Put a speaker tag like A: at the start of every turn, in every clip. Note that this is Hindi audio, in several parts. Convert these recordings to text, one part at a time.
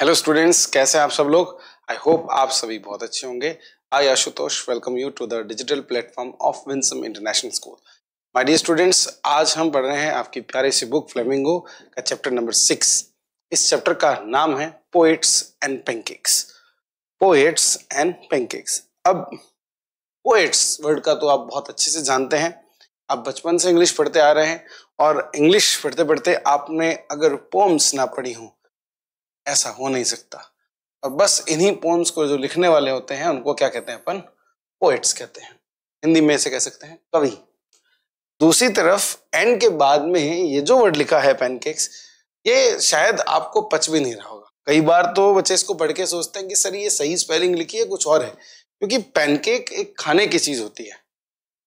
A: हेलो स्टूडेंट्स कैसे आप सब लोग आई होप आप सभी बहुत अच्छे होंगे I Ashutosh welcome you to the digital platform of Winsome International School my dear students आज हम पढ़ रहे हैं आपकी प्यारी सी बुक फ्लेमिंगो का चैप्टर नंबर सिक्स इस चैप्टर का नाम है poets and pancakes poets and pancakes अब पोएट्स वर्ड का तो आप बहुत अच्छे से जानते हैं आप बचपन से इंग्लिश पढ़ते आ रहे हैं और इंग्लिश पढ़ते पढ़ते आपने अगर पोम्स ना पढ़ी हों ऐसा हो नहीं सकता और बस इन्हीं पोम्स को जो लिखने वाले होते हैं उनको क्या कहते हैं अपन पोइट्स कहते हैं हिंदी में ऐसे कह सकते हैं कवि दूसरी तरफ एंड के बाद में ये जो वर्ड लिखा है पैनकेक्स ये शायद आपको पच भी नहीं रहा होगा कई बार तो बच्चे इसको पढ़ के सोचते हैं कि सर ये सही स्पेलिंग लिखी है कुछ और है क्योंकि पैनकेक एक खाने की चीज़ होती है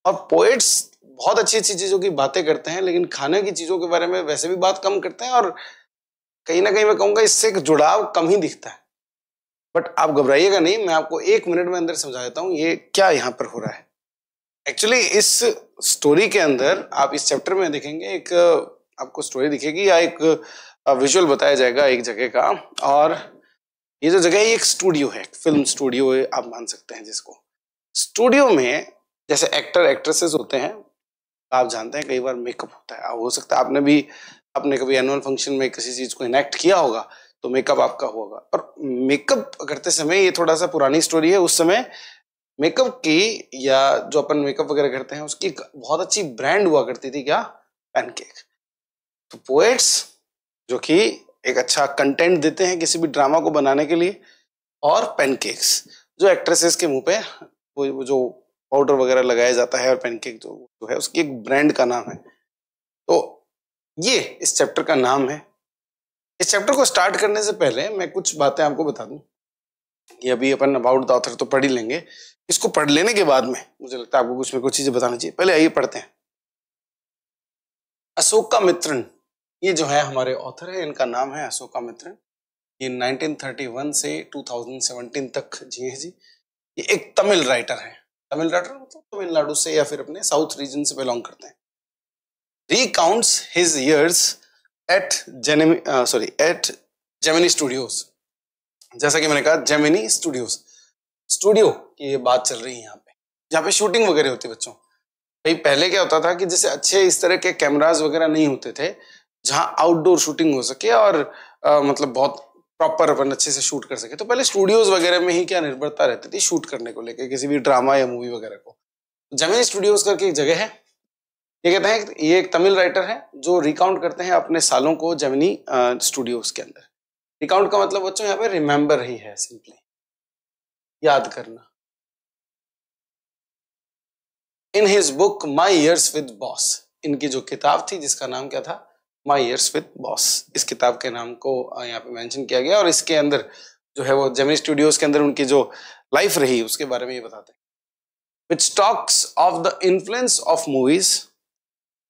A: और पोएट्स बहुत अच्छी अच्छी चीज़ों की बातें करते हैं लेकिन खाने की चीज़ों के बारे में वैसे भी बात कम करते हैं और कहीं ना कहीं मैं कहूंगा इससे एक जुड़ाव कम ही दिखता है बट आप घबराइएगा नहीं मैं आपको एक मिनट में अंदर समझा देता हूँ ये क्या यहाँ पर हो रहा है एक्चुअली इस स्टोरी के अंदर आप इस चैप्टर में देखेंगे एक आपको स्टोरी दिखेगी या एक विजुअल बताया जाएगा एक जगह का और ये जो जगह है एक स्टूडियो है फिल्म स्टूडियो है आप मान सकते हैं जिसको स्टूडियो में जैसे एक्टर एक्ट्रेसेस होते हैं आप जानते हैं कई बार मेकअप होता है हो सकता है आपने भी आपने कभी एनुअल फंक्शन में किसी चीज़ को इनेक्ट किया होगा तो मेकअप आपका होगा और मेकअप करते समय ये थोड़ा सा पुरानी स्टोरी है उस समय मेकअप की या जो अपन मेकअप वगैरह करते हैं उसकी बहुत अच्छी ब्रांड हुआ करती थी क्या पैनकेक तो पोएट्स जो कि एक अच्छा कंटेंट देते हैं किसी भी ड्रामा को बनाने के लिए और पैनकेक्स जो एक्ट्रेसेस के मुंह पे वो जो पाउडर वगैरह लगाया जाता है और पैनकेक जो जो है उसकी एक ब्रांड का नाम है तो ये इस चैप्टर का नाम है इस चैप्टर को स्टार्ट करने से पहले मैं कुछ बातें आपको बता दूं ये अभी अपन अबाउट द ऑथर तो पढ़ ही लेंगे इसको पढ़ लेने के बाद में मुझे लगता है आपको कुछ में कुछ चीजें बतानी चाहिए पहले आइए पढ़ते हैं अशोका मित्रन ये जो है हमारे ऑथर है इनका नाम है अशोका मित्रन ये 1931 से 2017 तक जी है जी ये एक तमिल राइटर है तमिल राइटर मतलब तमिलनाडु से या फिर अपने साउथ रीजन से बिलोंग करते हैं recounts his years at Gemini, uh, sorry at Gemini Studios. जैसा कि मैंने कहा जेमिनी स्टूडियोज स्टूडियो की ये बात चल रही है यहाँ पे जहाँ पे शूटिंग वगैरह होती है बच्चों भाई पहले क्या होता था कि जैसे अच्छे इस तरह के कैमराज वगैरह नहीं होते थे जहाँ आउटडोर शूटिंग हो सके और आ, मतलब बहुत प्रॉपर अपन अच्छे से शूट कर सके तो पहले स्टूडियोज वगैरह में ही क्या निर्भरता रहती थी शूट करने को लेकर किसी भी ड्रामा या मूवी वगैरह को जमीन स्टूडियोज करके एक जगह है ये कहते हैं ये एक तमिल राइटर है जो रिकाउंट करते हैं अपने सालों को जमनी स्टूडियोज के अंदर रिकाउंट का मतलब बच्चों यहाँ पे रिमेम्बर ही है सिंपली याद करना in his book My Years with Boss इनकी जो किताब थी जिसका नाम क्या था माई ईयर्स विद बॉस इस किताब के नाम को यहाँ पे मेंशन किया गया और इसके अंदर जो है वो जेमिनी स्टूडियोज के अंदर उनकी जो लाइफ रही उसके बारे में ये बताते हैं which talks of the influence of movies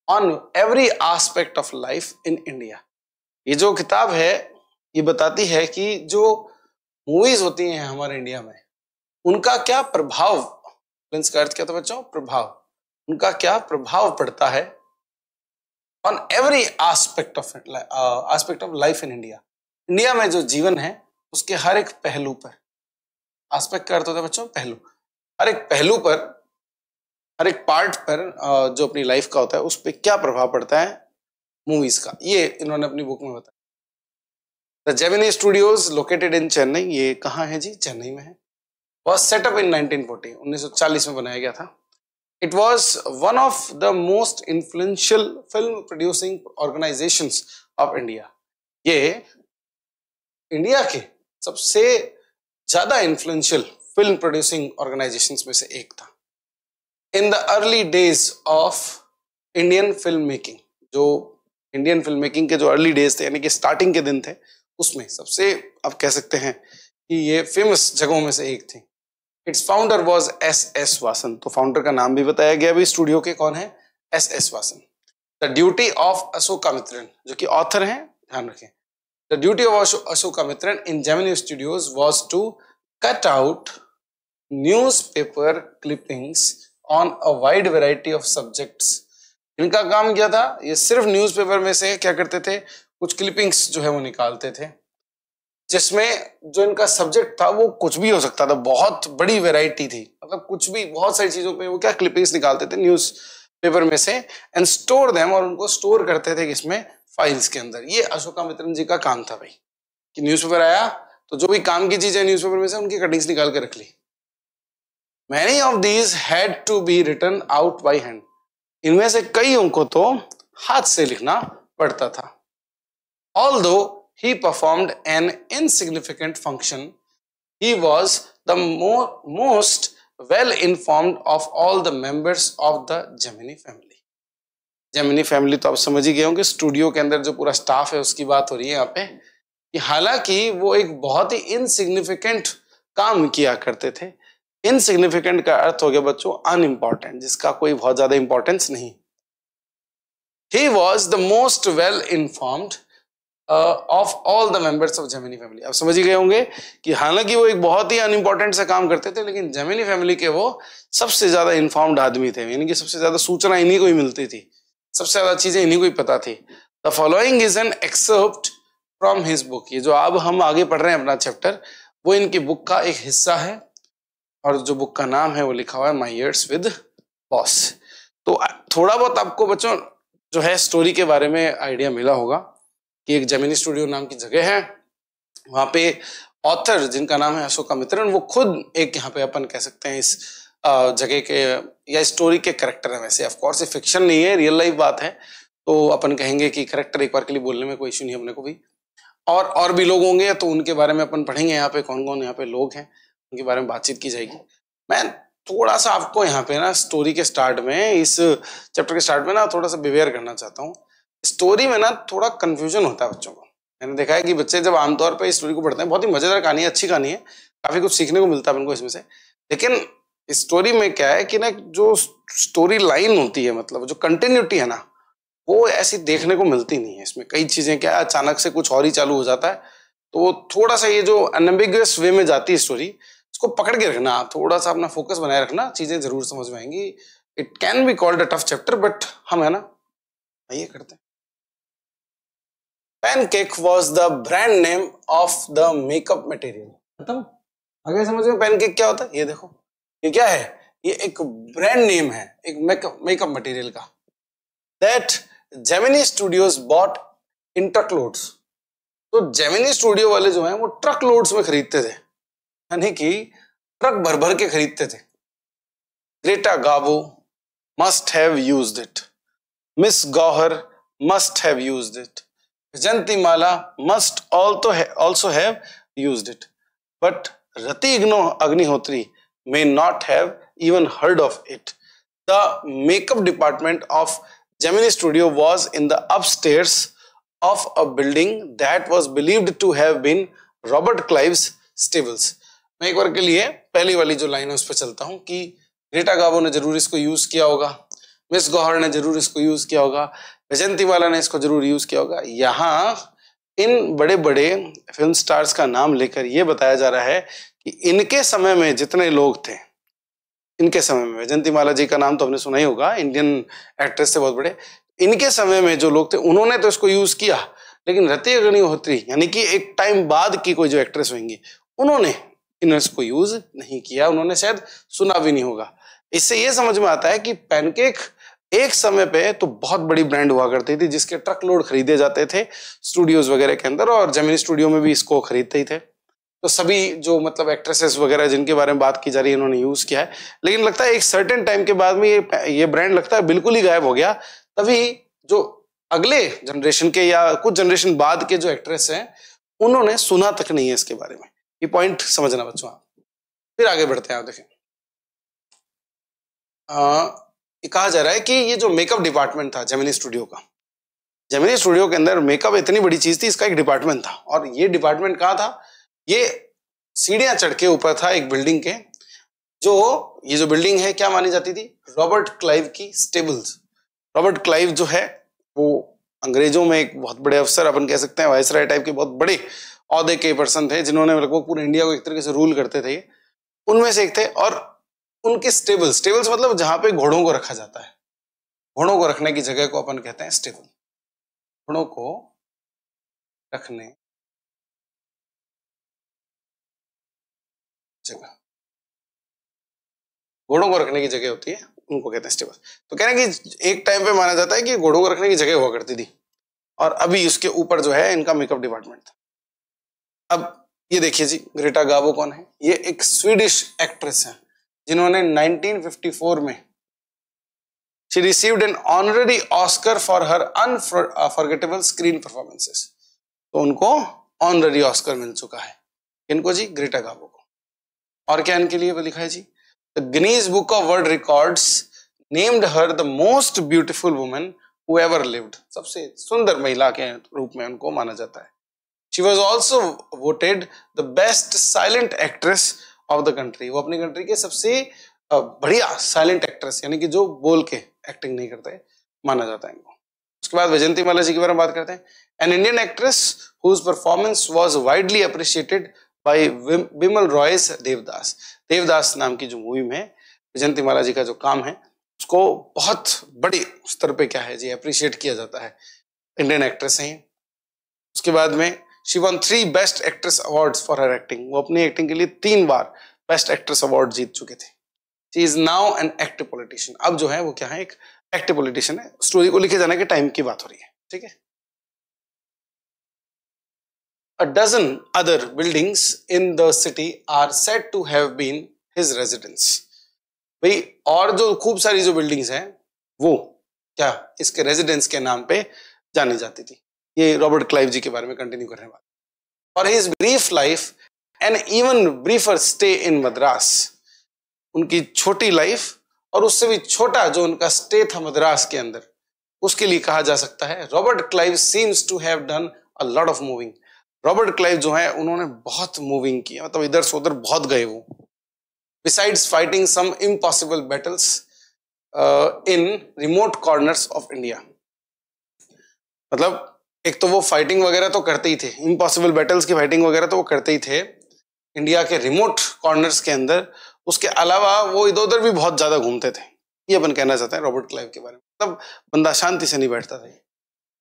A: on every aspect of life in India ये जो किताब है ये बताती है कि जो मूवीज होती हैं हमारे इंडिया में उनका क्या प्रभाव प्रिंस का अर्थ क्या था बच्चों प्रभाव उनका क्या प्रभाव पड़ता है on every aspect of aspect of life in India India में जो जीवन है उसके हर एक पहलू पर आस्पेक्ट का अर्थ होता है बच्चों पहलू हर एक पहलू पर हर एक पार्ट पर जो अपनी लाइफ का होता है उस पर क्या प्रभाव पड़ता है मूवीज का ये इन्होंने अपनी बुक में बताया the Gemini Studios located in Chennai ये कहाँ है जी चेन्नई में है वॉज सेटअप इन 1940 1940 में बनाया गया था it was one of the most influential film producing organization of India ये इंडिया के सबसे ज्यादा इन्फ्लुएंशियल फिल्म प्रोड्यूसिंग ऑर्गेनाइजेशन में से एक था in the early days of Indian film making जो इंडियन फिल्म मेकिंग के जो अर्ली डेज थे यानी कि स्टार्टिंग के दिन थे उसमें सबसे आप कह सकते हैं कि ये फेमस जगहों में से एक थी its founder was S S Vasan तो फाउंडर का नाम भी बताया गया अभी स्टूडियो के कौन है S S Vasan the duty of Ashoka Mitran जो कि ऑथर हैं ध्यान रखें the duty of Ashoka Mitran in Gemini studios was to cut out newspaper clippings on a wide variety of subjects इनका काम क्या था ये सिर्फ न्यूज़पेपर में से क्या करते थे कुछ क्लिपिंग्स जो है वो निकालते थे जिसमें जो इनका सब्जेक्ट था वो कुछ भी हो सकता था बहुत बड़ी वेराइटी थी मतलब कुछ भी बहुत सारी चीज़ों पे वो क्या क्लिपिंग्स निकालते थे न्यूज़ पेपर में से एंड स्टोर दैम और उनको स्टोर करते थे इसमें फाइल्स के अंदर ये अशोका मित्रन जी का काम था भाई कि न्यूज़पेपर आया तो जो भी काम की चीज़ें न्यूज़पेपर में से उनकी कटिंग्स निकाल के रख ली many of these had to be written out by hand इनमें से कईयों को तो हाथ से लिखना पड़ता था although he performed an insignificant function he was the most well informed of all the members of the Gemini family Gemini family तो आप समझ ही गए होंगे स्टूडियो के अंदर जो पूरा स्टाफ है उसकी बात हो रही है यहाँ पे हालांकि वो एक बहुत ही इनसिग्निफिकेंट काम किया करते थे इनसिग्निफिकेंट का अर्थ हो गया बच्चों अनइंपॉर्टेंट जिसका कोई बहुत ज्यादा इंपॉर्टेंस नहीं he was the most well informed of all the members of Gemini family आप समझ ही गए होंगे कि हालांकि वो एक बहुत ही अनइम्पॉर्टेंट सा काम करते थे लेकिन जेमिनी फैमिली के वो सबसे ज्यादा इन्फॉर्म्ड आदमी थे यानी कि सबसे ज्यादा सूचना इन्हीं को ही मिलती थी सबसे ज्यादा चीजें इन्हीं को ही पता थी the following is an excerpt from his book ये जो अब हम आगे पढ़ रहे हैं अपना चैप्टर वो इनकी बुक का एक हिस्सा है और जो बुक का नाम है वो लिखा हुआ है माई ईयर्स विद बॉस तो थोड़ा बहुत आपको बच्चों जो है स्टोरी के बारे में आइडिया मिला होगा कि एक जमीनी स्टूडियो नाम की जगह है वहाँ पे ऑथर जिनका नाम है अशोक मित्रन वो खुद एक यहाँ पे अपन कह सकते हैं इस जगह के या स्टोरी के करेक्टर है वैसे ऑफकोर्स ये फिक्शन नहीं है रियल लाइफ बात है तो अपन कहेंगे कि करेक्टर एक बार के लिए बोलने में कोई इश्यू नहीं अपने को भी और और भी लोग होंगे तो उनके बारे में अपन पढ़ेंगे यहाँ पे कौन कौन यहाँ पे लोग हैं उनके बारे में बातचीत की जाएगी मैं थोड़ा सा आपको यहाँ पे ना स्टोरी के स्टार्ट में इस चैप्टर के स्टार्ट में ना थोड़ा सा बिवेयर करना चाहता हूँ स्टोरी में ना थोड़ा कन्फ्यूजन होता है बच्चों को मैंने देखा है कि बच्चे जब आमतौर पर इस स्टोरी को पढ़ते हैं बहुत ही मजेदार कहानी है अच्छी कहानी है काफी कुछ सीखने को मिलता है उनको इसमें से लेकिन स्टोरी में क्या है कि ना जो स्टोरी लाइन होती है मतलब जो कंटिन्यूटी है ना वो ऐसी देखने को मिलती नहीं है इसमें कई चीजें क्या अचानक से कुछ और ही चालू हो जाता है तो थोड़ा सा ये जो अनबिगस वे में जाती है स्टोरी उसको पकड़ के रखना थोड़ा सा अपना फोकस बनाए रखना चीजें जरूर समझ में आएंगी it can be called a tough chapter but हम है ना आइए करते हैं pancake was the brand name of the makeup material खत्म अगर समझ में पैनकेक क्या होता है ये देखो ये क्या है ये एक ब्रांड नेम है एक मेकअप मेकअप मटेरियल का that Gemini Studios bought in truckloads तो जेमिनी स्टूडियो वाले जो हैं वो ट्रक लोड्स में खरीदते थे यानी कि ट्रक भर भर के खरीदते थे Greta Garbo must have use it Miss Gauhar must have use it Jayanti Mala must also also have use it but Rati इग्नो Agnihotri may not have even heard of it the makeup department of Gemini Studio was in the up upstairs of a building that was believed to have been Robert Clive stables मैं एक बार के लिए पहली वाली जो लाइन है उस पर चलता हूँ कि रीटा गाबो ने जरूर इसको यूज किया होगा मिस गौहर ने जरूर इसको यूज किया होगा वैजंती वाला ने इसको जरूर यूज किया होगा यहाँ इन बड़े बड़े फिल्म स्टार्स का नाम लेकर यह बताया जा रहा है कि इनके समय में जितने लोग थे इनके समय में वैजंती माला जी का नाम तो हमने सुना ही होगा इंडियन एक्ट्रेस थे बहुत बड़े इनके समय में जो लोग थे उन्होंने तो इसको यूज किया लेकिन रति अग्निहोत्री यानी कि एक टाइम बाद की कोई जो एक्ट्रेस होंगी उन्होंने इनर्स को यूज नहीं किया उन्होंने शायद सुना भी नहीं होगा इससे ये समझ में आता है कि पैनकेक एक समय पे तो बहुत बड़ी ब्रांड हुआ करती थी जिसके ट्रक लोड खरीदे जाते थे स्टूडियोज वगैरह के अंदर और जमीनी स्टूडियो में भी इसको खरीदते ही थे तो सभी जो मतलब एक्ट्रेसेस वगैरह जिनके बारे में बात की जा रही है उन्होंने यूज किया है लेकिन लगता है एक सर्टेन टाइम के बाद में ये ये ब्रांड लगता है बिल्कुल ही गायब हो गया तभी जो अगले जनरेशन के या कुछ जनरेशन बाद के जो एक्ट्रेस हैं उन्होंने सुना तक नहीं है इसके बारे में ये पॉइंट समझना बच्चों आप फिर आगे बढ़ते हैं आप देखें ये कहा जा रहा है कि ये जो मेकअप डिपार्टमेंट था जमीनी स्टूडियो का जमीनी स्टूडियो के अंदर मेकअप इतनी बड़ी चीज थी इसका एक डिपार्टमेंट था और ये डिपार्टमेंट कहा था ये सीढ़ियां चढ़ के ऊपर था एक बिल्डिंग के जो ये जो बिल्डिंग है क्या मानी जाती थी रॉबर्ट क्लाइव की स्टेबल्स रॉबर्ट क्लाइव जो है वो अंग्रेजों में एक बहुत बड़े अफसर अपन कह सकते हैं वायसराय टाइप के बहुत बड़े औदे के पर्सन थे जिन्होंने लगभग पूरे इंडिया को एक तरीके से रूल करते थे उनमें से एक थे और उनके स्टेबल स्टेबल्स मतलब जहां पे घोड़ों को रखा जाता है घोड़ों को रखने की जगह को अपन कहते हैं स्टेबल घोड़ों को रखने जगह घोड़ों को रखने की जगह होती है उनको कहते हैं स्टेबल तो कह रहे हैं कि एक टाइम पे माना जाता है कि घोड़ों को रखने की जगह हुआ करती थी और अभी उसके ऊपर जो है इनका मेकअप डिपार्टमेंट था अब ये देखिए जी ग्रेटा गाबो कौन है ये एक स्वीडिश एक्ट्रेस है जिन्होंने 1954 में she received an honorary Oscar for her unforgettable screen performances तो उनको ऑनररी ऑस्कर मिल चुका है इनको जी ग्रेटा गाबो को और क्या इनके लिए लिखा है जी the Guinness Book of World Records named her the most beautiful women who ever lived सबसे सुंदर महिला के रूप में उनको माना जाता है she was also voted the best silent actress of the country वो अपनी कंट्री के सबसे बढ़िया साइलेंट एक्ट्रेस यानी कि जो बोल के एक्टिंग नहीं करते माना जाता है इनको उसके बाद वैजंती माला जी के बारे में बात करते हैं an Indian actress whose performance was widely appreciated by Bimal Roy's Devdas Devdas नाम की जो मूवी में वैजंती माला जी का जो काम है उसको बहुत बड़े स्तर पे क्या है जी अप्रिशिएट किया जाता है इंडियन एक्ट्रेस हैं उसके बाद में she won three best actress awards for her acting वो अपनी एक्टिंग के लिए तीन बार बेस्ट एक्ट्रेस अवार्ड जीत चुके थे she is now an active politician अब जो है वो क्या है एक एक्टिव पॉलिटिशियन है स्टोरी को लिखे जाने के टाइम की बात हो रही है ठीक है A dozen other buildings in the city are said to have been his residence. भाई और जो खूब सारी जो buildings हैं वो क्या इसके residence के नाम पे जानी जाती थी ये रॉबर्ट क्लाइव जी के बारे में कंटिन्यू करने वाले और his brief life and even briefer stay in Madras उनकी छोटी लाइफ और उससे भी छोटा जो उनका स्टे था मद्रास के अंदर उसके लिए कहा जा सकता है Robert Clive seems to have done a lot of moving Robert Clive जो है उन्होंने बहुत मूविंग की मतलब इधर से उधर बहुत गए वो besides fighting some impossible battles in remote corners of India मतलब एक तो वो फाइटिंग वगैरह तो करते ही थे इम्पॉसिबल बैटल्स की फाइटिंग वगैरह तो वो करते ही थे इंडिया के रिमोट कॉर्नर्स के अंदर उसके अलावा वो इधर उधर भी बहुत ज़्यादा घूमते थे ये अपन कहना चाहते हैं रॉबर्ट क्लाइव के बारे में मतलब बंदा शांति से नहीं बैठता था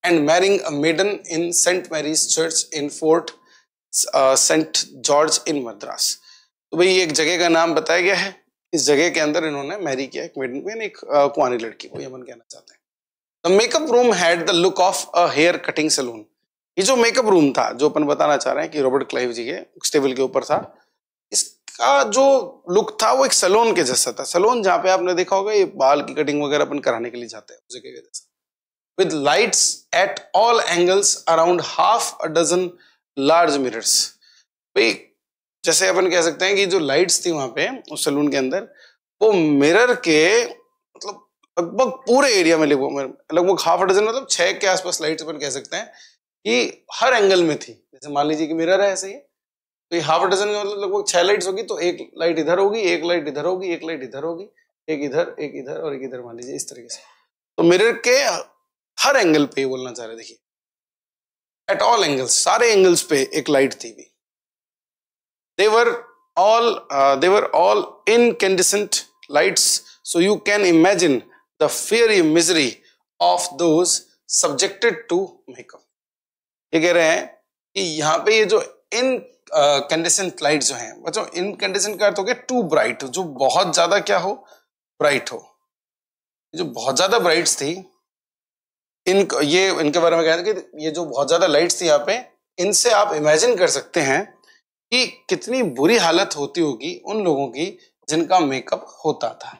A: and marrying a maiden in Saint Mary's Church in Fort Saint George in Madras तो भाई एक जगह का नाम बताया गया है इस जगह के अंदर इन्होंने मैरी किया एक मेडन को यानी एक कुआनी uh, लड़की को ये अपन कहना चाहते हैं the makeup room had the look of a hair cutting saloon ये जो मेकअप रूम था जो अपन बताना चाह रहे हैं कि रॉबर्ट क्लाइव जी के उस टेबल के ऊपर था इसका जो लुक था वो एक सलोन के जैसा था सलोन जहाँ पे आपने देखा होगा ये बाल की कटिंग वगैरह अपन कराने के लिए जाते हैं उस जगह के जैसा with lights at all angles around half a dozen large mirrors भाई जैसे अपन कह सकते हैं कि जो लाइट्स थी वहां पे उस सलून के अंदर वो मिरर के लगभग पूरे एरिया में लगभग हाफ डजन मतलब छह के आसपास लाइट्स अपन कह सकते हैं कि हर एंगल में थी जैसे मान लीजिए कि मिरर है ऐसे ही तो ये हाफ डजन का मतलब लगभग छह लाइट्स होगी तो एक लाइट इधर होगी एक लाइट इधर होगी एक लाइट इधर होगी एक इधर एक इधर और एक इधर मान लीजिए इस तरीके से तो मिरर के हर एंगल पे बोलना चाह रहे देखिए एट ऑल एंगल्स सारे एंगल्स पे एक लाइट थी भी there were all there were all incandescent lights so you can imagine the fiery misery of those subjected to makeup. ये कह रहे हैं कि यहाँ पे ये जो इन कंडीशन लाइट जो हैं बच्चों इन कंडीशन का अर्थ हो गया टू ब्राइट जो बहुत ज्यादा क्या हो ब्राइट हो जो बहुत ज्यादा ब्राइट्स थी इन ये इनके बारे में कह रहे कि ये जो बहुत ज्यादा लाइट्स थी यहाँ पे इनसे आप इमेजिन कर सकते हैं कि कितनी बुरी हालत होती होगी उन लोगों की जिनका मेकअप होता था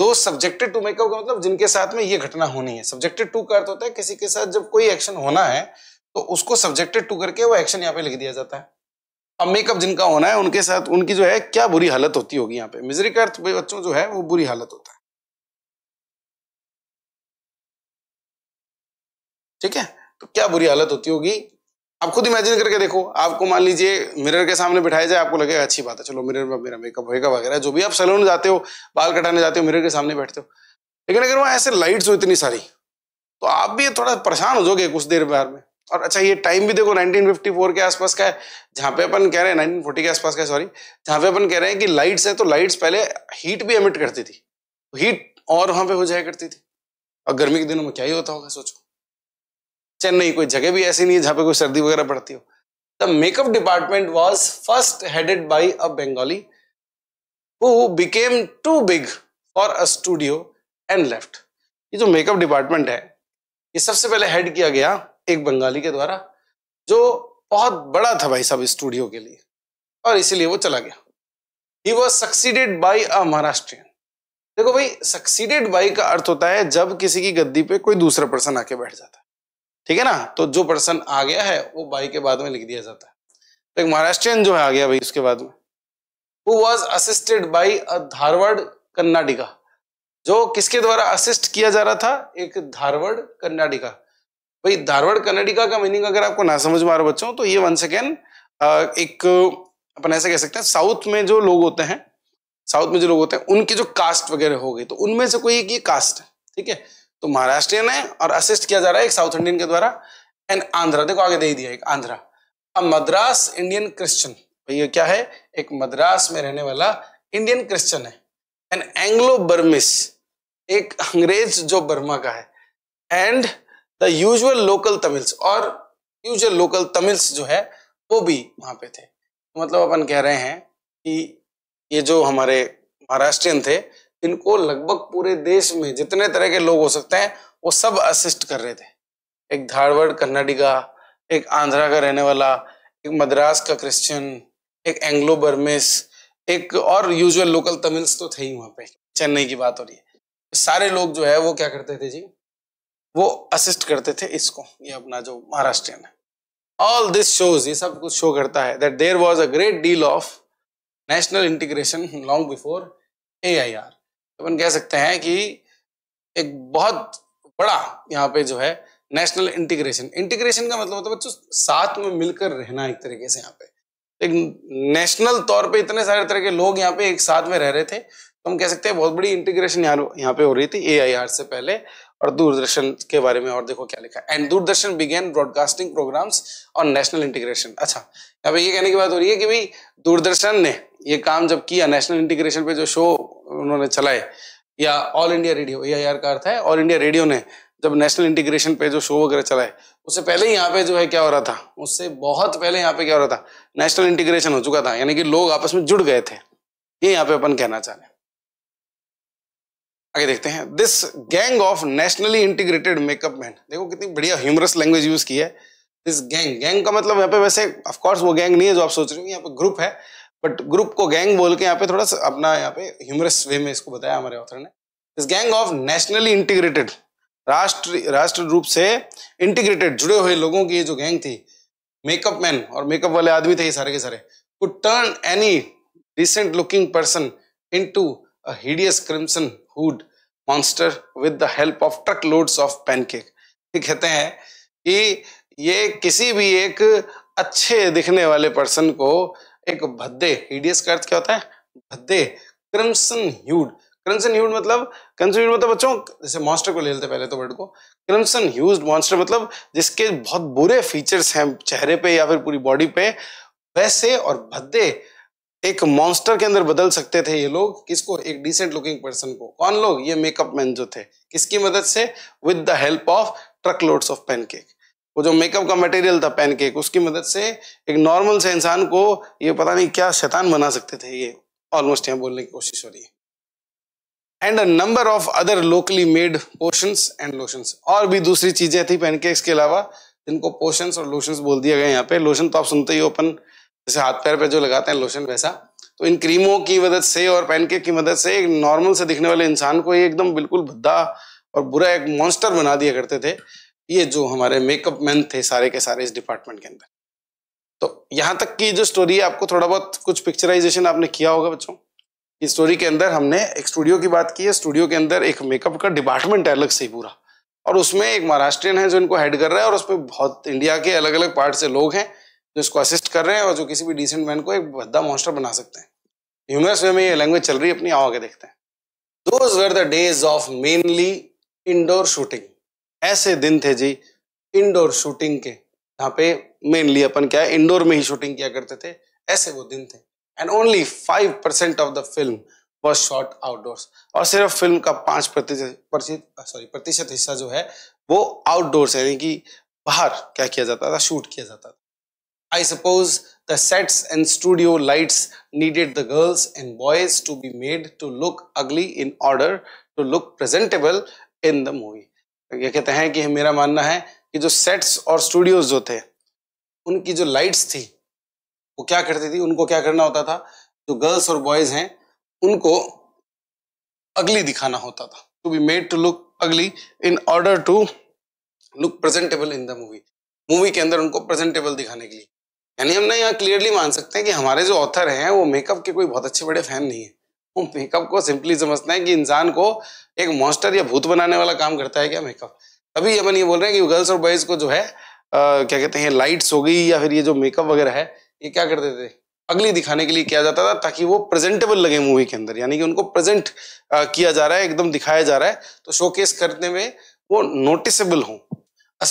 A: दो सब्जेक्टेड टू मेकअप का मतलब जिनके साथ में ये घटना होनी है सब्जेक्टेड टू का अर्थ होता है किसी के साथ जब कोई एक्शन होना है तो उसको सब्जेक्टेड टू करके वो एक्शन यहाँ पे लिख दिया जाता है अब मेकअप जिनका होना है उनके साथ उनकी जो है क्या बुरी हालत होती होगी यहाँ पे मिजरी का अर्थ बच्चों जो है वो बुरी हालत होता है ठीक है तो क्या बुरी हालत होती होगी आप खुद इमेजिन करके देखो आपको मान लीजिए मिरर के सामने बिठाया जाए आपको लगेगा अच्छी बात है चलो मिरर में मेरा मेकअप होएगा वगैरह जो भी आप सैलून जाते हो बाल कटाने जाते हो मिरर के सामने बैठते हो लेकिन अगर वहाँ ऐसे लाइट्स हो इतनी सारी तो आप भी थोड़ा परेशान हो जाओगे कुछ देर बाद में और अच्छा ये टाइम भी देखो 1954 के आसपास का है जहाँ पे अपन कह रहे हैं 1940 के आसपास का सॉरी जहाँ पे अपन कह रहे हैं कि लाइट्स हैं तो लाइट्स पहले हीट भी एमिट करती थी हीट और वहाँ पे हो जाया करती थी और गर्मी के दिनों में क्या ही होता होगा सोचो चेन्नई कोई जगह भी ऐसी नहीं है जहां पे कोई सर्दी वगैरह पड़ती हो the makeup department was first headed by a Bengali who became too big for a studio and left ये जो मेकअप डिपार्टमेंट है ये सबसे पहले हेड किया गया एक बंगाली के द्वारा जो बहुत बड़ा था भाई साहब स्टूडियो के लिए और इसीलिए वो चला गया he was succeeded by a Maharashtrian देखो भाई सक्सीडेड बाई का अर्थ होता है जब किसी की गद्दी पे कोई दूसरा पर्सन आके बैठ जाता है ठीक है ना तो जो पर्सन आ गया है वो बाई के बाद में लिख दिया जाता है तो एक महाराष्ट्रियन जो है आ गया भाई उसके बाद में who was assisted by a Dharwar Kannadiga जो किसके द्वारा असिस्ट किया जा रहा था एक धारवर्ड कन्नाडिका भाई धारवर्ड कन्नाडिका का मीनिंग अगर आपको ना समझ मारो बच्चों तो ये वन सेकेंड एक अपन ऐसे कह सकते हैं साउथ में जो लोग होते हैं साउथ में जो लोग होते हैं उनकी जो कास्ट वगैरह हो गई तो उनमें से कोई एक ये कास्ट है ठीक है तो महाराष्ट्रियन है और असिस्ट किया जा रहा है एक साउथ इंडियन के द्वारा एंड आंध्रा देखो आगे दे दिया एक आंध्रा अब मद्रास इंडियन क्रिश्चियन ये क्या है एक मद्रास में रहने वाला इंडियन क्रिश्चियन है एंड एंग्लो बर्मिस एक अंग्रेज जो बर्मा का है and the usual local Tamils और यूजुअल लोकल तमिल्स जो है वो भी वहां पे थे मतलब अपन कह रहे हैं कि ये जो हमारे महाराष्ट्रियन थे इनको लगभग पूरे देश में जितने तरह के लोग हो सकते हैं वो सब असिस्ट कर रहे थे एक धारवाड़ का एक आंध्रा का रहने वाला एक मद्रास का क्रिश्चियन एक एंग्लो बर्मेस एक और यूजुअल लोकल तमिल्स तो थे ही वहाँ पे चेन्नई की बात हो रही है सारे लोग जो है वो क्या करते थे जी वो असिस्ट करते थे इसको ये अपना जो महाराष्ट्रियन है ऑल दिस शोज ये सब कुछ शो करता है that there was a great deal of national integration long before A I R अपन कह सकते हैं कि एक बहुत बड़ा यहाँ पे जो है नेशनल इंटीग्रेशन इंटीग्रेशन का मतलब होता है बच्चों साथ में मिलकर रहना एक तरीके से यहाँ पे एक नेशनल तौर पे इतने सारे तरह के लोग यहाँ पे एक साथ में रह रहे थे तो हम कह सकते हैं बहुत बड़ी इंटीग्रेशन यहाँ यहाँ पे हो रही थी ए से पहले और दूरदर्शन के बारे में और देखो क्या लिखा and Doordarshan began broadcasting programmes और नेशनल इंटीग्रेशन अच्छा यहाँ पे ये कहने की बात हो रही है कि भाई दूरदर्शन ने ये काम जब किया नेशनल इंटीग्रेशन पे जो शो उन्होंने चलाए या All India Radio A I का अर्थ है ऑल इंडिया रेडियो ने जब नेशनल इंटीग्रेशन पे जो शो वगैरह चलाए उससे पहले यहाँ पे जो है क्या हो रहा था उससे बहुत पहले यहाँ पे क्या हो रहा था नेशनल इंटीग्रेशन हो चुका था यानी कि लोग आपस में जुड़ गए थे ये यहाँ पे अपन कहना चाह रहे हैं आगे देखते हैं this gang of nationally integrated makeup man देखो कितनी बढ़िया ह्यूमरस लैंग्वेज यूज की है दिस गैंग गैंग का मतलब यहाँ पे वैसे ऑफकोर्स वो गैंग नहीं है जो आप सोच रहे हो यहाँ पे ग्रुप है बट ग्रुप को गैंग बोल के यहाँ पे थोड़ा सा अपना यहाँ पे ह्यूमरस वे में इसको बताया हमारे ऑथर ने इस गैंग ऑफ नेशनली इंटीग्रेटेड राष्ट्र राष्ट्र रूप से इंटीग्रेटेड जुड़े हुए लोगों की जो गैंग थी मेकअप मैन और मेकअप वाले आदमी थे ये सारे के सारे to turn any decent looking person into hideous crimson hued monster with the help of truckloads of pancake ये कहते हैं कि ये किसी भी एक अच्छे दिखने वाले पर्सन को एक भद्दे हिडियस का अर्थ क्या होता है भद्दे क्रिम्सन ह्यूड क्रिम्सन ह्यूड मतलब क्रिम्सन ह्यूड मतलब बच्चों जैसे मॉन्स्टर को ले लेते पहले तो वर्ड को क्रिम्सन ह्यूज मॉन्स्टर मतलब जिसके बहुत बुरे फीचर्स हैं चेहरे पे या फिर पूरी बॉडी पे वैसे और भद्दे एक मॉन्स्टर के अंदर बदल सकते थे ये लोग किसको एक डिसेंट लुकिंग पर्सन को कौन लोग ये मेकअप मैन जो थे किसकी मदद से with the help of truckloads of pancake वो जो मेकअप का मटेरियल था पैनकेक उसकी मदद से एक नॉर्मल से इंसान को ये पता नहीं क्या शैतान बना सकते थे ये ऑलमोस्ट यहाँ बोलने की कोशिश हो रही है and a number of other locally made potions and lotions और भी दूसरी चीजें थी पैनकेक्स के अलावा जिनको पोशंस और लोशंस बोल दिया गया यहाँ पे लोशन तो आप सुनते ही अपन जैसे हाथ पैर पे जो लगाते हैं लोशन वैसा तो इन क्रीमों की मदद से और पैनकेक की मदद से एक नॉर्मल से दिखने वाले इंसान को एकदम बिल्कुल भद्दा और बुरा एक मॉन्स्टर बना दिया करते थे ये जो हमारे मेकअप मैन थे सारे के सारे इस डिपार्टमेंट के अंदर तो यहाँ तक की जो स्टोरी है आपको थोड़ा बहुत कुछ पिक्चराइजेशन आपने किया होगा बच्चों इस स्टोरी के अंदर हमने एक स्टूडियो की बात की है स्टूडियो के अंदर एक मेकअप का डिपार्टमेंट है अलग से ही पूरा और उसमें एक महाराष्ट्रियन है जो इनको हेड कर रहा है और उसमें बहुत इंडिया के अलग अलग पार्ट से लोग हैं जो इसको असिस्ट कर रहे हैं और जो किसी भी डिसेंट मैन को एक भद्दा मॉन्स्टर बना सकते हैं ह्यूमरस वे में ये लैंग्वेज चल रही है अपनी आओ आगे देखते हैं those were the days of mainly indoor shooting ऐसे दिन थे जी इंडोर शूटिंग के जहाँ पे मेनली अपन क्या है इंडोर में ही शूटिंग किया करते थे ऐसे वो दिन थे and only five percent of the film was shot outdoors और सिर्फ फिल्म का पाँच प्रतिशत सॉरी प्रतिशत हिस्सा जो है वो आउटडोर्स यानी कि बाहर क्या किया जाता था शूट किया जाता था I suppose the sets and studio lights needed the girls and boys to be made to look ugly in order to look presentable in the movie ये कहते हैं कि मेरा मानना है कि जो सेट्स और स्टूडियोज जो थे उनकी जो लाइट्स थी वो क्या करती थी उनको क्या करना होता था जो गर्ल्स और बॉयज हैं उनको अगली दिखाना होता था to be made to look ugly in order to look presentable in the movie movie के अंदर उनको प्रेजेंटेबल दिखाने के लिए यानी हम ना यहाँ क्लियरली मान सकते हैं कि हमारे जो ऑथर हैं वो मेकअप के कोई बहुत अच्छे बड़े फैन नहीं है मेकअप को सिंपली समझना है कि इंसान को एक मॉन्स्टर या भूत बनाने वाला काम करता है क्या मेकअप तभी अपन ये बोल रहे हैं कि गर्ल्स और बॉयज को जो है आ, क्या कहते हैं लाइट्स हो गई या फिर ये जो मेकअप वगैरह है ये क्या करते थे अगली दिखाने के लिए किया जाता था ताकि वो प्रेजेंटेबल लगे मूवी के अंदर यानी कि उनको प्रेजेंट किया जा रहा है एकदम दिखाया जा रहा है तो शोकेस करने में वो नोटिसेबल हो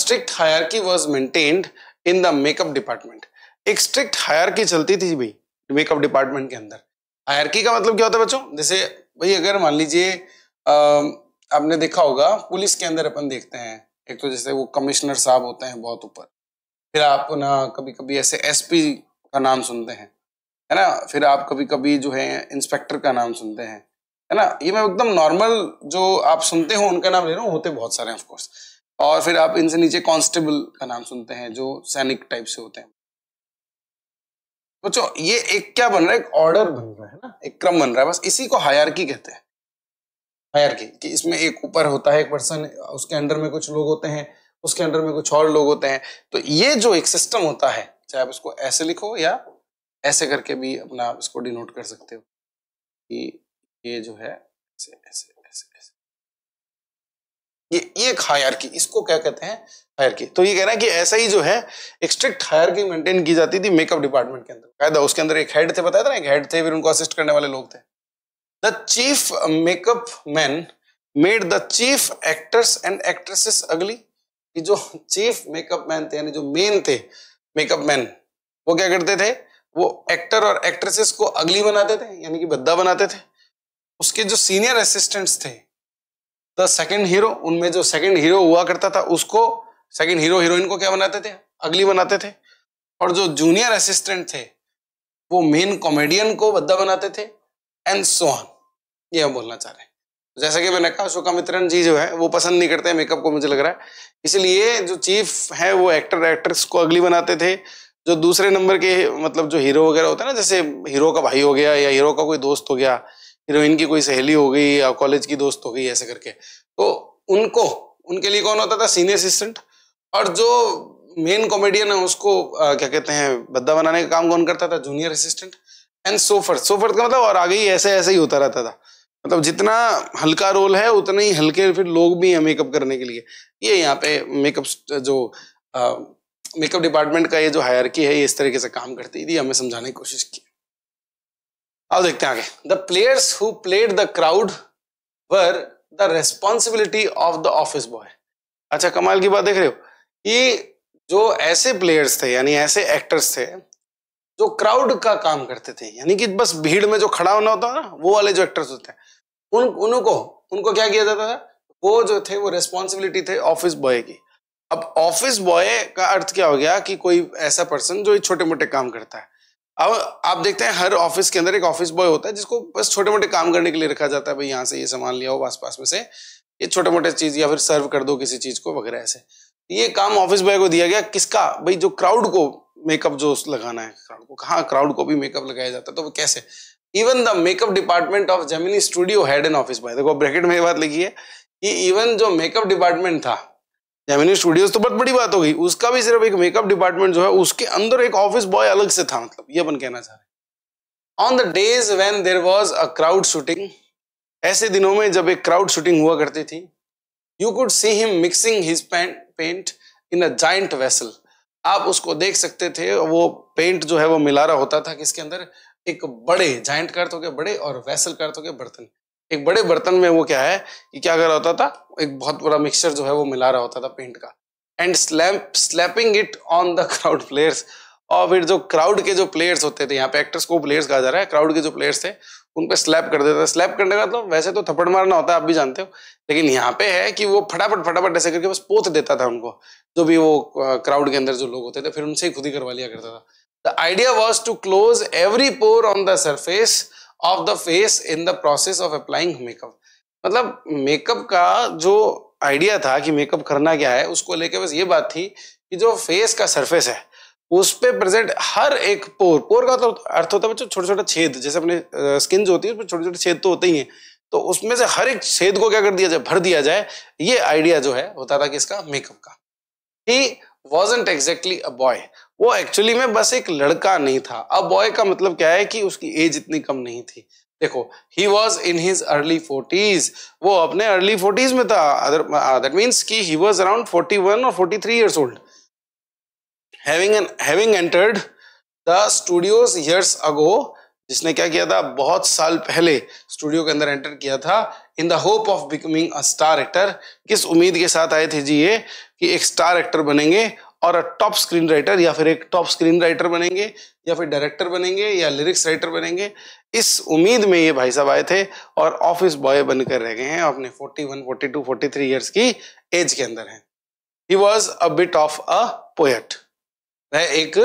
A: strict hierarchy was maintained in the makeup department एक स्ट्रिक्ट हायर की चलती थी भाई मेकअप डिपार्टमेंट के अंदर हायरकी का मतलब क्या होता है बच्चों जैसे भाई अगर मान लीजिए आपने देखा होगा पुलिस के अंदर अपन देखते हैं एक तो जैसे वो कमिश्नर साहब होते हैं बहुत ऊपर फिर आप ना कभी कभी ऐसे एसपी का नाम सुनते हैं है ना फिर आप कभी कभी जो है इंस्पेक्टर का नाम सुनते हैं है ना ये मैं एकदम नॉर्मल जो आप सुनते हो उनका नाम ले रहा हूँ होते बहुत सारे हैं ऑफकोर्स और फिर आप इनसे नीचे कांस्टेबल का नाम सुनते हैं जो सैनिक टाइप से होते हैं सोचो ये एक क्या बन रहा है एक ऑर्डर बन रहा है ना एक क्रम बन रहा है बस इसी को हायरकी कहते हैं हायरकी कि इसमें एक ऊपर होता है एक पर्सन उसके अंडर में कुछ लोग होते हैं उसके अंडर में कुछ और लोग होते हैं तो ये जो एक सिस्टम होता है चाहे आप इसको ऐसे लिखो या ऐसे करके भी अपना आप इसको डिनोट कर सकते हो कि ये जो है ऐसे ऐसे ऐसे ऐसे ये ये एक हायरकी इसको क्या कहते हैं हायर की तो ये कह रहा है कि ऐसा ही जो है एक स्ट्रिक्ट हायर की मेंटेन की जाती थी मेकअप डिपार्टमेंट के अंदर कायदा उसके अंदर एक हेड थे बताया था ना एक हेड थे फिर उनको असिस्ट करने वाले लोग थे the chief makeup man made the chief actors and actresses ugly कि जो चीफ मेकअप मैन थे यानी जो मेन थे मेकअप मैन वो क्या करते थे वो एक्टर और एक्ट्रेसेस को अगली बनाते थे यानी कि बद्दा बनाते थे उसके जो सीनियर असिस्टेंट्स थे द सेकंड हीरो उनमें जो सेकंड हीरो हुआ करता था उसको सेकंड हीरो हीरोइन को क्या बनाते थे अगली बनाते थे और जो जूनियर असिस्टेंट थे वो मेन कॉमेडियन को बद्दा बनाते थे एंड सोहन ये हम बोलना चाह रहे हैं जैसा कि मैंने कहा शोकामित्रन जी जो है वो पसंद नहीं करते मेकअप को मुझे लग रहा है इसलिए जो चीफ है वो एक्टर एक्ट्रेस को अगली बनाते थे जो दूसरे नंबर के मतलब जो हीरो वगैरह होता है ना जैसे हीरो का भाई हो गया या हीरो का कोई दोस्त हो गया हीरोइन की कोई सहेली हो गई या कॉलेज की दोस्त हो गई ऐसे करके तो उनको उनके लिए कौन होता था सीनियर असिस्टेंट और जो मेन कॉमेडियन है उसको आ, क्या कहते हैं बद्दा बनाने का काम कौन करता था junior assistant and chauffeur chauffeur का मतलब और आगे ही ऐसे ऐसे ही होता रहता था मतलब जितना हल्का रोल है उतने ही हल्के फिर लोग भी हैं मेकअप करने के लिए ये यहाँ पे मेकअप जो मेकअप डिपार्टमेंट का ये जो हायर है ये इस तरीके से काम करती थी हमें समझाने की कोशिश की अब देखते हैं आगे the players who played the crowd were the responsibility of the office boy अच्छा कमाल की बात देख रहे हो कि जो ऐसे प्लेयर्स थे यानी ऐसे एक्टर्स थे जो क्राउड का काम करते थे यानी कि बस भीड़ में जो खड़ा होना होता है ना वो वाले जो एक्टर्स होते हैं उन उनको उनको क्या किया जाता था वो जो थे वो रेस्पॉन्सिबिलिटी थे ऑफिस बॉय की अब ऑफिस बॉय का अर्थ क्या हो गया कि कोई ऐसा पर्सन जो छोटे मोटे काम करता है अब आप देखते हैं हर ऑफिस के अंदर एक ऑफिस बॉय होता है जिसको बस छोटे मोटे काम करने के लिए रखा जाता है भाई यहाँ से ये सामान लिया हो आस पास में से ये छोटे मोटे चीज़ या फिर सर्व कर दो किसी चीज़ को वगैरह ऐसे ये काम ऑफिस बॉय को दिया गया किसका भाई जो क्राउड को मेकअप जो लगाना है क्राउड को कहा क्राउड को भी मेकअप लगाया जाता है तो वो कैसे even the makeup department of Gemini Studio head and office boy देखो ब्रैकेट में ये बात लिखी है कि इवन जो मेकअप डिपार्टमेंट था जेमिनी स्टूडियोज तो बहुत बड़ी बात हो गई उसका भी सिर्फ एक मेकअप डिपार्टमेंट जो है उसके अंदर एक ऑफिस बॉय अलग से था मतलब ये अपन कहना चाह रहे on the days when there was a crowd shooting ऐसे दिनों में जब एक क्राउड शूटिंग हुआ करती थी you could see him mixing his paint in a giant vessel आप उसको देख सकते थे वो पेंट जो है वो मिला रहा होता था किसके अंदर एक बड़े जाइंट का अर्थ हो बड़े और वैसल का अर्थ हो बर्तन एक बड़े बर्तन में वो क्या है कि क्या कर रहा होता था एक बहुत बड़ा मिक्सचर जो है वो मिला रहा होता था पेंट का and slap slapping it on the crowd players और फिर जो क्राउड के जो प्लेयर्स होते थे यहाँ पे एक्टर्स को प्लेयर्स कहा जा रहा है क्राउड के जो प्लेयर्स थे उन पर स्लैप कर देता है स्लैप करने का तो वैसे तो थप्पड़ मारना होता है आप भी जानते हो लेकिन यहाँ पे है कि वो फटाफट फटाफट ऐसे करके बस पोत देता था उनको जो भी वो क्राउड के अंदर जो लोग होते थे फिर उनसे ही खुद ही करवा लिया करता था the idea was to close every pore on the surface of the face in the process of applying makeup मतलब मेकअप का जो आइडिया था कि मेकअप करना क्या है उसको लेके बस ये बात थी कि जो फेस का सरफेस है उस पे प्रेजेंट हर एक पोर पोर का तो अर्थ होता है बच्चों छोटे छोटे छेद जैसे अपने स्किन जो होती है उसमें छोटे छोटे छेद तो होते ही हैं तो उसमें से हर एक छेद को क्या कर दिया जाए भर दिया जाए ये आइडिया जो है होता था किसका मेकअप का ही वॉजेंट एग्जैक्टली अ बॉय वो एक्चुअली में बस एक लड़का नहीं था अ बॉय का मतलब क्या है कि उसकी एज इतनी कम नहीं थी देखो he was in his early forties वो अपने अर्ली फोर्टीज में था दैट मीन्स की he was around forty one और forty three years old having an having entered the studios years ago जिसने क्या किया था बहुत साल पहले स्टूडियो के अंदर एंटर किया था in the hope of becoming a star actor किस उम्मीद के साथ आए थे जी ये कि एक स्टार एक्टर बनेंगे और अ टॉप स्क्रीन राइटर या फिर एक टॉप स्क्रीन राइटर बनेंगे या फिर डायरेक्टर बनेंगे या लिरिक्स राइटर बनेंगे इस उम्मीद में ये भाई साहब आए थे और ऑफिस बॉय बनकर रह गए हैं अपने 41, 42, 43 इयर्स की एज के अंदर हैं he was a bit of a poet वह एक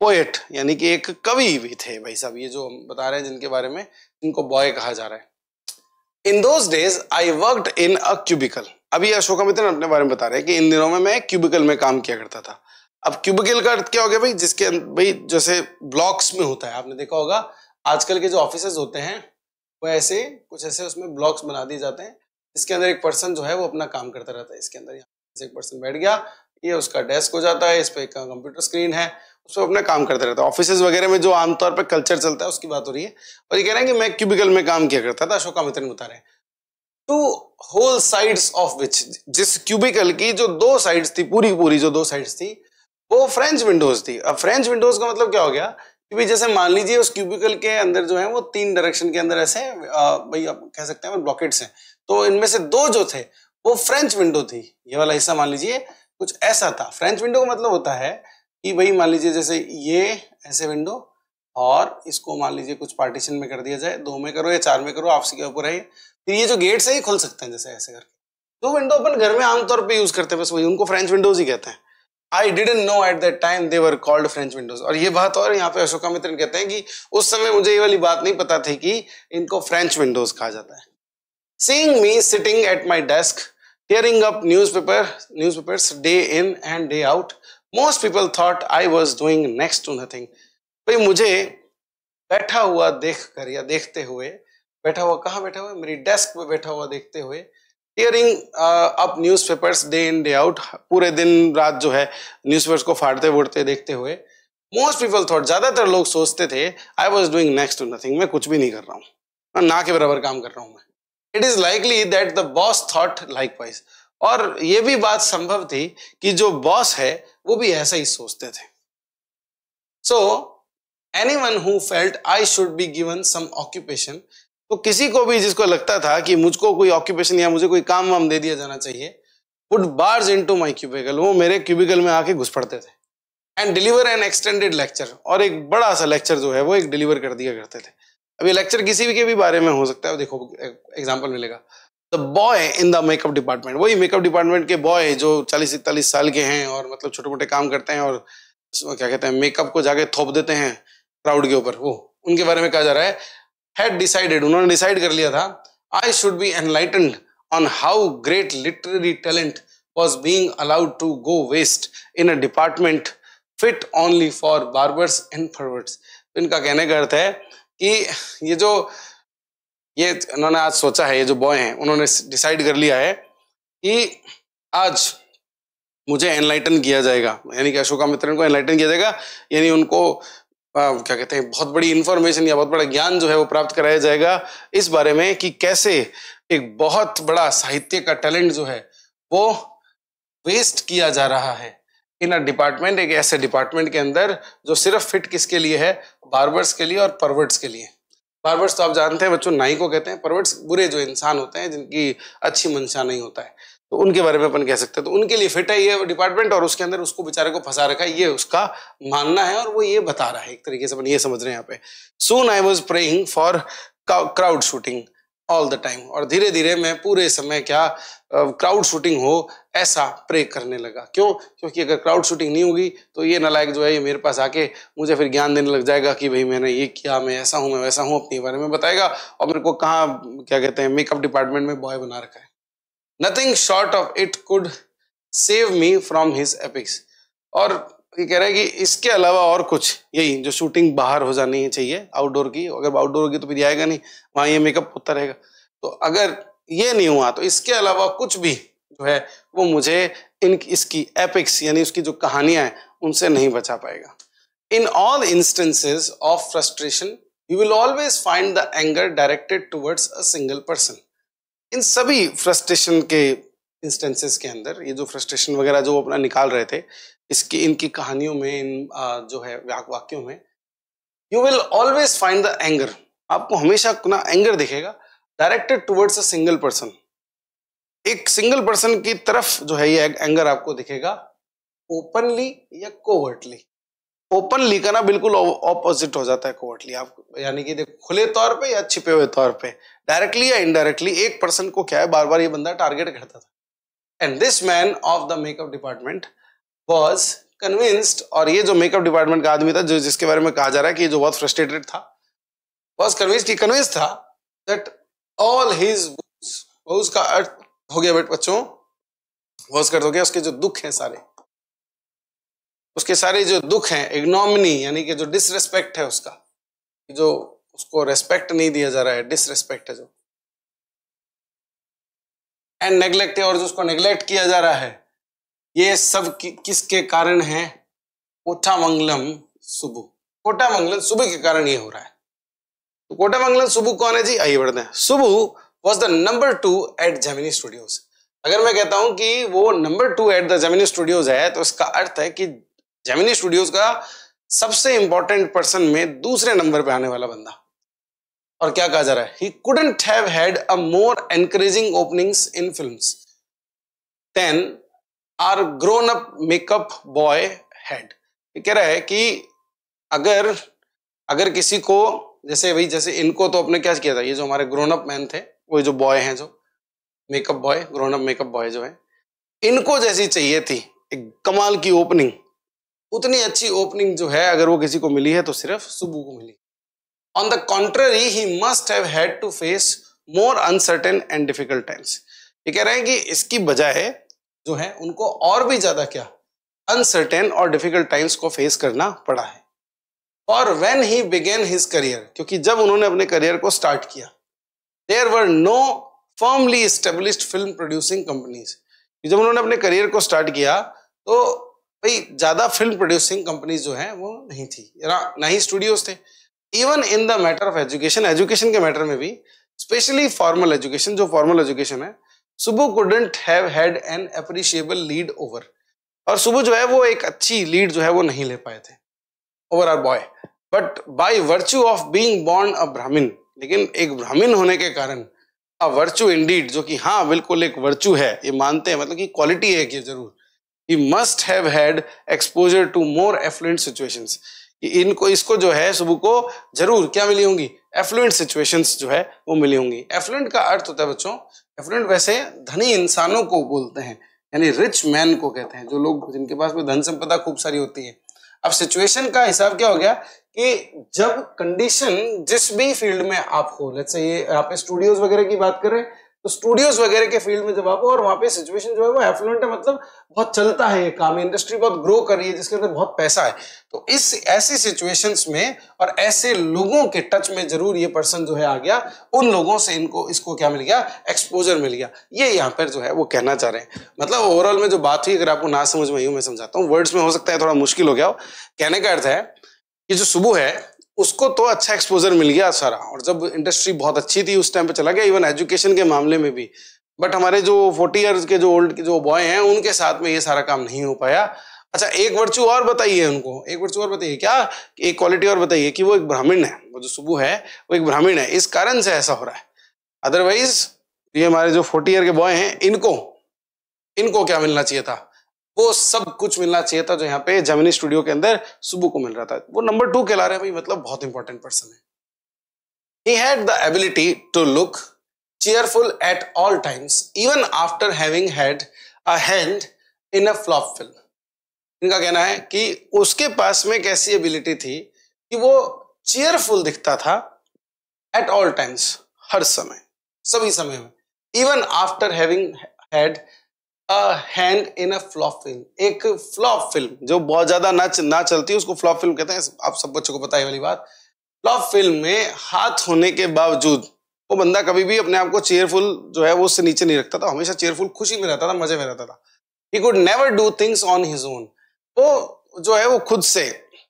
A: पोएट यानी कि एक कवि भी थे भाई साहब ये जो हम बता रहे हैं जिनके बारे में इनको बॉय कहा जा रहा है in those days I work in a cubicle अभी अशोका मित्र अपने बारे में बता रहे हैं कि इन दिनों में मैं क्यूबिकल में काम किया करता था अब क्यूबिकल का अर्थ क्या हो गया भाई जिसके अं-, भाई जैसे ब्लॉक्स में होता है आपने देखा होगा आजकल के जो ऑफिस होते हैं वो ऐसे कुछ ऐसे उसमें ब्लॉक्स बना दिए जाते हैं इसके अंदर एक पर्सन जो है वो अपना काम करता रहता है इसके अंदर यहाँ एक पर्सन बैठ गया ये उसका डेस्क हो जाता है इस पर कंप्यूटर स्क्रीन है उस पर अपना काम करते रहता है ऑफिस वगैरह में जो आमतौर पर कल्चर चलता है उसकी बात हो रही है और ये कह रहे हैं कि मैं क्यूबिकल में काम किया करता था अशोका मित्रन बता रहे हैं to whole side of which जिस क्यूबिकल की जो दो साइड्स थी पूरी पूरी जो दो साइड्स थी वो फ्रेंच विंडोज थी अब फ्रेंच विंडोज का मतलब क्या हो गया कि भाई जैसे मान लीजिए उस क्यूबिकल के अंदर जो है वो तीन डायरेक्शन के अंदर ऐसे भाई आप कह सकते हैं ब्लॉकेट्स हैं तो इनमें से दो जो थे वो फ्रेंच विंडो थी ये वाला हिस्सा मान लीजिए कुछ ऐसा था फ्रेंच विंडो का मतलब होता है कि वही मान लीजिए जैसे ये ऐसे विंडो और इसको मान लीजिए कुछ पार्टीशन में कर दिया जाए दो में करो या चार में करो आपसे के ऊपर है फिर ये जो गेट्स है ये खुल सकते हैं जैसे ऐसे करके जो विंडो अपन घर में आमतौर पे यूज करते हैं बस वही उनको फ्रेंच विंडोज ही कहते हैं I didn't know at that time they were called French windows और ये बात और यहाँ पे अशोका मित्र कहते हैं कि उस समय मुझे ये वाली बात नहीं पता थी कि इनको फ्रेंच विंडोज कहा जाता है seeing me sitting at my desk tearing up newspaper, newspapers day in and day out. Most people thought I was doing next to nothing. भाई मुझे बैठा हुआ देख कर या देखते हुए बैठा हुआ कहाँ बैठा हुआ मेरी डेस्क पे बैठा हुआ देखते हुए tearing up newspapers day in day out पूरे दिन रात जो है न्यूज पेपर्स को फाड़ते फूटते देखते हुए मोस्ट पीपल थॉट ज़्यादातर लोग सोचते थे I was doing next to nothing मैं कुछ भी नहीं कर रहा हूँ ना के बराबर काम कर रहा हूँ मैं it is likely that the boss thought likewise और ये भी बात संभव थी कि जो बॉस है वो भी ऐसा ही सोचते थे so anyone who felt I should be given some occupation तो किसी को भी जिसको लगता था कि मुझको कोई ऑक्यूपेशन या मुझे कोई काम वाम दे दिया जाना चाहिए would barge into my cubicle वो मेरे क्यूबिकल में आके घुस पड़ते थे and deliver an extended lecture और एक बड़ा सा लेक्चर जो है वो एक डिलीवर कर दिया करते थे अब ये लेक्चर किसी भी के भी बारे में हो सकता है देखो एग्जाम्पल मिलेगा the boy in the makeup department वही मेकअप डिपार्टमेंट के बॉय जो चालीस इकतालीस साल के हैं और मतलब छोटे मोटे काम करते हैं और क्या कहते हैं मेकअप को जाके थोप देते हैं क्राउड के ऊपर वो उनके बारे में कहा जा रहा है हैड डिसाइडेड उन्होंने डिसाइड कर लिया था I should be enlightened on how great literary talent was being allowed to go waste in a department fit only for barbers and forwards इनका कहने का अर्थ है कि ये जो ये उन्होंने आज सोचा है ये जो बॉय हैं उन्होंने डिसाइड कर लिया है कि आज मुझे एनलाइटन किया जाएगा यानी कि अशोका मित्रन को एनलाइटन किया जाएगा यानी उनको आ, क्या कहते हैं बहुत बड़ी इन्फॉर्मेशन या बहुत बड़ा ज्ञान जो है वो प्राप्त कराया जाएगा इस बारे में कि कैसे एक बहुत बड़ा साहित्य का टैलेंट जो है वो वेस्ट किया जा रहा है इन डिपार्टमेंट एक ऐसे डिपार्टमेंट के अंदर जो सिर्फ फिट किसके लिए है बार्बर्स के लिए और परवर्ट्स के लिए बार्बर्स तो आप जानते हैं बच्चों नाई को कहते हैं परवर्ट्स बुरे जो इंसान होते हैं जिनकी अच्छी मंशा नहीं होता है तो उनके बारे में अपन कह सकते हैं तो उनके लिए फिट है ये डिपार्टमेंट और उसके अंदर उसको बेचारे को फंसा रखा है ये उसका मानना है और वो ये बता रहा है एक तरीके से अपन ये समझ रहे हैं यहाँ पे soon I was praying for crowd shooting all the time और धीरे धीरे मैं पूरे समय क्या क्राउड शूटिंग हो ऐसा प्रे करने लगा क्यों क्योंकि अगर क्राउड शूटिंग नहीं होगी तो ये नलायक जो है ये मेरे पास आके मुझे फिर ज्ञान देने लग जाएगा कि भाई मैंने ये किया मैं ऐसा हूँ मैं वैसा हूँ अपने बारे में बताएगा और मेरे को कहाँ क्या कहते हैं मेकअप डिपार्टमेंट में बॉय बना रखा है nothing short of it could save me from his epics और ये कह रहा है कि इसके अलावा और कुछ यही जो शूटिंग बाहर हो जानी चाहिए आउटडोर की अगर आउटडोर होगी तो फिर आएगा नहीं वहाँ ये मेकअप होता रहेगा तो अगर ये नहीं हुआ तो इसके अलावा कुछ भी जो है वो मुझे इन इसकी एपिक्स यानी उसकी जो कहानियाँ हैं उनसे नहीं बचा पाएगा in all instances of frustration you will always find the anger directed towards a single person इन सभी फ्रस्ट्रेशन के इंस्टेंसेस के अंदर ये जो फ्रस्ट्रेशन वगैरह जो अपना निकाल रहे थे इसकी इनकी कहानियों में इन जो है वाक्यों में you will always find the anger आपको हमेशा ना एंगर दिखेगा directed towards a single person एक सिंगल पर्सन की तरफ जो है ये एंगर आपको दिखेगा ओपनली या कोवर्टली ओपनली का ना बिल्कुल ऑपोजिट हो जाता है कोवर्टली आप यानी कि देखो खुले तौर पे या छिपे हुए तौर पे डायरेक्टली या इनडायरेक्टली एक पर्सन को क्या है बार बार ये बंदा टारगेट करता था and this man of the makeup department was convinced और ये जो मेकअप डिपार्टमेंट का आदमी था जो जिसके बारे में कहा जा रहा है कि ये जो बहुत फ्रस्ट्रेटेड था वॉज कन्विंस्ड ही कन्विंस था दैट ऑल हिज वोज का अर्थ हो गया बेट बच्चों वॉज कर हो गया उसके जो दुख हैं सारे उसके सारे जो दुख हैं इग्नोमिनी यानी कि जो डिसरेस्पेक्ट है उसका जो उसको रेस्पेक्ट नहीं दिया जा रहा है डिसरेस्पेक्ट है जो एंड नेग्लेक्ट है और जो उसको नेग्लेक्ट किया जा रहा है ये सब कि, किसके कारण है कोटामंगलम सुबु कोटामंगलम सुबु के कारण ये हो रहा है तो कोटामंगलम सुबु कौन है जी आइए बढ़ते हैं Subbu was the number two at Gemini Studios अगर मैं कहता हूं कि वो number two at the Gemini Studios है तो इसका अर्थ है कि जेमिनी स्टूडियोज का सबसे इंपॉर्टेंट पर्सन में दूसरे नंबर पे आने वाला बंदा और क्या कहा जा रहा है he couldn't have had a more encouraging openings in films than our grown up makeup boy had कह रहा है कि अगर अगर किसी को जैसे भाई जैसे इनको तो अपने क्या किया था ये जो हमारे ग्रोन अप मैन थे वो जो बॉय हैं जो makeup boy grown up makeup boy जो है इनको जैसी चाहिए थी एक कमाल की ओपनिंग उतनी अच्छी ओपनिंग जो है अगर वो किसी को मिली है तो सिर्फ सुबू को मिली on the contrary he must have had to face more uncertain and difficult times ये कह रहे हैं कि इसकी बजाय जो है उनको और भी ज़्यादा क्या अनसर्टेन और डिफिकल्ट टाइम्स को फेस करना पड़ा है और when he began his career क्योंकि जब उन्होंने अपने करियर को स्टार्ट किया there were no firmly establish film producing companies जब उन्होंने अपने करियर को स्टार्ट किया तो भाई ज़्यादा फिल्म प्रोड्यूसिंग कंपनीज जो है वो नहीं थी ना ही स्टूडियोज थे even in the matter of education education के मैटर में भी स्पेशली फॉर्मल एजुकेशन जो फॉर्मल एजुकेशन है Subbu couldn't have had an appreciable lead over और सुबह जो है वो एक अच्छी लीड जो है वो नहीं ले पाए थे over our boy but by virtue of being born a Brahmin लेकिन एक ब्राह्मिन होने के कारण अ वर्च्यू इंडीड जो कि हाँ बिल्कुल एक वर्च्यू है ये मानते हैं मतलब कि क्वालिटी है कि जरूर he must have had exposure to more affluent situations इनको इसको जो है सुबह को जरूर क्या मिली होंगी एफ्लुएंट सिचुएशंस जो है वो मिली होंगी एफ्लुएंट का अर्थ होता है बच्चों एफुलेंट वैसे धनी इंसानों को बोलते हैं यानी रिच मैन को कहते हैं जो लोग जिनके पास में धन संपदा खूब सारी होती है अब सिचुएशन का हिसाब क्या हो गया कि जब कंडीशन जिस भी फील्ड में आप हो लेट्स से ये आप स्टूडियोज वगैरह की बात करें तो स्टूडियोज वगैरह के फील्ड में जब आप और वहाँ पे सिचुएशन जो है वो एफ्लुएंट है मतलब बहुत चलता है ये काम इंडस्ट्री बहुत ग्रो कर रही है जिसके अंदर बहुत पैसा है तो इस ऐसी सिचुएशंस में और ऐसे लोगों के टच में जरूर ये पर्सन जो है आ गया उन लोगों से इनको इसको क्या मिल गया एक्सपोजर मिल गया ये यहाँ पर जो है वो कहना चाह रहे हैं मतलब ओवरऑल में जो बात हुई अगर आपको ना समझ में आई मैं समझाता हूँ वर्ड्स में हो सकता है थोड़ा मुश्किल हो गया हो कहने का अर्थ है कि जो सुबह है उसको तो अच्छा एक्सपोजर मिल गया सारा और जब इंडस्ट्री बहुत अच्छी थी उस टाइम पे चला गया इवन एजुकेशन के मामले में भी बट हमारे जो फोर्टी ईयर्स के जो ओल्ड जो बॉय हैं उनके साथ में ये सारा काम नहीं हो पाया अच्छा एक वर्चू और बताइए उनको एक वर्चू और बताइए क्या एक क्वालिटी और बताइए कि वो एक ब्राह्मण है वो जो सुबह है वो एक ब्राह्मण है इस कारण से ऐसा हो रहा है अदरवाइज ये हमारे जो फोर्टी ईयर के बॉय हैं इनको इनको क्या मिलना चाहिए था वो सब कुछ मिलना चाहिए था जो यहाँ पे जमीनी स्टूडियो के अंदर सुबह को मिल रहा था वो नंबर टू कहला रहे हैं भाई मतलब बहुत इंपॉर्टेंट पर्सन है he had the ability to look cheerful at all times even after having had a hand in a flop film इनका कहना है कि उसके पास में कैसी एबिलिटी थी कि वो चेयरफुल दिखता था एट ऑल टाइम्स हर समय सभी समय में even after having had hand in a flop film एक फ्लॉप फिल्म जो बहुत ज्यादा ना ना चलती है उसको फ्लॉप फिल्म कहते हैं आप सब बच्चों को पता है वाली बात फ्लॉप फिल्म में हाथ होने के बावजूद वो बंदा कभी भी अपने आप को चेयरफुल जो है वो उससे नीचे नहीं रखता था हमेशा चेयरफुल खुशी में रहता था मजे में रहता था he could never do things on his own वो जो है वो खुद से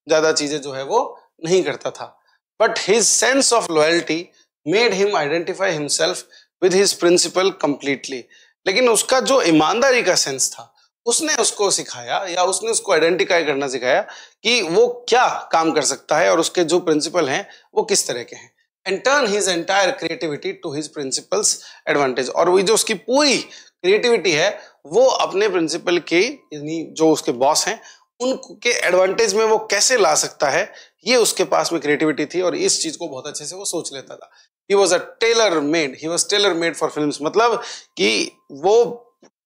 A: ज्यादा चीजें जो है वो नहीं करता था but his sense of loyalty made him identify himself with his principal completely लेकिन उसका जो ईमानदारी का सेंस था उसने उसको सिखाया या उसने उसको आइडेंटिफाई करना सिखाया कि वो क्या काम कर सकता है और उसके जो प्रिंसिपल हैं वो किस तरह के हैं and turn his entire creativity to his principal's advantage और वो जो उसकी पूरी क्रिएटिविटी है वो अपने प्रिंसिपल के यानी जो उसके बॉस हैं उनके एडवांटेज में वो कैसे ला सकता है ये उसके पास में क्रिएटिविटी थी और इस चीज को बहुत अच्छे से वो सोच लेता था he was a tailor made he was tailor made for film मतलब कि वो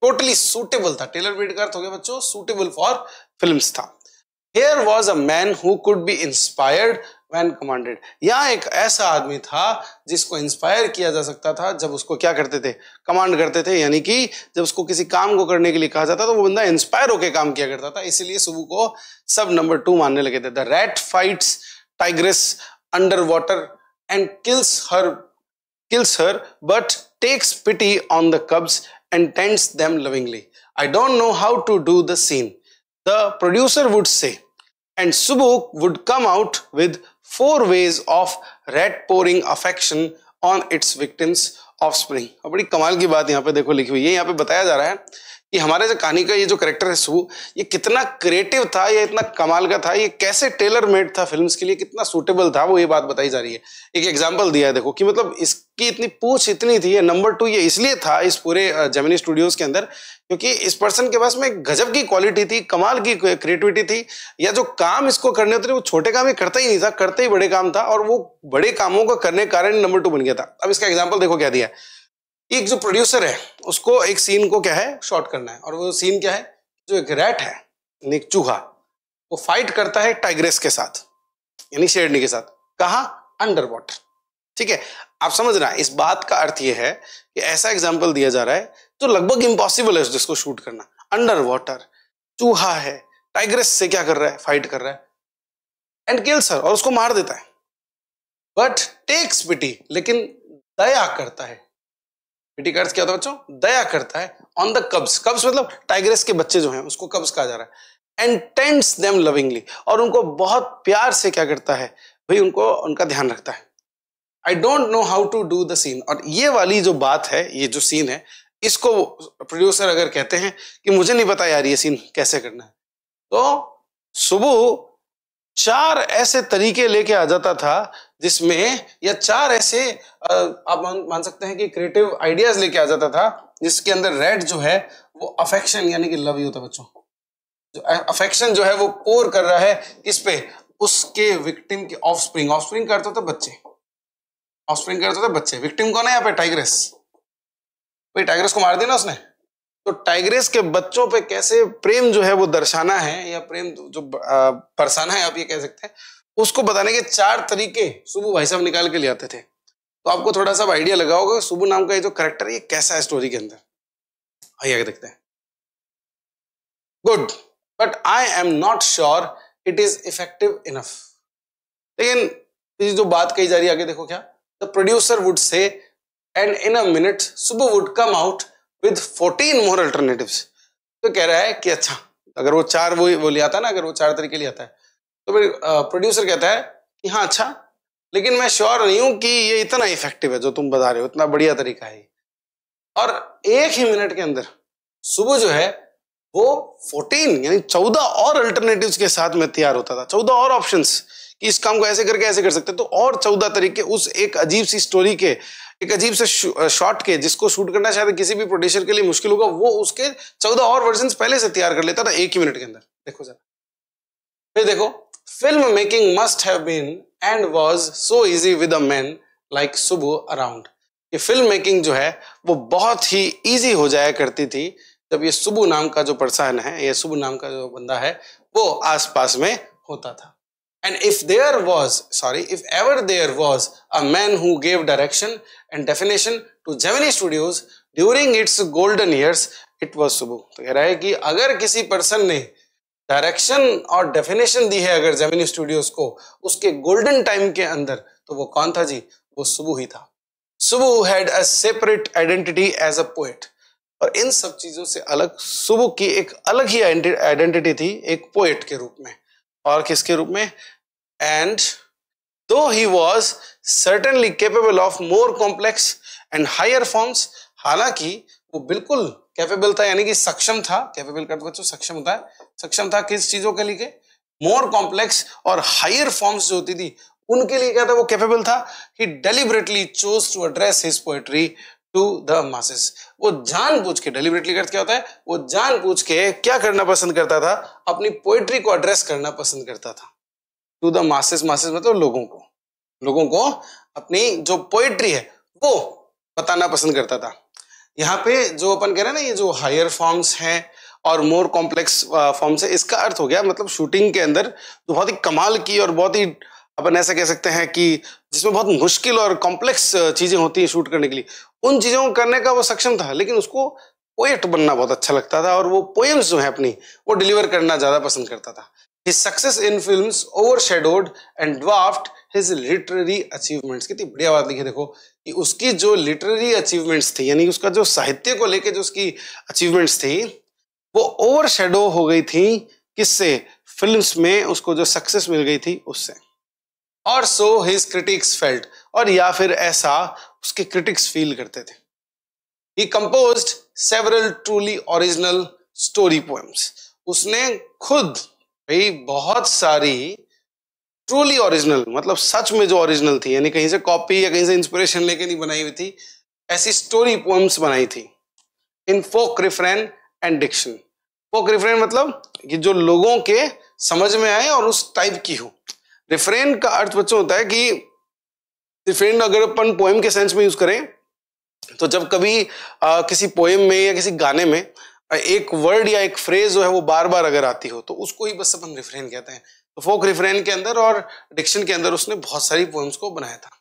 A: टोटली सुटेबल था टेलर मेड का अर्थ हो गया बच्चों सुटेबल फॉर फिल्म था here was a man who could be inspired when commanded यहाँ एक ऐसा आदमी था जिसको इंस्पायर किया जा सकता था जब उसको क्या करते थे कमांड करते थे यानी कि जब उसको किसी काम को करने के लिए कहा जाता तो वो बंदा इंस्पायर होकर काम किया करता था इसीलिए सुबह को सब नंबर टू मानने लगे थे the rat fights tigress under water and kills her kills her but takes pity on the cubs and tends them lovingly. I don't know how to do the scene, the producer would say. And Subuk would come out with four ways of rat pouring affection on its victims offspring. और kamal ki baat yahan pe पे देखो लिखी hai. है यहाँ पे बताया जा रहा ये हमारे जो कहानी का ये जो करेक्टर है सु ये कितना क्रिएटिव था या इतना कमाल का था ये कैसे टेलर मेड था फिल्म के लिए कितना सूटेबल था वो ये बात बताई जा रही है एक एग्जाम्पल दिया है देखो कि मतलब इसकी इतनी पूछ इतनी थी नंबर टू ये इसलिए था इस पूरे जमीनी स्टूडियोज के अंदर क्योंकि इस पर्सन के पास में गजब की क्वालिटी थी कमाल की क्रिएटिविटी थी या जो काम इसको करने होते थे वो छोटे काम ही करता ही नहीं था करते ही बड़े काम था और वो बड़े कामों को करने के कारण नंबर टू बन गया था अब इसका एग्जाम्पल देखो क्या दिया है एक जो प्रोड्यूसर है उसको एक सीन को क्या है शॉर्ट करना है और वो सीन क्या है जो एक रैट है एक चूहा वो फाइट करता है टाइग्रेस के साथ यानी शेरनी के साथ कहा अंडर वाटर ठीक है आप समझना इस बात का अर्थ यह है कि ऐसा एग्जाम्पल दिया जा रहा है जो लगभग इम्पॉसिबल है जिसको शूट करना अंडर वाटर चूहा है टाइग्रेस से क्या कर रहा है फाइट कर रहा है एंड किल्स हर और उसको मार देता है बट टेक्स पिटी लेकिन दया करता है पिटी का अर्थ क्या होता है बच्चों दया करता है ऑन द कब्स कब्स मतलब टाइग्रेस के बच्चे जो हैं उसको कब्स कहा जा रहा है एंड टेंट्स देम लविंगली और उनको बहुत प्यार से क्या करता है भाई उनको उनका ध्यान रखता है I don't know how to do the scene और ये वाली जो बात है ये जो सीन है इसको प्रोड्यूसर अगर कहते हैं कि मुझे नहीं पता यार ये सीन कैसे करना है तो सुबह चार ऐसे तरीके लेके आ जाता था जिसमें या चार ऐसे आप मान सकते हैं कि क्रिएटिव आइडियाज लेके आ जाता था जिसके अंदर रेड जो है वो अफेक्शन यानी कि लव ही होता बच्चों जो अफेक्शन जो है वो पोर कर रहा है किस पे उसके विक्टिम के ऑफ स्प्रिंग ऑफ स्प्रिंग करते थे बच्चे ऑफ स्प्रिंग करते थे बच्चे विक्टिम कौन है यहाँ पे टाइग्रेस भाई टाइग्रेस को मार दिया ना उसने तो टाइग्रेस के बच्चों पे कैसे प्रेम जो है वो दर्शाना है या प्रेम जो परसाना है आप ये कह सकते हैं उसको बताने के चार तरीके सुबह भाई साहब निकाल के ले आते थे तो आपको थोड़ा सा आइडिया लगा होगा सुबह नाम का ये जो करेक्टर है ये कैसा है स्टोरी के अंदर आइए आगे देखते हैं good but I am not sure it is effective enough लेकिन जो बात कही जा रही है आगे देखो क्या the producer would say and in a minute Subbu would come out with fourteen more alternatives तो कह रहा है कि अच्छा अगर वो चार वो वो लिया आता ना अगर वो चार तरीके लिया आता है तो फिर प्रोड्यूसर कहता है कि हाँ अच्छा लेकिन मैं श्योर नहीं हूं कि ये इतना इफेक्टिव है जो तुम बता रहे हो इतना बढ़िया तरीका है और एक ही मिनट के अंदर सुबह जो है वो 14 यानी 14 और अल्टरनेटिव्स के साथ में तैयार होता था 14 और ऑप्शंस कि इस काम को ऐसे करके ऐसे कर सकते तो और 14 तरीके उस एक अजीब सी स्टोरी के एक अजीब से शॉट के जिसको शूट करना शायद किसी भी प्रोड्यूसर के लिए मुश्किल होगा वो उसके चौदह और वर्जन पहले से तैयार कर लेता था एक ही मिनट के अंदर देखो जरा फिर देखो film making must have been and was so easy with a man like Subbu around ये फिल्म मेकिंग जो है वो बहुत ही इजी हो जाया करती थी जब ये सुबह नाम का जो पर्सन है ये सुबह नाम का जो बंदा है वो आसपास में होता था And if there was, sorry, if ever there was a man who gave direction and definition to Gemini Studios during its golden years, it was Subhu. तो कह रहा है कि अगर किसी पर्सन ने डायरेक्शन और डेफिनेशन दी है अगर जेमिनी स्टूडियोज को उसके गोल्डन टाइम के अंदर तो वो कौन था जी वो सुबह ही था Subbu had a separate identity as a poet और इन सब चीजों से अलग सुबह की एक अलग ही आइडेंटिटी थी एक पोएट के रूप में और किसके रूप में and though he was certainly capable of more complex and higher forms हालांकि वो बिल्कुल कैपेबल था यानी कि सक्षम था कैपेबल करते बच्चों सक्षम होता है सक्षम था किस चीजों के लिए मोर कॉम्प्लेक्स और हायर फॉर्म्स जो होती थी उनके लिए क्या था वो कैपेबल था he deliberately chose to address his poetry to the masses वो जानबूझ के डिलीवरेटली करके क्या होता है वो जानबूझ के क्या करना पसंद करता था अपनी पोइट्री को एड्रेस करना पसंद करता था टू द मासेस मासेस मतलब लोगों को लोगों को अपनी जो पोइट्री है वो बताना पसंद करता था यहाँ पे जो अपन कह रहे हैं ना ये जो हायर फॉर्म्स हैं और मोर कॉम्प्लेक्स फॉर्म्स है इसका अर्थ हो गया मतलब शूटिंग के अंदर जो तो बहुत ही कमाल की और बहुत ही अपन ऐसा कह सकते हैं कि जिसमें बहुत मुश्किल और कॉम्प्लेक्स चीज़ें होती हैं शूट करने के लिए उन चीज़ों को करने का वो सक्षम था लेकिन उसको पोएट बनना बहुत अच्छा लगता था और वो पोएम्स जो है अपनी वो डिलीवर करना ज़्यादा पसंद करता था his success in film overshadowed and dwarfed his literary achievements कितनी बढ़िया बात लिखी देखो कि उसकी जो लिटरेरी अचीवमेंट्स थी यानी उसका जो साहित्य को लेके जो उसकी अचीवमेंट्स थी वो ओवर शेडो हो गई थी किससे फिल्म में उसको जो सक्सेस मिल गई थी उससे और सो हिज क्रिटिक्स फेल्ट और या फिर ऐसा उसके क्रिटिक्स फील करते थे he compose several truly original story poems उसने खुद भाई बहुत सारी ट्रूली ओरिजिनल मतलब सच में जो ओरिजिनल थी यानी कहीं से कॉपी या कहीं से इंस्पिरेशन लेके नहीं बनाई हुई थी ऐसी स्टोरी पोएम्स बनाई थी in folk refrain and diction folk refrain मतलब कि जो लोगों के समझ में आए और उस टाइप की हो रिफ्रेन का अर्थ बच्चों होता है कि रिफ्रेन अगर अपन पोएम के सेंस में यूज करें तो जब कभी आ, किसी पोएम में या किसी गाने में एक वर्ड या एक फ्रेज जो है वो बार बार अगर आती हो तो उसको ही बस अपन रिफ्रेन कहते हैं तो फोक रिफ्रेन के अंदर और डिक्शन के अंदर उसने बहुत सारी पोएम्स को बनाया था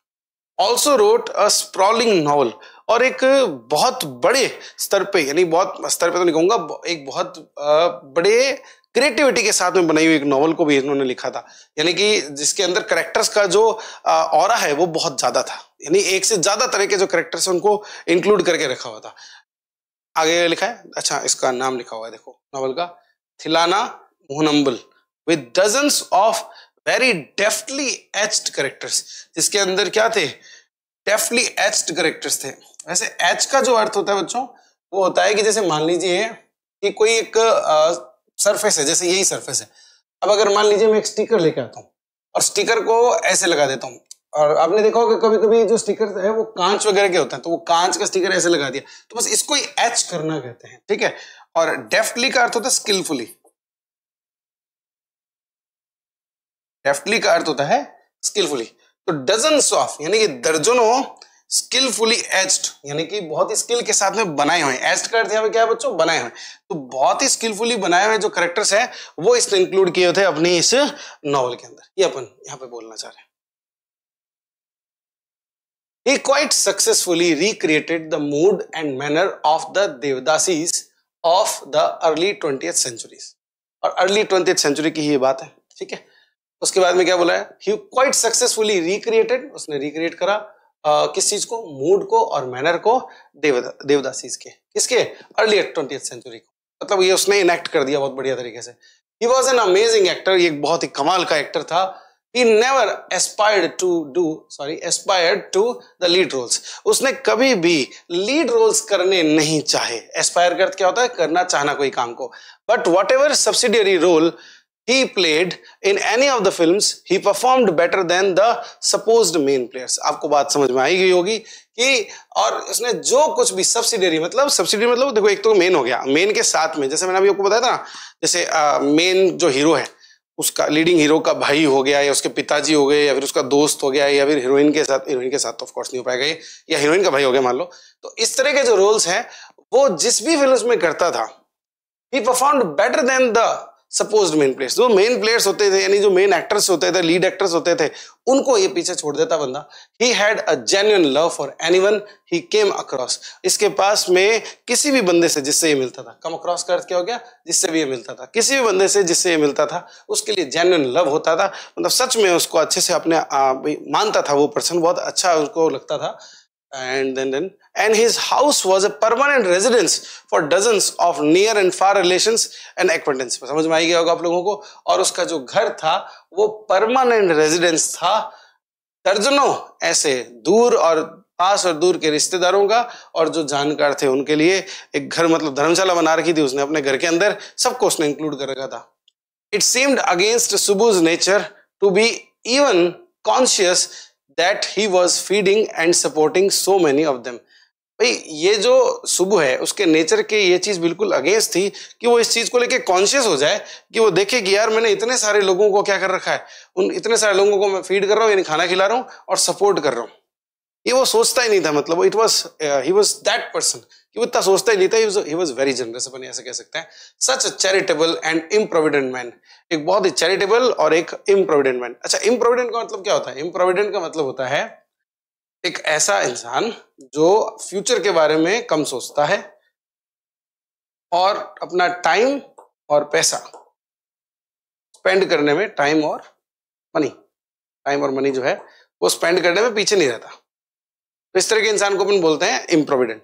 A: also wrote a sprawling novel और एक बहुत बड़े स्तर पे यानी बहुत स्तर पे तो नहीं कहूंगा एक बहुत बड़े क्रिएटिविटी के साथ में बनाई हुई एक नॉवल को भी इन्होंने लिखा था यानी कि जिसके अंदर करेक्टर्स का जो और है वो बहुत ज़्यादा था यानी एक से ज़्यादा तरह के जो करेक्टर्स उनको इंक्लूड करके रखा हुआ था आगे लिखा है अच्छा इसका नाम लिखा हुआ है देखो नॉवल का Thillana Mohanambal with dozens of very deftly etched characters जिसके अंदर क्या थे डेफ्टली एच्ड करेक्टर्स थे वैसे एच का जो अर्थ होता है बच्चों वो होता है कि जैसे मान लीजिए कि कोई एक सरफेस है जैसे यही सरफेस है अब अगर मान लीजिए मैं एक स्टिकर लेके आता हूँ और स्टिकर को ऐसे लगा देता हूँ और आपने देखा होगा कभी कभी जो स्टिकर है वो कांच वगैरह के होते हैं तो वो कांच का स्टिकर ऐसे लगा दिया तो बस इसको ही एच करना कहते हैं ठीक है और डेफ्टली का अर्थ होता है स्किलफुली डेफ्टली का अर्थ होता है स्किलफुली तो डजन ऑफ यानी कि दर्जनों स्किलफुली एज्ड यानी कि बहुत ही स्किल के साथ में बनाए हुए एज्ड कर दिया क्या बच्चों बनाए हुए तो बहुत ही स्किलफुली बनाए हुए जो करेक्टर्स हैं वो इसने इंक्लूड किए थे अपनी इस नॉवल के अंदर ये अपन यहाँ पे बोलना चाह रहे हैं He quite successfully recreated the mood and manner of the Devdasis of the early 20th centuries. और अर्ली ट्वेंटी सेंचुरी की ही बात है ठीक है उसके बाद में क्या बोला है ही क्वाइट सक्सेसफुली रिक्रिएटेड उसने रिक्रिएट करा किस चीज को मूड को और मैनर को देवदा, देवदासीज के किसके अर्ली ट्वेंटी सेंचुरी को मतलब ये उसने इनेक्ट कर दिया बहुत बढ़िया तरीके से he was an amazing actor ये बहुत ही कमाल का एक्टर था he never aspired to do sorry aspired to the lead roles उसने कभी भी लीड रोल्स करने नहीं चाहे एस्पायर करते क्या होता है करना चाहना कोई काम को but whatever subsidiary role he played in any of the films, he performed better than the supposed main players. आपको बात समझ में आई गई होगी कि और उसने जो कुछ भी सब्सिडरी मतलब सब्सिडरी मतलब देखो एक तो मेन हो गया मेन के साथ में जैसे मैंने अभी आपको बताया था ना जैसे मेन जो हीरो है उसका लीडिंग हीरो का भाई हो गया या उसके पिताजी हो गए या फिर उसका दोस्त हो गया या फिर हीरोइन के साथ हीरोइन के साथ तो ऑफकोर्स नहीं हो पाएगा ये या हीरोइन का भाई हो गया मान लो तो इस तरह के जो रोल्स हैं वो जिस भी फिल्म में करता था he perform better than suppose main players जो मेन प्लेयर्स होते थे यानी जो मेन एक्टर्स होते थे लीड एक्टर्स होते थे उनको ये पीछे छोड़ देता बंदा he had a genuine love for anyone he came across इसके पास में किसी भी बंदे से जिससे ये मिलता था कम अक्रॉस का अर्थ क्या हो गया जिससे भी ये मिलता था किसी भी बंदे से जिससे ये मिलता था उसके लिए जेन्यून लव होता था मतलब सच में उसको अच्छे से अपने आ, मानता था वो पर्सन बहुत अच्छा उसको लगता था and then, then and his house was a permanent residence for dozens of near and far relations and acquaintances समझ में आ गया hoga aap लोगों ko aur uska jo ghar tha wo permanent residence tha darjano aise dur aur पास और दूर के रिश्तेदारों का और जो जानकार थे उनके लिए एक घर मतलब धर्मशाला बना रखी थी उसने अपने घर के अंदर सबको उसने इंक्लूड कर रखा था it seemed against Subbu's nature to be even conscious that he was feeding and supporting so many of them भाई ये जो सुबह है उसके नेचर के ये चीज़ बिल्कुल अगेंस्ट थी कि वो इस चीज़ को लेके कॉन्शियस हो जाए कि वो देखे कि यार मैंने इतने सारे लोगों को क्या कर रखा है उन इतने सारे लोगों को मैं फीड कर रहा हूँ यानी खाना खिला रहा हूँ और सपोर्ट कर रहा हूँ ये वो सोचता ही नहीं था मतलब it was he was that person कि वो इतना सोचता ही नहीं था ही वॉज वेरी जनरस अपन ऐसे कह सकते हैं such charitable and improvident man एक बहुत ही चैरिटेबल और एक इम्प्रोविडेंट मैन अच्छा इम्प्रोविडेंट का मतलब क्या होता है इम्प्रोविडेंट का मतलब होता है एक ऐसा इंसान जो फ्यूचर के बारे में कम सोचता है और अपना टाइम और पैसा स्पेंड करने में टाइम और मनी टाइम और मनी जो है वो स्पेंड करने में पीछे नहीं रहता तो इस तरह के इंसान को अपन बोलते हैं improvident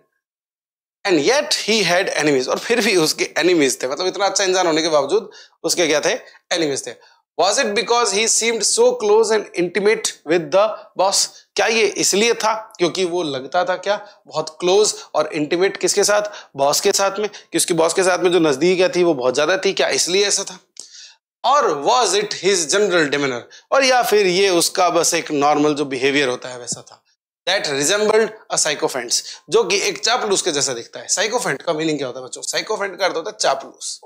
A: and yet he had enemies और फिर भी उसके एनिमीज थे मतलब इतना अच्छा इंसान होने के बावजूद उसके क्या थे एनिमीज थे was it because he seemed so close and intimate with the boss क्या ये इसलिए था क्योंकि वो लगता था क्या बहुत क्लोज और इंटीमेट किसके साथ बॉस के साथ में कि उसकी बॉस के साथ में जो नजदीक थी वो बहुत ज्यादा थी क्या इसलिए ऐसा था और was it his general demeanour और या फिर ये उसका बस एक नॉर्मल जो बिहेवियर होता है वैसा था दैट रिजेंबल्ड अ साइकोफेंट्स जो कि एक चापलूस के जैसा दिखता है साइकोफेंट का मीनिंग क्या होता है बच्चों साइकोफेंट का अर्थ होता है चापलूस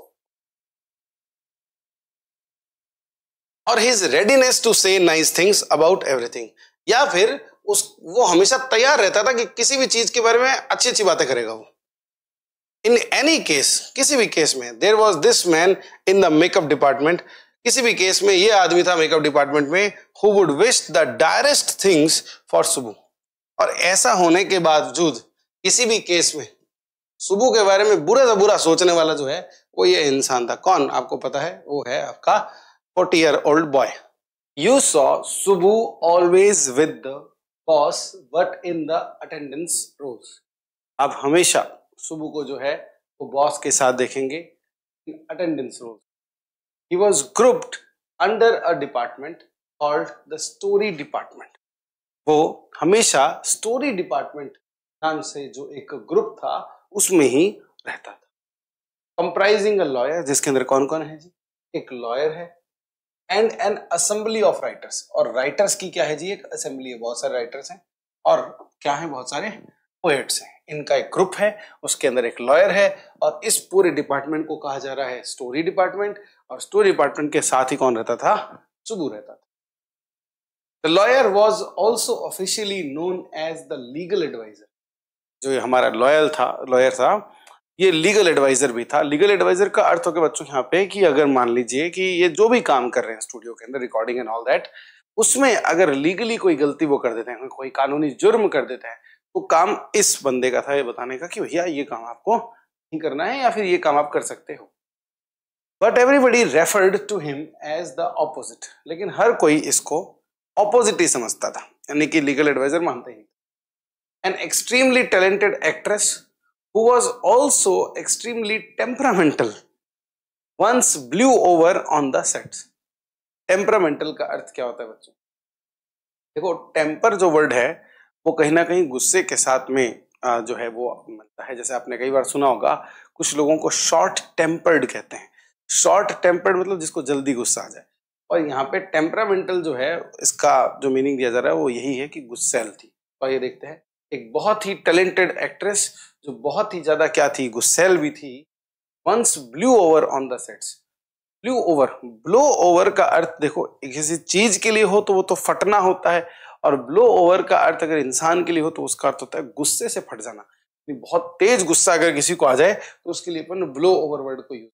A: और his readiness to say nice things about everything या फिर उस वो हमेशा तैयार रहता था कि किसी भी चीज के बारे में अच्छी अच्छी बातें करेगा वो इन एनी केस किसी भी केस में there was this man in the makeup department किसी भी केस में ये आदमी था मेकअप डिपार्टमेंट में who would wish the direst things for Subbu और ऐसा होने के बावजूद किसी भी केस में सुबह के बारे में बुरा से बुरा सोचने वाला जो है वो ये इंसान था कौन आपको पता है वो है आपका forty year old boy you saw Subbu always with the boss but in the attendance rolls आप हमेशा सुबह को जो है वो बॉस के साथ देखेंगे in attendance rolls he was grouped under a department called the story department वो हमेशा स्टोरी डिपार्टमेंट नाम से जो एक ग्रुप था उसमें ही रहता था कंप्राइजिंग अ लॉयर जिसके अंदर कौन कौन है जी एक लॉयर है and an assembly of writers और राइटर्स की क्या है जी एक असेंबली है बहुत सारे राइटर्स हैं और क्या है बहुत सारे पोएट्स हैं इनका एक ग्रुप है उसके अंदर एक लॉयर है और इस पूरे डिपार्टमेंट को कहा जा रहा है स्टोरी डिपार्टमेंट और स्टोरी डिपार्टमेंट के साथ ही कौन रहता था सुबू रहता था the lawyer was also officially known as the legal adviser जो हमारा लॉयल था लॉयर था ये लीगल एडवाइजर भी था लीगल एडवाइजर का अर्थ हो गया बच्चों यहाँ पे कि अगर मान लीजिए कि ये जो भी काम कर रहे हैं स्टूडियो के अंदर रिकॉर्डिंग एंड ऑल दैट उसमें अगर लीगली कोई गलती वो कर देते हैं कोई कानूनी जुर्म कर देते हैं तो काम इस बंदे का था ये बताने का कि भैया ये काम आपको नहीं करना है या फिर ये काम आप कर सकते हो but everybody referred to him as the opposite लेकिन हर कोई इसको ऑपोजिट ही समझता था यानी कि लीगल एडवाइजर मानते ही an extremely talented actress who was also extremely temperamental once blew over on the sets temperamental का अर्थ क्या होता है बच्चों देखो टेम्पर जो वर्ड है वो कहीं ना कहीं गुस्से के साथ में जो है वो मिलता है जैसे आपने कई बार सुना होगा कुछ लोगों को शॉर्ट टेम्पर्ड कहते हैं शॉर्ट टेम्पर्ड मतलब जिसको जल्दी गुस्सा आ जाए और यहाँ पे टेम्परामेंटल जो है इसका जो मीनिंग दिया जा रहा है वो यही है कि गुस्सेल थी और ये देखते हैं एक बहुत ही टैलेंटेड एक्ट्रेस जो बहुत ही ज़्यादा क्या थी गुस्सेल भी थी once blew over on the sets blew over blow over का अर्थ देखो किसी चीज़ के लिए हो तो वो तो फटना होता है और ब्लो ओवर का अर्थ अगर इंसान के लिए हो तो उसका अर्थ होता है गुस्से से फट जाना बहुत तेज गुस्सा अगर किसी को आ जाए तो उसके लिए अपन ब्लो ओवर वर्ड को यूज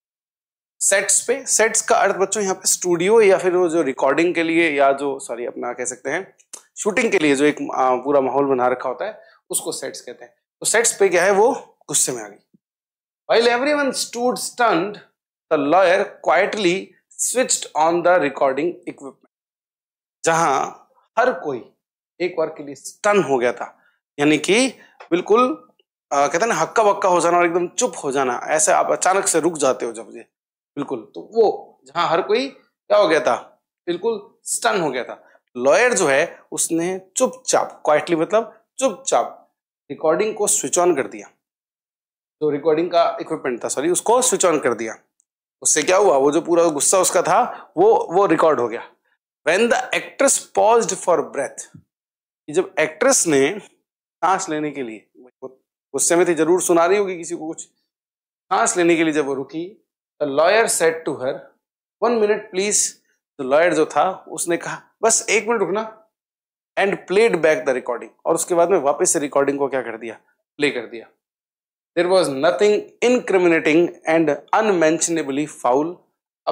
A: सेट्स पे सेट्स का अर्थ बच्चों यहाँ पे स्टूडियो या फिर वो जो रिकॉर्डिंग के लिए या जो सॉरी अपना कह सकते हैं शूटिंग के लिए जो एक आ, पूरा माहौल बना रखा होता है उसको सेट्स कहते हैं तो सेट्स पे क्या है वो गुस्से में आ गई while everyone stood stunned the lawyer quietly switched on the recording equipment जहां हर कोई एक बार के लिए स्टन हो गया था यानी कि बिल्कुल आ, कहते हैं ना हक्का बक्का हो जाना और एकदम चुप हो जाना ऐसे आप अचानक से रुक जाते हो जब ये बिल्कुल तो वो जहां हर कोई क्या हो गया था बिल्कुल स्टन हो गया था लॉयर जो है उसने चुपचाप क्वाइटली मतलब चुपचाप रिकॉर्डिंग को स्विच ऑन कर दिया जो रिकॉर्डिंग का इक्विपमेंट था सॉरी उसको स्विच ऑन कर दिया उससे क्या हुआ वो जो पूरा गुस्सा उसका था वो वो रिकॉर्ड हो गया when the actress pause for breath जब एक्ट्रेस ने सांस लेने के लिए गुस्से में थी जरूर सुना रही होगी किसी को कुछ सांस लेने के लिए जब वो रुकी the lawyer said to her one minute please the lawyer जो था उसने कहा बस एक मिनट रुकना and played back the recording और उसके बाद में वापस से रिकॉर्डिंग को क्या कर दिया प्ले कर दिया there was nothing incriminating and unmentionably foul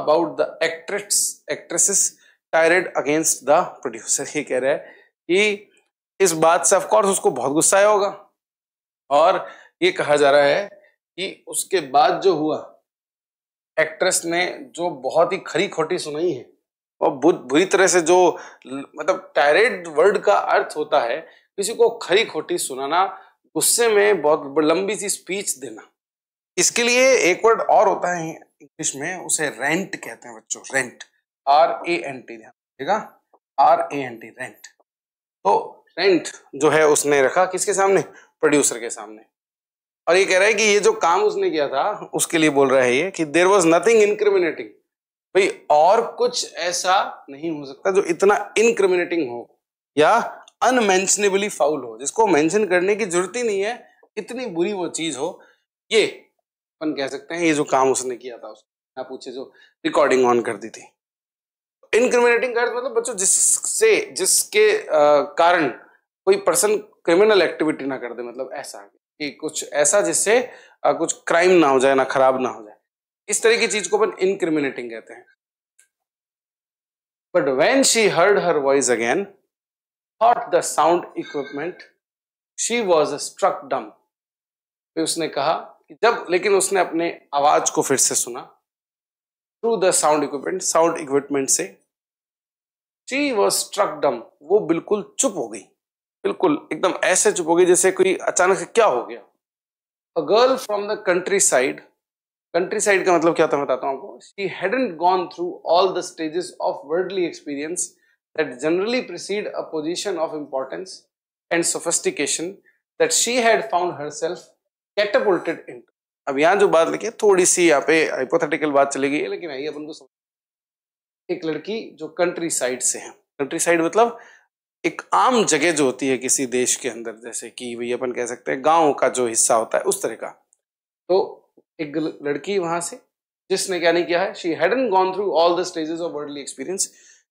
A: about the actress actress's tirade against the producer ये कह रहा है कि इस बात से ऑफकोर्स उसको बहुत गुस्सा आया होगा और ये कहा जा रहा है कि उसके बाद जो हुआ एक्ट्रेस ने जो बहुत ही खरी खोटी सुनाई है और बुरी तरह से जो मतलब टायरेड वर्ड का अर्थ होता है किसी को खरी खोटी सुनाना गुस्से में बहुत लंबी सी स्पीच देना इसके लिए एक वर्ड और होता है इंग्लिश में उसे रेंट कहते हैं बच्चों rant R A N T ठीक है R A N T rant तो रेंट जो है उसने रखा किसके सामने प्रोड्यूसर के सामने और ये कह रहा है कि ये जो काम उसने किया था उसके लिए बोल रहा है ये कि देर वॉज नथिंग इनक्रिमिनेटिंग भाई और कुछ ऐसा नहीं हो सकता जो इतना इनक्रिमिनेटिंग हो या अनमेंशनेबली फाउल हो जिसको मेंशन करने की जरूरत ही नहीं है इतनी बुरी वो चीज हो ये अपन कह सकते हैं ये जो काम उसने किया था उसने ना पूछे जो रिकॉर्डिंग ऑन कर दी थी इनक्रिमिनेटिंग का मतलब बच्चों जिससे जिसके आ, कारण कोई पर्सन क्रिमिनल एक्टिविटी ना कर दे मतलब ऐसा कि कुछ ऐसा जिससे कुछ क्राइम ना हो जाए ना खराब ना हो जाए इस तरह की चीज को अपन इनक्रिमिनेटिंग कहते हैं but when she heard her voice again through the sound equipment she was struck dumb फिर उसने कहा कि जब लेकिन उसने अपने आवाज को फिर से सुना through the sound equipment sound equipment से शी वॉज स्ट्रक डम वो बिल्कुल चुप हो गई बिल्कुल एकदम ऐसे चुप हो गई जैसे कोई अचानक से क्या हो गया a girl from the countryside countryside का मतलब क्या था मैं बताता हूँ आपको she hadn't gone through all the stages of worldly experience that generally precede a position of of and sophistication that she had found herself catapulted in अब यहाँ जो बात लिखी थोड़ी सी यहाँ पे हाइपोथेटिकल बात चली गई है लेकिन आइए अपन को समझ एक लड़की जो कंट्री साइड से है कंट्री साइड मतलब एक आम जगह जो होती है किसी देश के अंदर जैसे कि भाई अपन कह सकते हैं गांव का जो हिस्सा होता है उस तरह का तो एक लड़की वहां से जिसने क्या नहीं किया है she hadn't gone through all the stages of worldly experience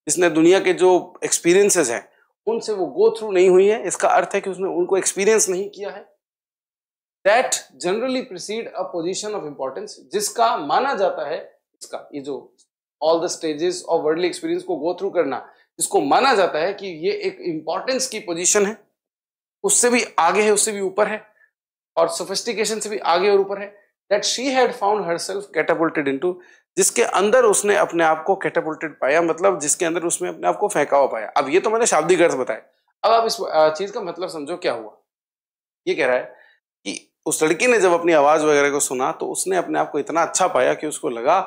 A: जिसने दुनिया के जो एक्सपीरियंसेस हैं उनसे वो गो थ्रू नहीं हुई है इसका अर्थ है कि उसने उनको एक्सपीरियंस नहीं किया है that generally precede a position of importance जिसका माना जाता है इसका ये जो all the stages of worldly experience को गो थ्रू करना इसको माना जाता है कि ये एक इंपॉर्टेंस की पोजीशन है उससे भी आगे है उससे भी ऊपर है और सोफिस्टिकेशन से भी आगे और ऊपर है that she had found herself catapulted in जिसके अंदर उसने अपने आप को कैटापुल्टेड पाया मतलब जिसके अंदर उसने अपने आप को फेंका हुआ पाया अब ये तो मैंने शाब्दिक अर्थ बताया अब आप इस चीज का मतलब समझो क्या हुआ ये कह रहा है कि उस लड़की ने जब अपनी आवाज वगैरह को सुना तो उसने अपने आप को इतना अच्छा पाया कि उसको लगा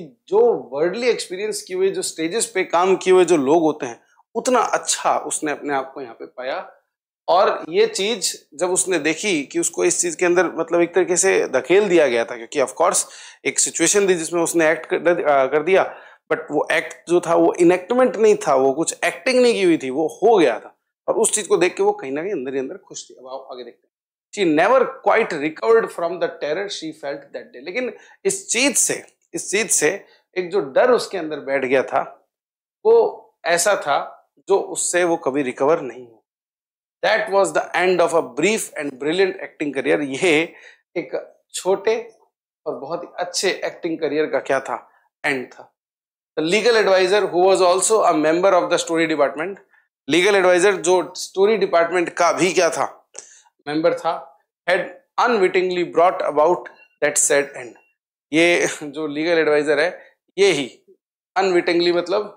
A: जो वर्डली एक्सपीरियंस किए हुए जो स्टेजेस पे काम किए हुए जो लोग होते हैं उतना अच्छा उसने अपने आप को यहाँ पे पाया और ये चीज जब उसने देखी कि उसको इस चीज के अंदर मतलब एक तरीके से धकेल दिया गया था क्योंकि ऑफकोर्स एक सिचुएशन थी जिसमें उसने एक्ट कर, दिया बट वो एक्ट जो था वो इनेक्टमेंट नहीं था वो कुछ एक्टिंग नहीं की हुई थी वो हो गया था और उस चीज को देख के वो कहीं ना कहीं अंदर ही अंदर खुश थी अब आगे देखते हैं she never quite recovered from the terror she felt that day लेकिन इस चीज से इस चीज से एक जो डर उसके अंदर बैठ गया था वो ऐसा था जो उससे वो कभी रिकवर नहीं हो that was the end of a brief and brilliant acting career ये एक छोटे और बहुत ही अच्छे एक्टिंग करियर का क्या था एंड था the legal adviser who was also a member of the story department legal adviser जो स्टोरी डिपार्टमेंट का भी क्या था मेंबर था had unwittingly brought about that sad end ये जो लीगल एडवाइज़र है ये ही अनविटिंगली मतलब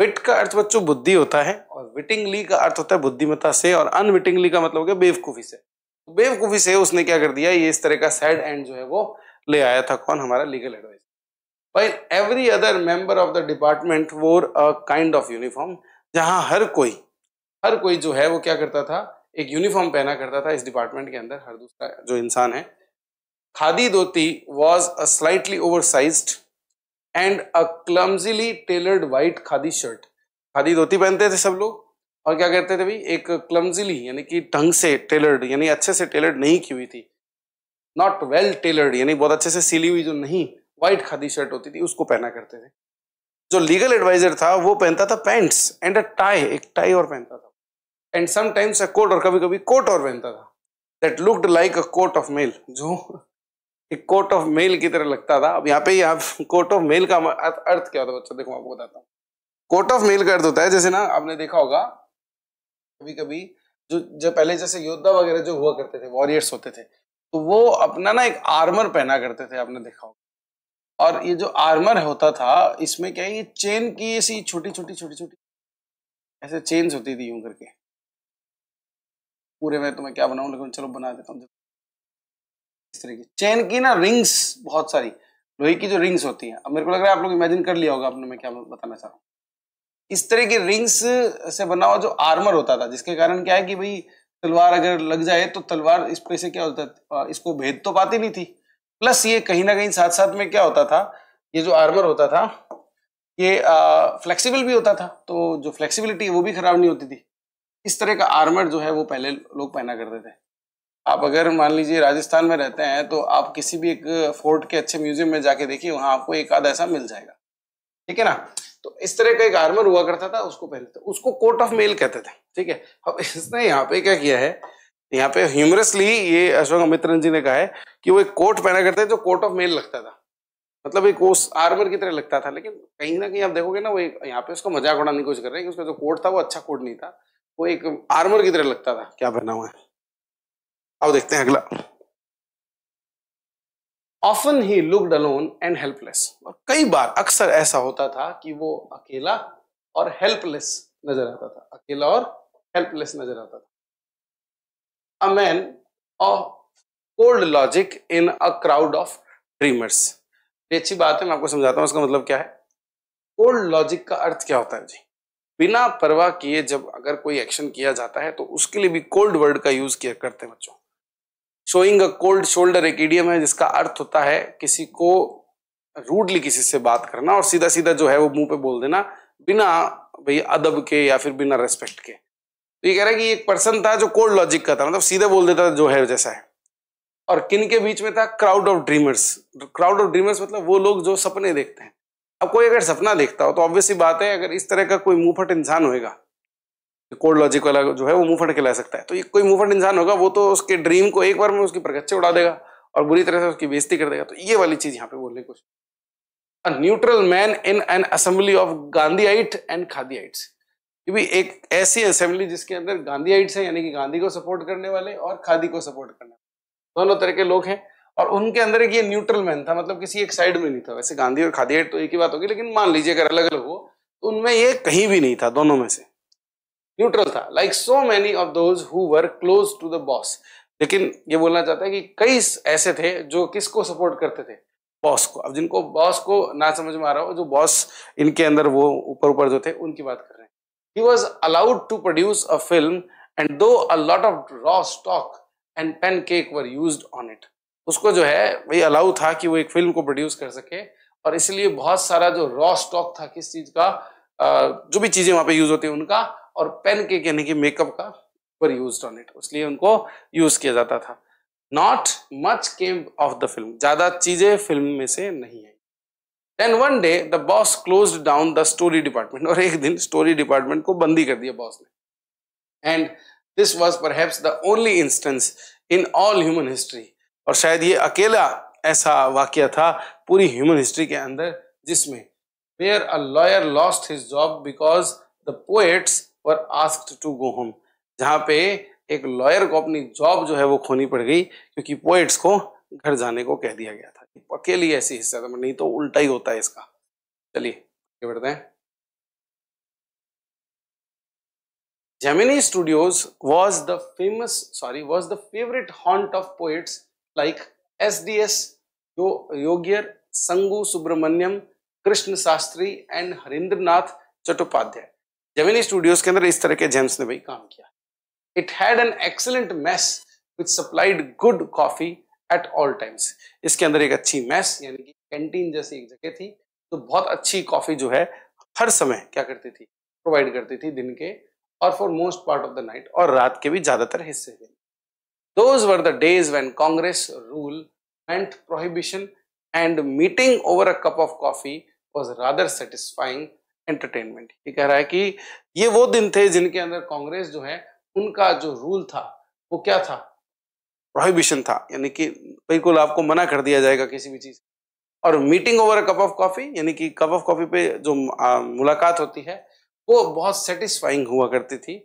A: विट का अर्थ बच्चों बुद्धि होता है और विटिंगली का अर्थ होता है बुद्धिमत्ता से और अनविटिंगली का मतलब हो गया बेवकूफ़ी से तो बेवकूफ़ी से उसने क्या कर दिया ये इस तरह का सैड एंड जो है वो ले आया था कौन हमारा legal adviser while every other member of the department wore a kind of uniform जहाँ हर कोई हर कोई जो है वो क्या करता था एक यूनिफॉर्म पहना करता था इस डिपार्टमेंट के अंदर हर दूसरा जो इंसान है Khadi dhoti was a slightly oversized and a clumsily tailored white khadi shirt. Khadi धोती पहनते थे सब लोग और क्या करते थे भाई एक क्लम्जिली यानी कि ढंग से टेलर्ड यानी अच्छे से टेलर्ड नहीं की हुई थी नॉट वेल टेलर्ड यानी बहुत अच्छे से सिली हुई जो नहीं व्हाइट खादी शर्ट होती थी उसको पहना करते थे जो लीगल एडवाइजर था वो पहनता था पैंट्स एंड अ टाई एक टाई और पहनता था एंड समटाइम्स अ कोट और कभी कभी कोट और पहनता था that looked like a coat of mail जो एक कोट ऑफ मेल की तरह लगता था अब यहाँ पे यहाँ कोट ऑफ मेल का अर्थ क्या होता है बच्चों देखो आपको बताता हूँ कोट ऑफ मेल का अर्थ होता है जैसे ना आपने देखा होगा कभी कभी जो जो पहले जैसे योद्धा वगैरह जो हुआ करते थे वॉरियर्स होते थे तो वो अपना ना एक आर्मर पहना करते थे आपने देखा होगा और ये जो आर्मर होता था इसमें क्या है ये चेन की ऐसी छोटी छोटी छोटी छोटी ऐसे चेन्स होती थी यूं करके पूरे में तो मैं क्या बनाऊं लेकिन चलो बना देता हूँ इस तरीके चेन की ना रिंग्स बहुत सारी लोहे की जो रिंग्स होती हैं अब मेरे को लग रहा है आप लोग इमेजिन कर लिया होगा आपने मैं क्या बताना चाह रहा हूँ इस तरह की रिंग्स से बना हुआ जो आर्मर होता था जिसके कारण क्या है कि भाई तलवार अगर लग जाए तो तलवार इस पे से क्या होता इसको भेद तो पाती नहीं थी प्लस ये कहीं ना कहीं साथ साथ में क्या होता था ये जो आर्मर होता था ये फ्लेक्सिबल भी होता था तो जो फ्लेक्सिबिलिटी वो भी खराब नहीं होती थी इस तरह का आर्मर जो है वो पहले लोग पहना करते थे आप अगर मान लीजिए राजस्थान में रहते हैं तो आप किसी भी एक फोर्ट के अच्छे म्यूजियम में जाके देखिए वहां आपको एक आध ऐसा मिल जाएगा ठीक है ना तो इस तरह का एक आर्मर हुआ करता था उसको पहनते उसको कोट ऑफ मेल कहते थे ठीक है अब इसने यहाँ पे क्या किया है यहाँ पे ह्यूमरसली ये अशोक अमित जी ने कहा है कि वो एक कोट पहना करते जो कोट ऑफ मेल लगता था मतलब एक उस आर्मर की तरह लगता था लेकिन कहीं ना कहीं आप देखोगे ना वो एक यहाँ पे उसका मजाक उड़ाने की कोशिश कर रहे हैं कि उसका जो कोट था वो अच्छा कोट नहीं था वो एक आर्मर की तरह लगता था क्या पहना हुआ है अब देखते हैं अगला often he looked alone and helpless और कई बार अक्सर ऐसा होता था कि वो अकेला और हेल्पलेस नजर आता था अकेला और हेल्पलेस नजर आता था a man of cold logic in a crowd of dreamers ये अच्छी बात है मैं आपको समझाता हूँ इसका मतलब क्या है कोल्ड लॉजिक का अर्थ क्या होता है जी बिना परवाह किए जब अगर कोई एक्शन किया जाता है तो उसके लिए भी कोल्ड वर्ड का यूज किया करते हैं बच्चों शोइंग अ कोल्ड शोल्डर एक इडियम है जिसका अर्थ होता है किसी को रूडली किसी से बात करना और सीधा सीधा जो है वो मुंह पे बोल देना बिना भाई अदब के या फिर बिना रेस्पेक्ट के तो ये कह रहा है कि एक पर्सन था जो कोल्ड लॉजिक का था मतलब सीधे बोल देता था जो है जैसा है और किन के बीच में था crowd of dreamers crowd of dreamers मतलब वो लोग जो सपने देखते हैं अब कोई अगर सपना देखता हो तो ऑब्वियसली बात है अगर इस तरह का कोई मुंह फट इंसान होएगा कोड लॉजिक वाला जो है वो मुंह फट के ला सकता है तो ये कोई मुंह फट इंसान होगा वो तो उसके ड्रीम को एक बार में उसकी प्रगच्छे उड़ा देगा और बुरी तरह से उसकी बेजती कर देगा तो ये वाली चीज़ यहाँ पे बोलने को a neutral man in an assembly of Gandhiite and Khadiites भी एक ऐसी असेंबली जिसके अंदर गांधी आइट्स है यानी कि गांधी को सपोर्ट करने वाले और खादी को सपोर्ट करने वाले दोनों तरह के लोग हैं और उनके अंदर एक ये न्यूट्रल मैन था मतलब किसी एक साइड में नहीं था वैसे गांधी और खादी आइट तो एक ही बात होगी लेकिन मान लीजिए अगर अलग अलग हो तो उनमें ये कहीं भी नहीं था दोनों में से न्यूट्रल था like so many of those who were close to the boss लेकिन ये बोलना चाहता है कि कई ऐसे थे जो किसको सपोर्ट करते थे बॉस को अब जिनको बॉस को ना समझ में आ रहा हो जो बॉस इनके अंदर वो ऊपर ऊपर जो थे उनकी बात कर रहे हैं he was allowed to produce a film and though a lot of raw stock and pancake were used on it उसको जो है वही अलाउ था कि वो एक फिल्म को प्रोड्यूस कर सके और इसलिए बहुत सारा जो रॉ स्टॉक था किस चीज का जो भी चीजें वहां पे यूज होती है उनका और पेन के यानी कि मेकअप का पर यूज ऑन इट इसलिए उनको यूज किया जाता था not much came of the film ज्यादा चीजें फिल्म में से नहीं आई then one day the boss closed down the story department और एक दिन स्टोरी डिपार्टमेंट को बंदी कर दिया बॉस ने and this was per only instance in all human history और शायद ये अकेला ऐसा वाक्य था पूरी ह्यूमन हिस्ट्री के अंदर जिसमें where a lawyer lost his job because the poets were asked to go home जहाँ पे एक लॉयर को अपनी जॉब जो है वो खोनी पड़ गई क्योंकि पोएट्स को घर जाने को कह दिया गया था अकेली ऐसी हिस्सा था नहीं तो उल्टा ही होता है इसका चलिए आगे बढ़ते हैं Gemini studios was the famous sorry was the favourite haunt of poets like S D S जो योग्यर संगू सुब्रमण्यम कृष्ण शास्त्री एंड हरिंद्रनाथ चट्टोपाध्याय जमीनी स्टूडियोज के अंदर इस तरह के जेम्स ने भी काम किया it had an excellent mess which supplied good coffee at all times इसके अंदर एक अच्छी मैस यानी कि कैंटीन जैसी एक जगह थी तो बहुत अच्छी कॉफी जो है हर समय क्या करती थी प्रोवाइड करती थी दिन के और for most part of the night और रात के भी ज्यादातर हिस्से में those were the days when Congress rule and prohibition and meeting over a cup of coffee was rather satisfying entertainment ये कह रहा है कि ये वो दिन थे जिनके अंदर कांग्रेस जो है उनका जो रूल था वो क्या था प्रोहिबिशन था यानी कि बिल्कुल आपको मना कर दिया जाएगा किसी भी चीज़ और meeting over a cup of coffee यानी कि कप ऑफ कॉफ़ी पे जो आ, मुलाकात होती है वो बहुत सेटिस्फाइंग हुआ करती थी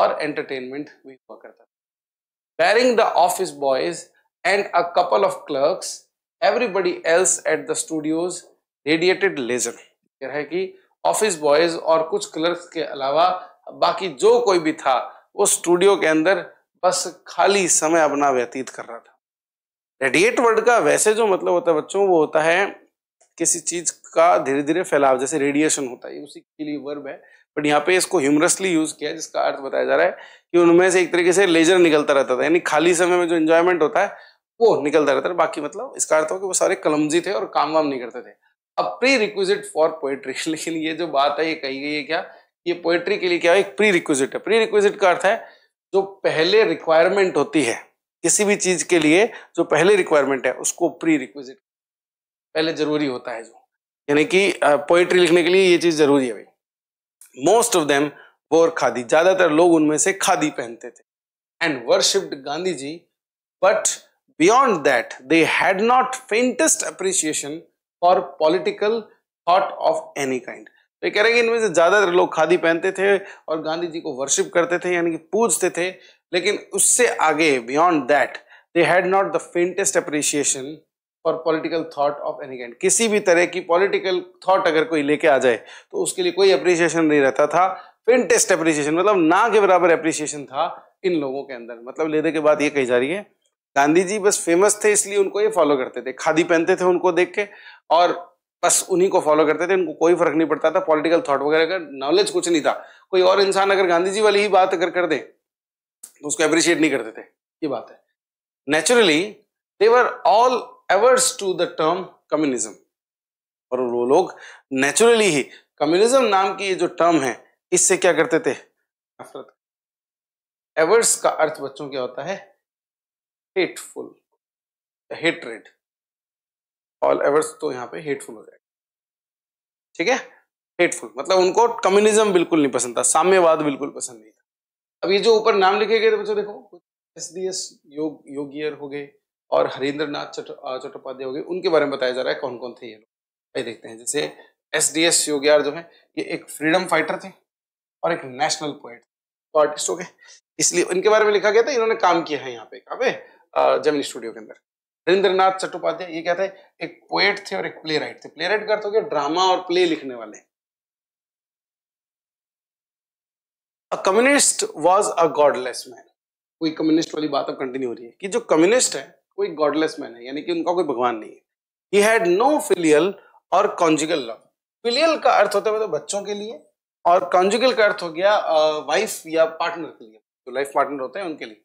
A: और एंटरटेनमेंट भी हुआ करता था barring the office boys and a couple of clerks everybody else at the studios radiated leisure कह रहा है कि ऑफिस बॉयज और कुछ क्लर्क के अलावा बाकी जो कोई भी था वो स्टूडियो के अंदर बस खाली समय अपना व्यतीत कर रहा था रेडिएट वर्ड का वैसे जो मतलब होता है बच्चों वो होता है किसी चीज का धीरे धीरे फैलाव जैसे रेडिएशन होता है उसी के लिए वर्ब है बट यहाँ पे इसको ह्यूमरसली यूज किया है जिसका अर्थ बताया जा रहा है कि उनमें से एक तरीके से लेजर निकलता रहता था यानी खाली समय में जो इंजॉयमेंट होता है वो निकलता रहता है बाकी मतलब इसका अर्थ हो कि वो सारे कलमजी थे और काम वाम नहीं करते थे अब प्री रिक्विजिट फॉर पोएट्री लेकिन ये जो बात है ये कही गई है क्या ये पोएट्री के लिए क्या है एक प्री रिक्विजिट है प्री रिक्विजिट का अर्थ है जो पहले रिक्वायरमेंट होती है किसी भी चीज के लिए जो पहले रिक्वायरमेंट है उसको प्री रिक्विजिट पहले जरूरी होता है जो यानी कि पोएट्री लिखने के लिए ये चीज जरूरी है भाई मोस्ट ऑफ देम वोर खादी ज्यादातर लोग उनमें से खादी पहनते थे and worshipped Gandhi ji but beyond that they had not faintest appreciation for political thought of any kind तो कह रहे हैं कि इनमें से ज़्यादातर लोग खादी पहनते थे और गांधी जी को वर्शिप करते थे यानी कि पूजते थे लेकिन उससे आगे beyond that they had not the faintest appreciation for political thought of any kind किसी भी तरह की पॉलिटिकल थॉट अगर कोई लेके आ जाए तो उसके लिए कोई अप्रिसिएशन नहीं रहता था फेंटेस्ट अप्रिशिएशन मतलब ना के बराबर अप्रिशिएशन था इन लोगों के अंदर मतलब लेने के बाद ये कही जा रही है गांधी जी बस फेमस थे इसलिए उनको ये फॉलो करते थे खादी पहनते थे उनको देख के और बस उन्हीं को फॉलो करते थे उनको कोई फर्क नहीं पड़ता था पॉलिटिकल थॉट वगैरह का नॉलेज कुछ नहीं था कोई और इंसान अगर गांधी जी वाली ही बात अगर कर दे तो उसको अप्रिशिएट नहीं करते थे ये बात है naturally they were all averse to the term communism और वो लोग नेचुरली ही कम्युनिज्म नाम की ये जो टर्म है इससे क्या करते थे नफरत एवर्स का अर्थ बच्चों क्या होता है हेटफुल हेटरेड ऑल एवर्स तो यहाँ पे हेटफुल हो जाएगा ठीक है हेटफुल मतलब उनको कम्युनिज्म बिल्कुल नहीं पसंद था साम्यवाद बिल्कुल पसंद नहीं था अब ये जो ऊपर नाम लिखे गए थे बच्चों देखो एस डी एस योग योगियर हो गए और हरिंद्र नाथ चट्टोपाध्याय हो गए उनके बारे में बताया जा रहा है कौन कौन थे ये लोग ये देखते हैं जैसे एस डी एस योगियार जो है ये एक फ्रीडम फाइटर थे और एक नेशनल पोइट आर्टिस्ट हो गए इसलिए इनके बारे में लिखा गया था इन्होंने काम किया है यहाँ पे कहाँ पे जमिनी स्टूडियो के अंदर रविंद्रनाथ चट्टोपाध्याय ये क्या था एक पोएट थे और एक प्ले राइट थे प्ले राइट करते हो गया ड्रामा और प्ले लिखने वाले a communist was a godless man कोई कम्युनिस्ट वाली बात अब कंटिन्यू हो रही है कि जो कम्युनिस्ट है कोई गॉडलेस मैन है यानी कि उनका कोई भगवान नहीं है ही हैड नो फिलियल और कॉन्जुगल लव फिलियल का अर्थ होता है मतलब बच्चों के लिए और कॉन्जुगल का अर्थ हो गया वाइफ या पार्टनर के लिए जो लाइफ पार्टनर होते हैं उनके लिए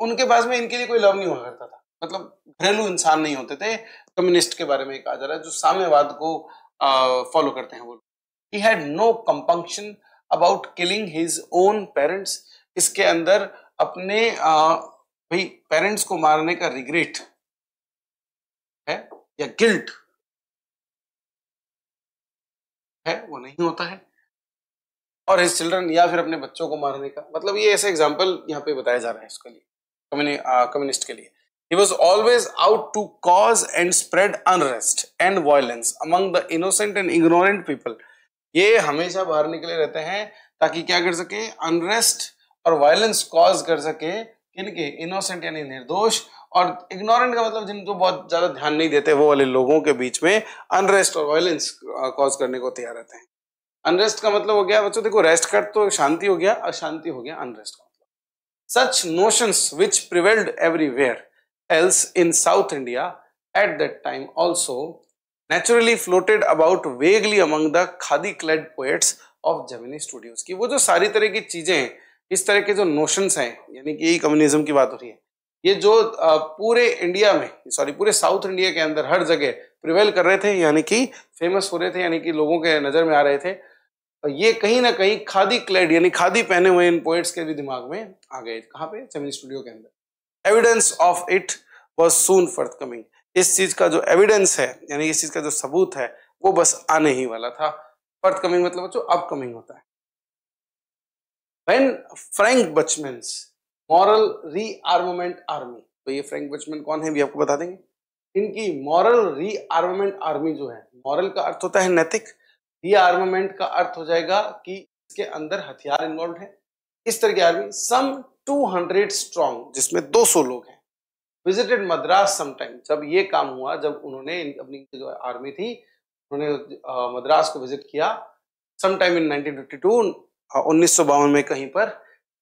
A: उनके पास में इनके लिए कोई लव नहीं हुआ करता था मतलब घरेलू इंसान नहीं होते थे कम्युनिस्ट के बारे में कहा जा रहा है जो साम्यवाद को फॉलो करते हैं वो he had no compunction about killing his own parents इसके अंदर अपने भाई पेरेंट्स को मारने का रिग्रेट है या गिल्ट है वो नहीं होता है और हिज चिल्ड्रन या फिर अपने बच्चों को मारने का मतलब ये ऐसे एग्जाम्पल यहाँ पे बताया जा रहा है इसके लिए कम्युनिस्ट uh, के लिए he was always out to cause and spread unrest and violence among the innocent and ignorant people ये हमेशा बाहर निकले रहते हैं ताकि क्या कर सके अनरेस्ट और वायलेंस कॉज कर सके किनके इनोसेंट यानी निर्दोष और इग्नोरेंट का मतलब जिनको बहुत ज्यादा ध्यान नहीं देते वो वाले लोगों के बीच में अनरेस्ट और वायलेंस कॉज uh, करने को तैयार रहते हैं अनरेस्ट का मतलब हो गया बच्चों देखो रेस्ट कर तो शांति हो गया और शांति हो गया अनरेस्ट का such notions which prevailed everywhere else in South India at that time also naturally floated about vaguely among the khadi clad poets of Gemini Studios ki wo jo sari tarah ki cheeze hain is tarah ke jo notions hain yani ki यही कम्युनिज्म की बात हो रही है ये जो पूरे इंडिया में सॉरी पूरे साउथ इंडिया के अंदर हर जगह प्रिवेल कर रहे थे यानी कि फेमस हो रहे थे यानी कि लोगों के नज़र में आ रहे थे और ये कहीं ना कहीं खादी क्लेड यानी खादी पहने हुए इन पोइट्स के भी दिमाग में आ गए कहाँ पे सेवन स्टूडियो के अंदर evidence of it was soon forthcoming इस चीज़ का जो एविडेंस है यानी इस चीज़ का जो सबूत है वो बस आने ही वाला था फर्थ कमिंग मतलब जो अपकमिंग होता है When Frank Bachman's Moral Rearmament Army, तो ये Frank Bachman कौन है भी आपको बता देंगे इनकी Moral Rearmament Army जो है Moral का अर्थ होता है नैतिक ये आर्मामेंट का अर्थ हो जाएगा कि इसके अंदर हथियार इन्वॉल्व है इस तरह की आर्मी सम 200 हंड्रेड स्ट्रॉन्ग जिसमें 200 लोग हैं विजिटेड मद्रास समटाइम जब ये काम हुआ जब उन्होंने अपनी जो आर्मी थी उन्होंने मद्रास को विजिट किया समटाइम इन 1952 उन्नीस में कहीं पर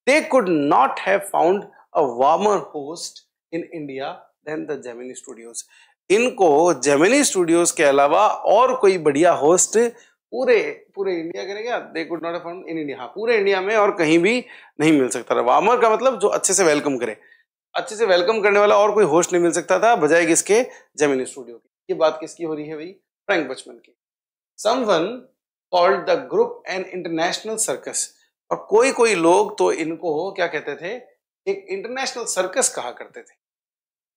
A: they could not have found a warmer host in India than the Gemini Studios इनको जेमिनी स्टूडियोज के अलावा और कोई बढ़िया होस्ट पूरे पूरे इंडिया के क्या they could not found in India हाँ पूरे इंडिया में और कहीं भी नहीं मिल सकता था वामर का मतलब जो अच्छे से वेलकम करे अच्छे से वेलकम करने वाला और कोई होस्ट नहीं मिल सकता था बजाय किसके जमीन स्टूडियो की ये बात किसकी हो रही है भाई फ्रैंक बचपन की someone called the group and international circus और कोई कोई लोग तो इनको क्या कहते थे एक इंटरनेशनल सर्कस कहा करते थे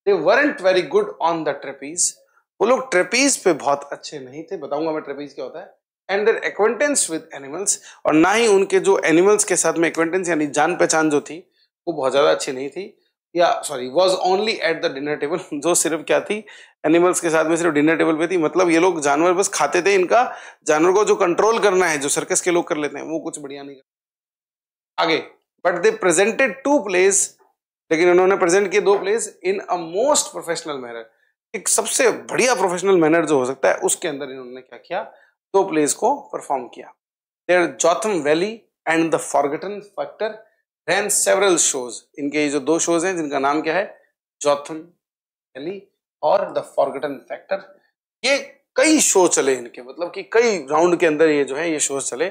A: they weren't very good on the trapeze वो लोग ट्रेपीज पे बहुत अच्छे नहीं थे बताऊंगा मैं ट्रेपीज क्या होता है and their acquaintance with animals और ना ही उनके जो एनिमल्स के साथ में एक्वेंटेंस यानी जान पहचान जो थी वो बहुत ज़्यादा अच्छी नहीं थी या sorry was only at the dinner table जो सिर्फ क्या थी एनिमल्स के साथ में सिर्फ डिनर टेबल पे थी मतलब ये लोग जानवर बस खाते थे इनका जानवर को जो कंट्रोल करना है जो सर्कस के लोग कर लेते हैं वो कुछ बढ़िया नहीं करते आगे but they presented two plays लेकिन उन्होंने प्रेजेंट किए दो plays in a most professional manner एक सबसे बढ़िया प्रोफेशनल मैनर जो हो सकता है उसके अंदर इन्होंने क्या किया दो प्लेज को परफॉर्म किया their Jotham Valley and the Forgotten Factor ran several shows इनके ये जो दो शोज हैं जिनका नाम क्या है जॉथम वैली और द फॉरगटन फैक्टर ये कई शो चले इनके मतलब कि कई राउंड के अंदर ये जो है ये शो चले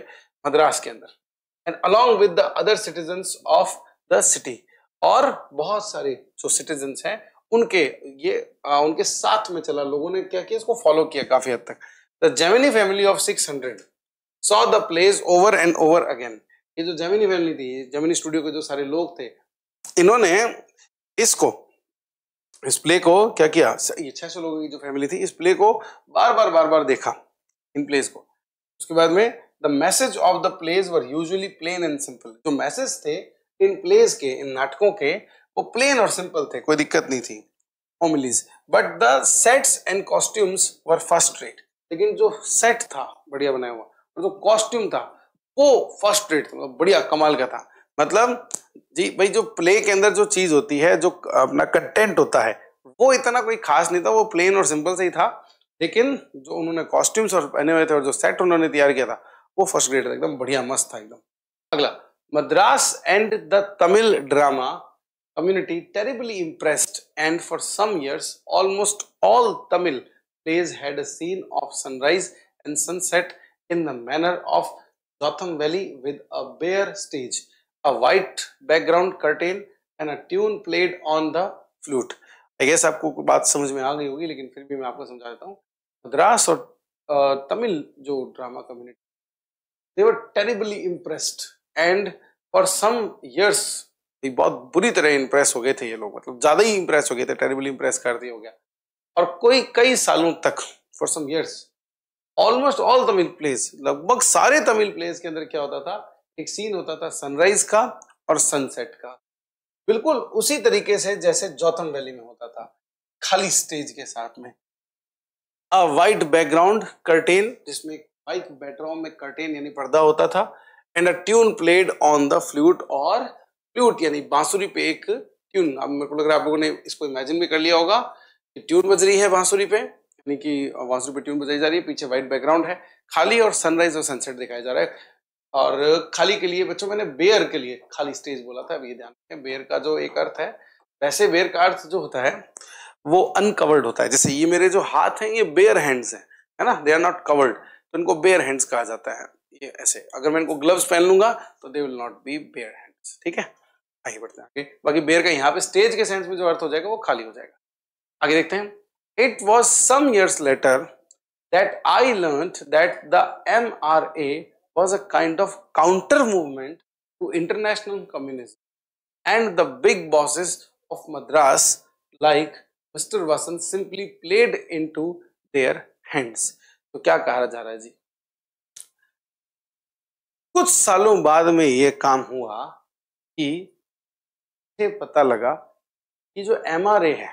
A: मद्रास के अंदर and along with the other citizen of the city और बहुत सारे जो सिटीजन्स हैं उनके ये आ, उनके साथ में चला लोगों ने क्या किया इसको फॉलो किया काफी हद तक The Gemini family of 600 saw the plays over and over again. ये जो gemini family थी gemini studio के जो सारे लोग थे इन्होंने इसको इस प्ले को क्या किया ये छह सौ लोगों की जो फैमिली थी इस प्ले को बार बार बार बार देखा इन प्लेज को उसके बाद में the message of the plays were usually plain and simple जो मैसेज थे इन प्लेज के इन नाटकों के वो प्लेन और सिंपल थे कोई दिक्कत नहीं थी homilies but the sets and costumes were first rate लेकिन जो सेट था बढ़िया बनाया हुआ और मतलब जो तो कॉस्ट्यूम था वो फर्स्ट रेट था मतलब बढ़िया कमाल का था मतलब जी भाई जो प्ले के अंदर जो चीज़ होती है जो अपना कंटेंट होता है वो इतना कोई खास नहीं था वो प्लेन और सिंपल से ही था लेकिन जो उन्होंने कॉस्ट्यूम्स और पहने हुए थे और जो सेट उन्होंने तैयार किया था वो फर्स्ट ग्रेड था एकदम बढ़िया मस्त था एकदम अगला Madras and the Tamil drama community terribly impressed and for some years almost all Tamil place had a scene of sunrise and sunset in the manner of Gotham Valley with a bare stage, a white background curtain and a tune played on the flute. I guess आपको बात समझ में आ गई होगी लेकिन फिर भी मैं आपको समझा देता हूँ मद्रास और तमिल जो drama community they were terribly impressed and for some years बहुत बुरी तरह इम्प्रेस हो गए थे ये लोग मतलब ज़्यादा ही इम्प्रेस हो गए थे टेरिबली इंप्रेस कर दिया हो गया और कोई कई सालों तक for some years almost all Tamil plays लगभग सारे तमिल प्लेस के अंदर क्या होता था एक सीन होता था सनराइज का और सनसेट का बिल्कुल उसी तरीके से जैसे जौथम वैली में होता था खाली स्टेज के साथ में अ वाइट बैकग्राउंड कर्टेन जिसमें वाइट बैकग्राउंड में कर्टेन यानी पर्दा होता था and a tune played on the flute और फ्लूट यानी बांसुरी पे एक ट्यून अब मेरे को लग रहा है आप लोगों ने इसको इमेजिन भी कर लिया होगा ट्यून बज रही है बांसुरी पे यानी कि बांसुरी पे ट्यून बजाई जा रही है पीछे व्हाइट बैकग्राउंड है खाली और सनराइज और सनसेट दिखाया जा रहा है और खाली के लिए बच्चों मैंने बेयर के लिए खाली स्टेज बोला था अब ये ध्यान रखें बेयर का जो एक अर्थ है वैसे बेयर का अर्थ जो होता है वो अनकवर्ड होता है जैसे ये मेरे जो हाथ हैं ये बेयर हैंड्स हैं है ना दे आर नॉट कवर्ड तो इनको बेयर हैंड्स कहा जाता है ये ऐसे अगर मैं इनको ग्लव्स पहन लूंगा तो they will not be bare hands ठीक है आगे बढ़ते हैं बाकी बेयर का यहाँ पे स्टेज के सेंस में जो अर्थ हो जाएगा वो खाली हो जाएगा आगे देखते हैं it was some later that I learn that the M R A was a kind of counter movement to international communism and the big bosses of Madras like mister Vasan simply played into their hands तो क्या कहा जा रहा है जी कुछ सालों बाद में यह काम हुआ कि पता लगा कि जो एम आर ए है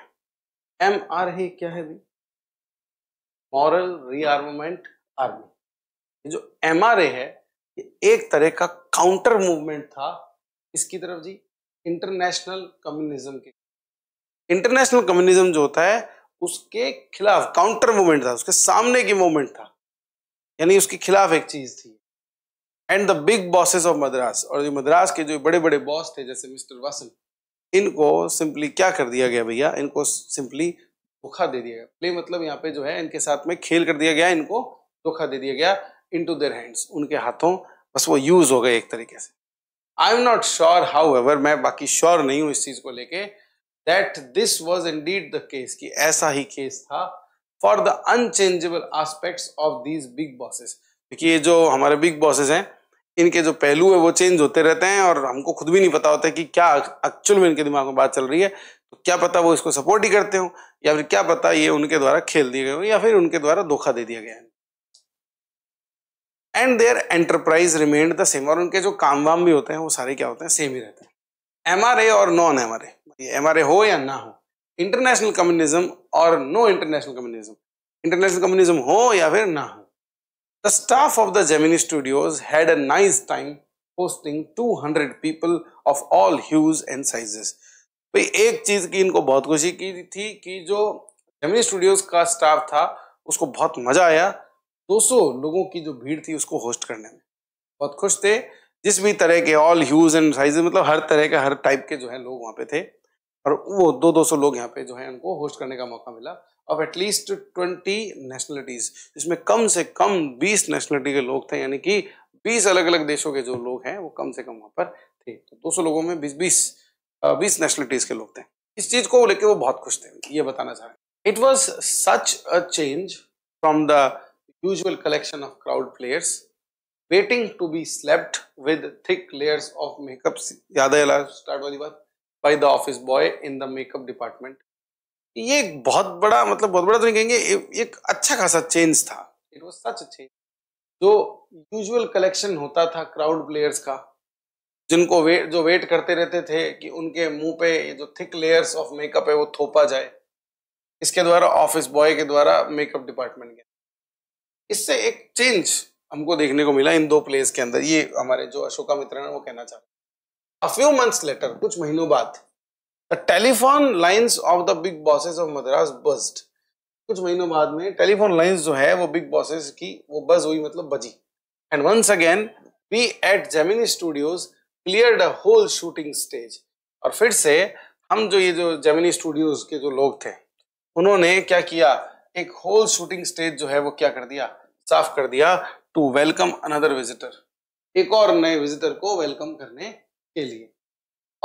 A: एम आर ए क्या है भी मॉरल रीआर्ममेंट आर्मी ये जो एम आर ए है ये एक तरह का काउंटर मूवमेंट था इसकी तरफ जी इंटरनेशनल कम्युनिज्म के इंटरनेशनल कम्युनिज्म जो होता है उसके खिलाफ काउंटर मूवमेंट था उसके सामने की मूवमेंट था यानी उसके खिलाफ एक चीज थी and the big bosses of Madras और जो मद्रास के जो बड़े बड़े बॉस थे जैसे मिस्टर वासन इनको सिंपली क्या कर दिया गया भैया इनको सिंपली धोखा दे दिया गया प्ले मतलब यहाँ पे जो है इनके साथ में खेल कर दिया गया इनको धोखा दे दिया गया इन टू देर हैंड्स उनके हाथों बस वो यूज हो गए एक तरीके से I am not sure however मैं बाकी श्योर नहीं हूँ इस चीज को लेके that this was indeed the case कि ऐसा ही केस था for the unchangeable aspect of these big bosses क्योंकि ये जो हमारे बिग बॉसेस हैं इनके जो पहलू है वो चेंज होते रहते हैं और हमको खुद भी नहीं पता होता कि क्या एक्चुअल में इनके दिमाग में बात चल रही है तो क्या पता वो इसको सपोर्ट ही करते हो या फिर क्या पता ये उनके द्वारा खेल दिए गए हो या फिर उनके द्वारा धोखा दे दिया गया है and their enterprise remained the same और उनके जो काम वाम भी होते हैं वो सारे क्या होते हैं सेम ही रहते हैं एम और नॉन एम आर एम हो या ना हो इंटरनेशनल कम्युनिज्म और no international communism international communism हो या फिर ना हो The staff of the Gemini Studios had a nice time hosting 200 people of all hues and sizes. भाई एक चीज की इनको बहुत खुशी की थी कि जो जेमिनी स्टूडियोज का स्टाफ था उसको बहुत मजा आया 200 लोगों की जो भीड़ थी उसको होस्ट करने में बहुत खुश थे जिस भी तरह के ऑल ह्यूज एंड साइजेस मतलब हर तरह के हर टाइप के जो है लोग वहाँ पे थे और वो दो दो सौ लोग यहाँ पे जो है उनको होस्ट करने का मौका मिला ऑफ एटलीस्ट ट्वेंटी नेशनलिटीज इसमें कम से कम बीस नेशनलिटी के लोग थे यानी कि बीस अलग अलग देशों के जो लोग हैं वो कम से कम वहाँ पर थे तो दो सौ लोगों में बीस बीस बीस नेशनलिटीज के लोग थे इस चीज को लेकर वो बहुत खुश थे ये बताना चाह रहे it was such a change from the usual collection of crowd players waiting to be slapped with thick layers of makeup याद है स्टार्ट वाली बात by the office boy in the makeup department ये बहुत बड़ा मतलब बहुत बड़ा तो नहीं कहेंगे एक अच्छा खासा चेंज था इट वॉज सच चेंज जो यूजुअल कलेक्शन होता था क्राउड प्लेयर्स का जिनको वेट जो वेट करते रहते थे कि उनके मुंह पे ये जो थिक लेयर्स ऑफ मेकअप है वो थोपा जाए इसके द्वारा ऑफिस बॉय के द्वारा मेकअप डिपार्टमेंट के इससे एक चेंज हमको देखने को मिला इन दो प्लेस के अंदर ये हमारे जो अशोका मित्र हैं वो कहना चाह रहे हैं अ फ्यू मंथ्स लेटर कुछ महीनों बाद the telephone lines of the big bosses of Madras buzzed कुछ महीनों बाद में टेलीफोन लाइंस जो है वो बिग बॉसेस की वो बज हुई मतलब बजी and once again we at Gemini Studios clear the whole shooting stage और फिर से हम जो ये जो जेमिनी स्टूडियोज के जो लोग थे उन्होंने क्या किया एक होल शूटिंग स्टेज जो है वो क्या कर दिया साफ कर दिया टू वेलकम अनदर विजिटर एक और नए विजिटर को वेलकम करने के लिए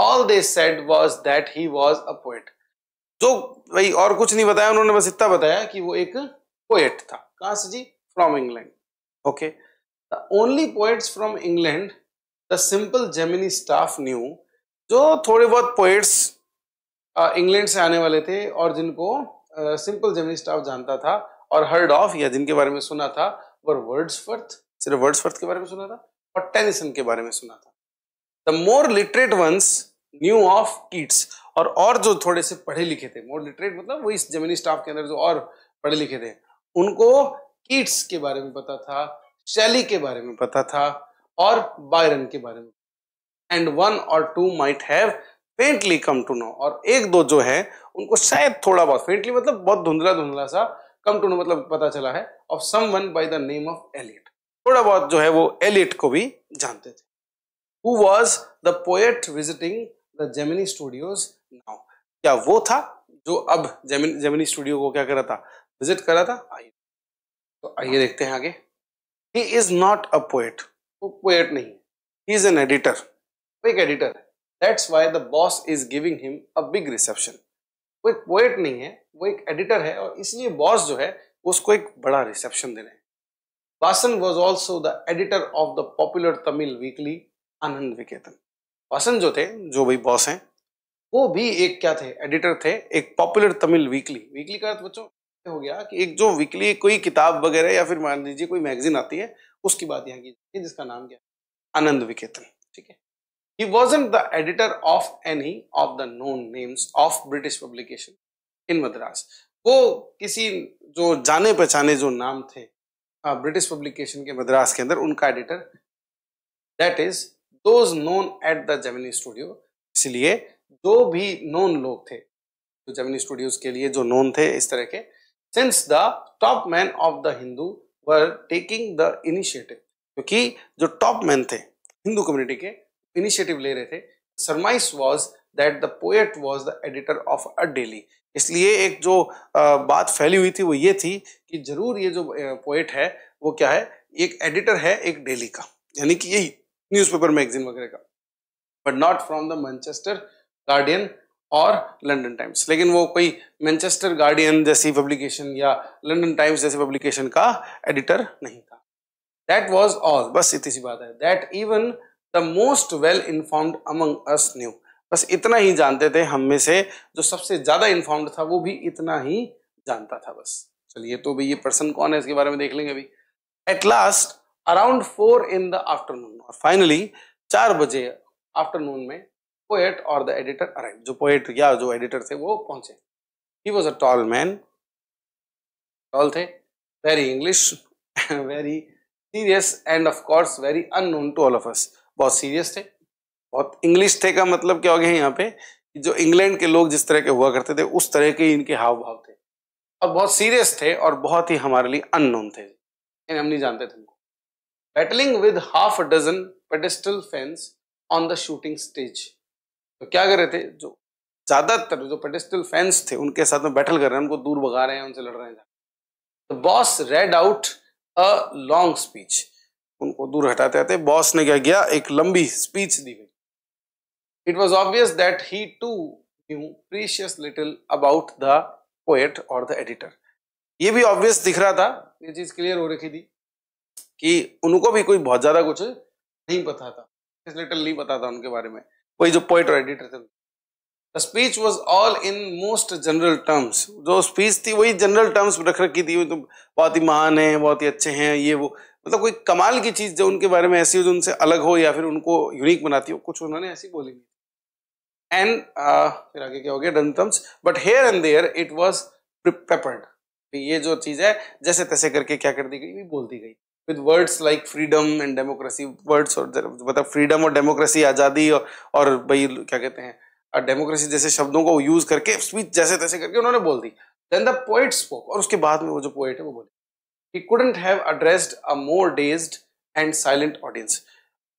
A: all they said was that he was a poet जो भाई और कुछ नहीं बताया उन्होंने बस इतना बताया कि वो एक पोएट था कहां से जी from England okay the only poets from England the simple Gemini staff knew जो थोड़े बहुत पोएट्स इंग्लैंड से आने वाले थे और जिनको सिंपल जेमिनी स्टाफ जानता था और हर्ड ऑफ या जिनके बारे में सुना था वर वर्ड्सवर्थ सिर्फ वर्ड्सवर्थ के बारे में सुना था और टेनिसन के बारे में सुना था the more literate ones knew of Keats और और जो थोड़े से पढ़े लिखे थे मोर लिटरेट मतलब वो इस जमीनी स्टाफ के अंदर जो और पढ़े लिखे थे उनको कीट्स के बारे में पता था शैली के बारे में पता था और बायरन के बारे में एंड वन और two might have faintly come to know और एक दो जो है उनको शायद थोड़ा बहुत फेंटली मतलब बहुत धुंधला धुंधला सा कम टू नो मतलब पता चला है of someone by the name of Eliot थोड़ा बहुत जो है वो एलियट को भी जानते थे who was the poet visiting the Gemini studios now क्या वो था जो अब जेमिनी जेमिनी स्टूडियो को क्या कर रहा था विजिट कर रहा था आइए तो आइए देखते हैं आगे he is not a poet वो पोएट नहीं ही इज एन एडिटर वो एक एडिटर है that's why the boss is giving him a big reception वो एक पोएट नहीं है वो एक एडिटर है और इसलिए बॉस जो है उसको एक बड़ा रिसेप्शन दे रहे हैं Vasan was also the editor of the popular Tamil weekly Anand Niketan Vasant जो थे जो भाई बॉस हैं वो भी एक क्या थे एडिटर थे एक पॉपुलर तमिल वीकली वीकली का अर्थ बच्चों हो गया कि एक जो वीकली कोई किताब वगैरह या फिर मान लीजिए कोई मैगजीन आती है उसकी बात यहाँ की जाती है जिसका नाम क्या आनंद विकेतन ठीक है he was wasn't the editor of any of the known names of British publication in Madras वो किसी जो जाने पहचाने जो नाम थे ब्रिटिश हाँ, पब्लिकेशन के मद्रास के अंदर उनका editor that is those known at the Gemini Studio इसलिए जो भी नोन लोग थे तो जेमिनी स्टूडियोज के लिए जो नोन थे इस तरह के since the top man of the Hindu were taking the initiative क्योंकि जो टॉप मैन थे हिंदू कम्युनिटी के इनिशिएटिव ले रहे थे surmise was that the poet was the editor of a daily इसलिए एक जो बात फैली हुई थी वो ये थी कि जरूर ये जो पोएट है वो क्या है एक एडिटर है एक डेली का यानी कि यही न्यूज़पेपर मैगजीन वगैरह का but not from the Manchester Guardian और लंडन टाइम्स लेकिन वो कोई मैनचेस्टर गार्डियन जैसी पब्लिकेशन या लंडन टाइम्स जैसी पब्लिकेशन का एडिटर नहीं था दैट वॉज ऑल बस इतनी सी बात है that even the most well informed among us knew बस इतना ही जानते थे हम में से जो सबसे ज़्यादा इन्फॉर्म्ड था वो भी इतना ही जानता था बस चलिए तो भाई ये पर्सन कौन है इसके बारे में देख लेंगे अभी at last around four in the afternoon और फाइनली चार बजे आफ्टरनून में पोएट और द एडिटर अराइव जो पोएट या जो एडिटर थे वो पहुंचे he was a tall man tall थे very English very serious and of course very unknown to all of us बहुत सीरियस थे बहुत इंग्लिश थे का मतलब क्या हो गया यहाँ पे जो इंग्लैंड के लोग जिस तरह के हुआ करते थे उस तरह के इनके हाव भाव थे और बहुत सीरियस थे और बहुत ही हमारे लिए अननोन थे हम नहीं जानते थे उनको battling with half dozen pedestal fans on the shooting stage तो क्या कर रहे थे जो ज़्यादातर जो पेडेस्टल फैंस थे उनके साथ में बैटल कर रहे हैं उनको दूर भगा रहे हैं उनसे लड़ रहे हैं तो boss read out a long speech उनको दूर हटाते आते बॉस ने क्या किया एक लंबी स्पीच दी गई it was obvious that he too knew precious little about the poet और द एडिटर ये भी ऑब्वियस दिख रहा था ये चीज क्लियर हो रखी थी कि उनको भी कोई बहुत ज़्यादा कुछ नहीं पता था लिटल नहीं पता था उनके बारे में वही जो पोइट और एडिटर थे the speech was all in most general terms जो स्पीच थी वही जनरल टर्म्स रख रखी थी तो बहुत ही महान है बहुत ही अच्छे हैं ये वो मतलब कोई कमाल की चीज़ जो उनके बारे में ऐसी हो जो उनसे अलग हो या फिर उनको यूनिक बनाती हो कुछ उन्होंने ऐसी बोली नहीं एंड फिर आगे क्या हो गया डन terms but here and there it was peppered ये जो चीज़ है जैसे तैसे करके क्या कर दी गई बोल दी गई with words like freedom and democracy words और मतलब freedom और democracy आज़ादी और और भाई क्या कहते हैं डेमोक्रेसी जैसे शब्दों को यूज करके स्पीच जैसे तैसे करके उन्होंने बोल दी देन द पोइट स्पोक और उसके बाद में वो जो पोइट है वो बोले he couldn't have addressed a more dazed and silent audience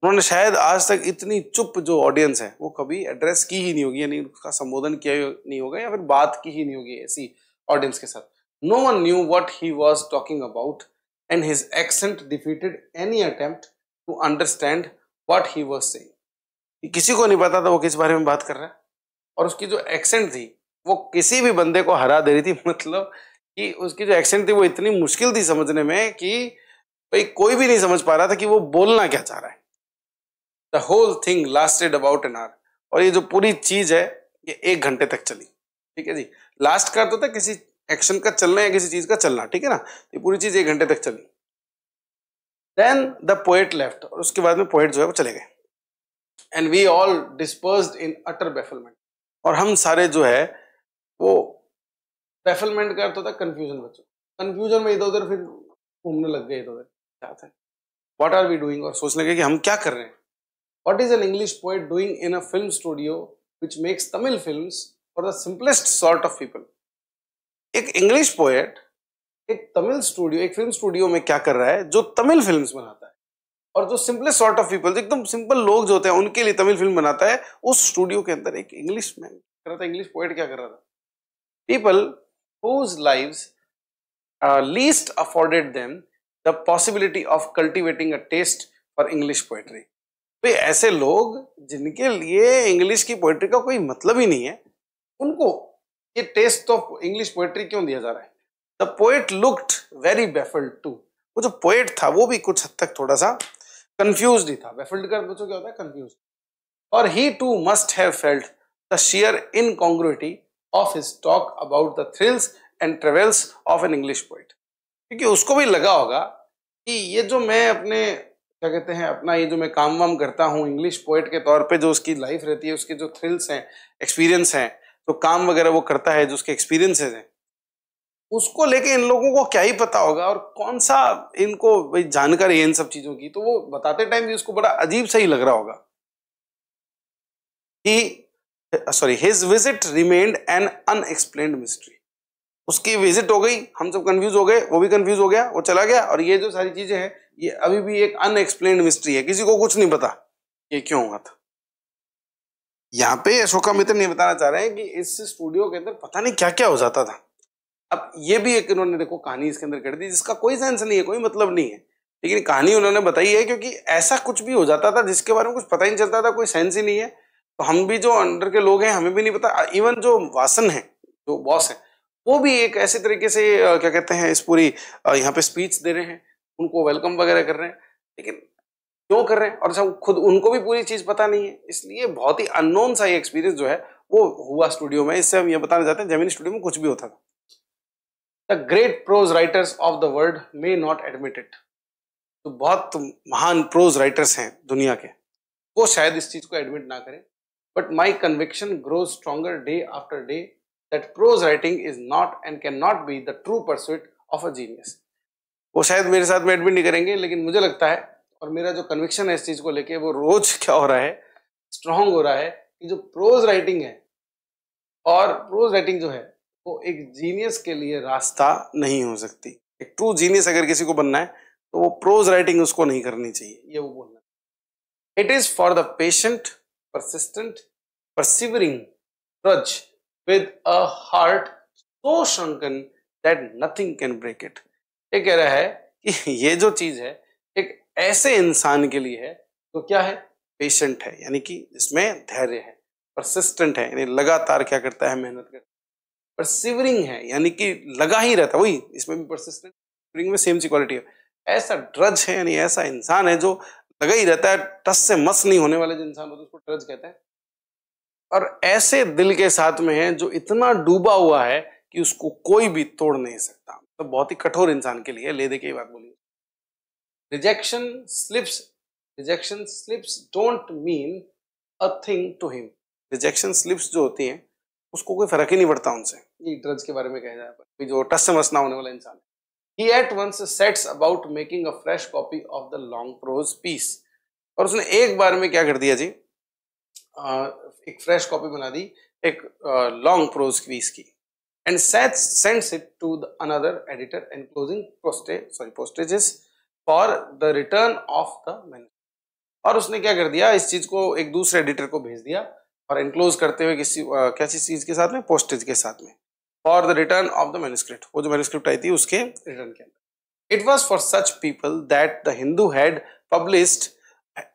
A: उन्होंने शायद आज तक इतनी चुप जो ऑडियंस है वो कभी एड्रेस की ही नहीं होगी यानी उसका संबोधन किया नहीं होगा या फिर बात की ही नहीं होगी ऐसी ऑडियंस के साथ no one knew what he was talking about and his accent defeated any attempt to understand what he was saying. किसी को नहीं पता था वो किस बारे में बात कर रहा है और उसकी जो एक्सेंट थी वो किसी भी बंदे को हरा दे रही थी मतलब कि उसकी जो एक्सेंट थी वो इतनी मुश्किल थी समझने में कि भाई कोई भी नहीं समझ पा रहा था कि वो बोलना क्या चाह रहा है the whole thing lasted about an hour और ये जो पूरी चीज है ये एक घंटे तक चली ठीक है जी लास्ट का तो था किसी एक्शन का चलना या किसी चीज का चलना ठीक है ना ये पूरी चीज एक घंटे तक चली देन द पोएट लेफ्ट और उसके बाद में पोएट जो है वो चले गए and we all disperse in utter bafflement और हम सारे जो है वो बेफलमेंट का अर्थ होता है कन्फ्यूजन बच्चों कन्फ्यूजन में इधर उधर फिर घूमने लग गए इधर उधर क्या था वॉट आर वी डूइंग और सोचने लगे कि हम क्या कर रहे हैं what is an English poet doing in a film studio which makes Tamil film for the simplest sort of people एक इंग्लिश पोएट एक तमिल स्टूडियो एक फिल्म स्टूडियो में क्या कर रहा है जो तमिल फिल्म्स बनाता है और जो सिंपलेस्ट सॉर्ट ऑफ पीपल एकदम सिंपल लोग जो होते हैं उनके लिए तमिल फिल्म बनाता है उस स्टूडियो के अंदर एक इंग्लिश मैन कर रहा था इंग्लिश पोएट क्या कर रहा था people least afforded them the possibility of cultivating a taste for English poetry तो ऐसे लोग जिनके लिए इंग्लिश की पोएट्री का कोई मतलब ही नहीं है उनको ये टेस्ट ऑफ इंग्लिश पोएट्री क्यों दिया जा रहा है the poet looked very baffled too वो जो पोएट था वो भी कुछ हद तक थोड़ा सा कंफ्यूज ही था बेफल्ड का बच्चों क्या होता है कंफ्यूज और he too must have felt the sheer incongruity of his talk about the thrills and travels of an English poet क्योंकि उसको भी लगा होगा कि ये जो मैं अपने क्या कहते हैं अपना ये जो मैं काम वाम करता हूँ इंग्लिश पोइट के तौर पे जो उसकी लाइफ रहती है उसके जो थ्रिल्स हैं एक्सपीरियंस हैं जो तो काम वगैरह वो करता है जो उसके एक्सपीरियंसेस हैं उसको लेके इन लोगों को क्या ही पता होगा और कौन सा इनको भाई जानकारी है इन सब चीज़ों की तो वो बताते टाइम भी उसको बड़ा अजीब सा ही लग रहा होगा कि sorry his visit remained an unexplained mystery उसकी विजिट हो गई हम सब कंफ्यूज हो गए वो भी कंफ्यूज हो गया वो चला गया और ये जो सारी चीज़ें हैं ये अभी भी एक अनएक्सप्लेन मिस्ट्री है किसी को कुछ नहीं पता ये क्यों हुआ था यहाँ पे अशोका मित्र नहीं बताना चाह रहे हैं कि इस स्टूडियो के अंदर पता नहीं क्या क्या हो जाता था अब ये भी एक इन्होंने देखो कहानी इसके अंदर कर दी जिसका कोई सेंस नहीं है कोई मतलब नहीं है लेकिन कहानी उन्होंने बताई है क्योंकि ऐसा कुछ भी हो जाता था जिसके बारे में कुछ पता ही नहीं चलता था कोई सेंस ही नहीं है तो हम भी जो अंडर के लोग हैं हमें भी नहीं पता इवन जो वासन है जो बॉस है वो भी एक ऐसे तरीके से क्या कहते हैं इस पूरी यहाँ पे स्पीच दे रहे हैं उनको वेलकम वगैरह कर रहे हैं लेकिन क्यों कर रहे हैं और सब अच्छा, खुद उनको भी पूरी चीज़ पता नहीं है इसलिए बहुत ही अननोन सा ये एक्सपीरियंस जो है वो हुआ स्टूडियो में इससे हम ये बताना चाहते हैं जमीन स्टूडियो में कुछ भी होता था the great prose writers of the world may not admitted तो बहुत महान प्रोज राइटर्स हैं दुनिया के वो शायद इस चीज़ को एडमिट ना करें but my conviction grows stronger day after day that prose writing is not and can not be the true pursuit of a genius वो शायद मेरे साथ में एडमिट नहीं करेंगे लेकिन मुझे लगता है और मेरा जो कन्विक्शन है इस चीज़ को लेके वो रोज क्या हो रहा है स्ट्रांग हो रहा है कि जो प्रोज राइटिंग है और प्रोज राइटिंग जो है वो एक जीनियस के लिए रास्ता नहीं हो सकती एक ट्रू जीनियस अगर किसी को बनना है तो वो प्रोज राइटिंग उसको नहीं करनी चाहिए ये वो बोलना it is for the patient persistent persevering drudge with a heart so shrunken that nothing can break it ये कह रहा है कि ये जो चीज है ऐसे इंसान के लिए है तो क्या है पेशेंट है यानी कि इसमें धैर्य है परसिस्टेंट है यानी लगातार क्या करता है मेहनत करता है परसिवरिंग है यानी कि लगा ही रहता वही इसमें भी परसिस्टेंट में सेम सी क्वालिटी है ऐसा ड्रज है यानी ऐसा इंसान है जो लगा ही रहता है टस से मस नहीं होने वाले जो इंसान होते उसको ड्रज कहते हैं और ऐसे दिल के साथ में है जो इतना डूबा हुआ है कि उसको कोई भी तोड़ नहीं सकता तो बहुत ही कठोर इंसान के लिए ले दे के ही बात बोली Rejection slips. Rejection slips don't mean a thing to him. Rejection slips जो होती हैं उसको कोई फर्क ही नहीं पड़ता उनसे ये ड्रग्स के बारे में कहा जाए पर जो टस से मस होने वाला इंसान है at once sets about making a fresh copy of the long long prose piece और उसने एक बार में क्या कर दिया जी आ, एक फ्रेश कॉपी बना दी एक लॉन्ग प्रोज पीस की and sets sends it to the another editor and closing postage sorry postages for the return of the manager और उसने क्या कर दिया इस चीज को एक दूसरे एडिटर को भेज दिया और इनक्लोज करते हुए किसी कैसी चीज के साथ में पोस्टेज के साथ में for the return of the manuscript वो जो मैनुस्क्रिप्ट आई थी उसके रिटर्न के अंदर it was for such people that the Hindu had published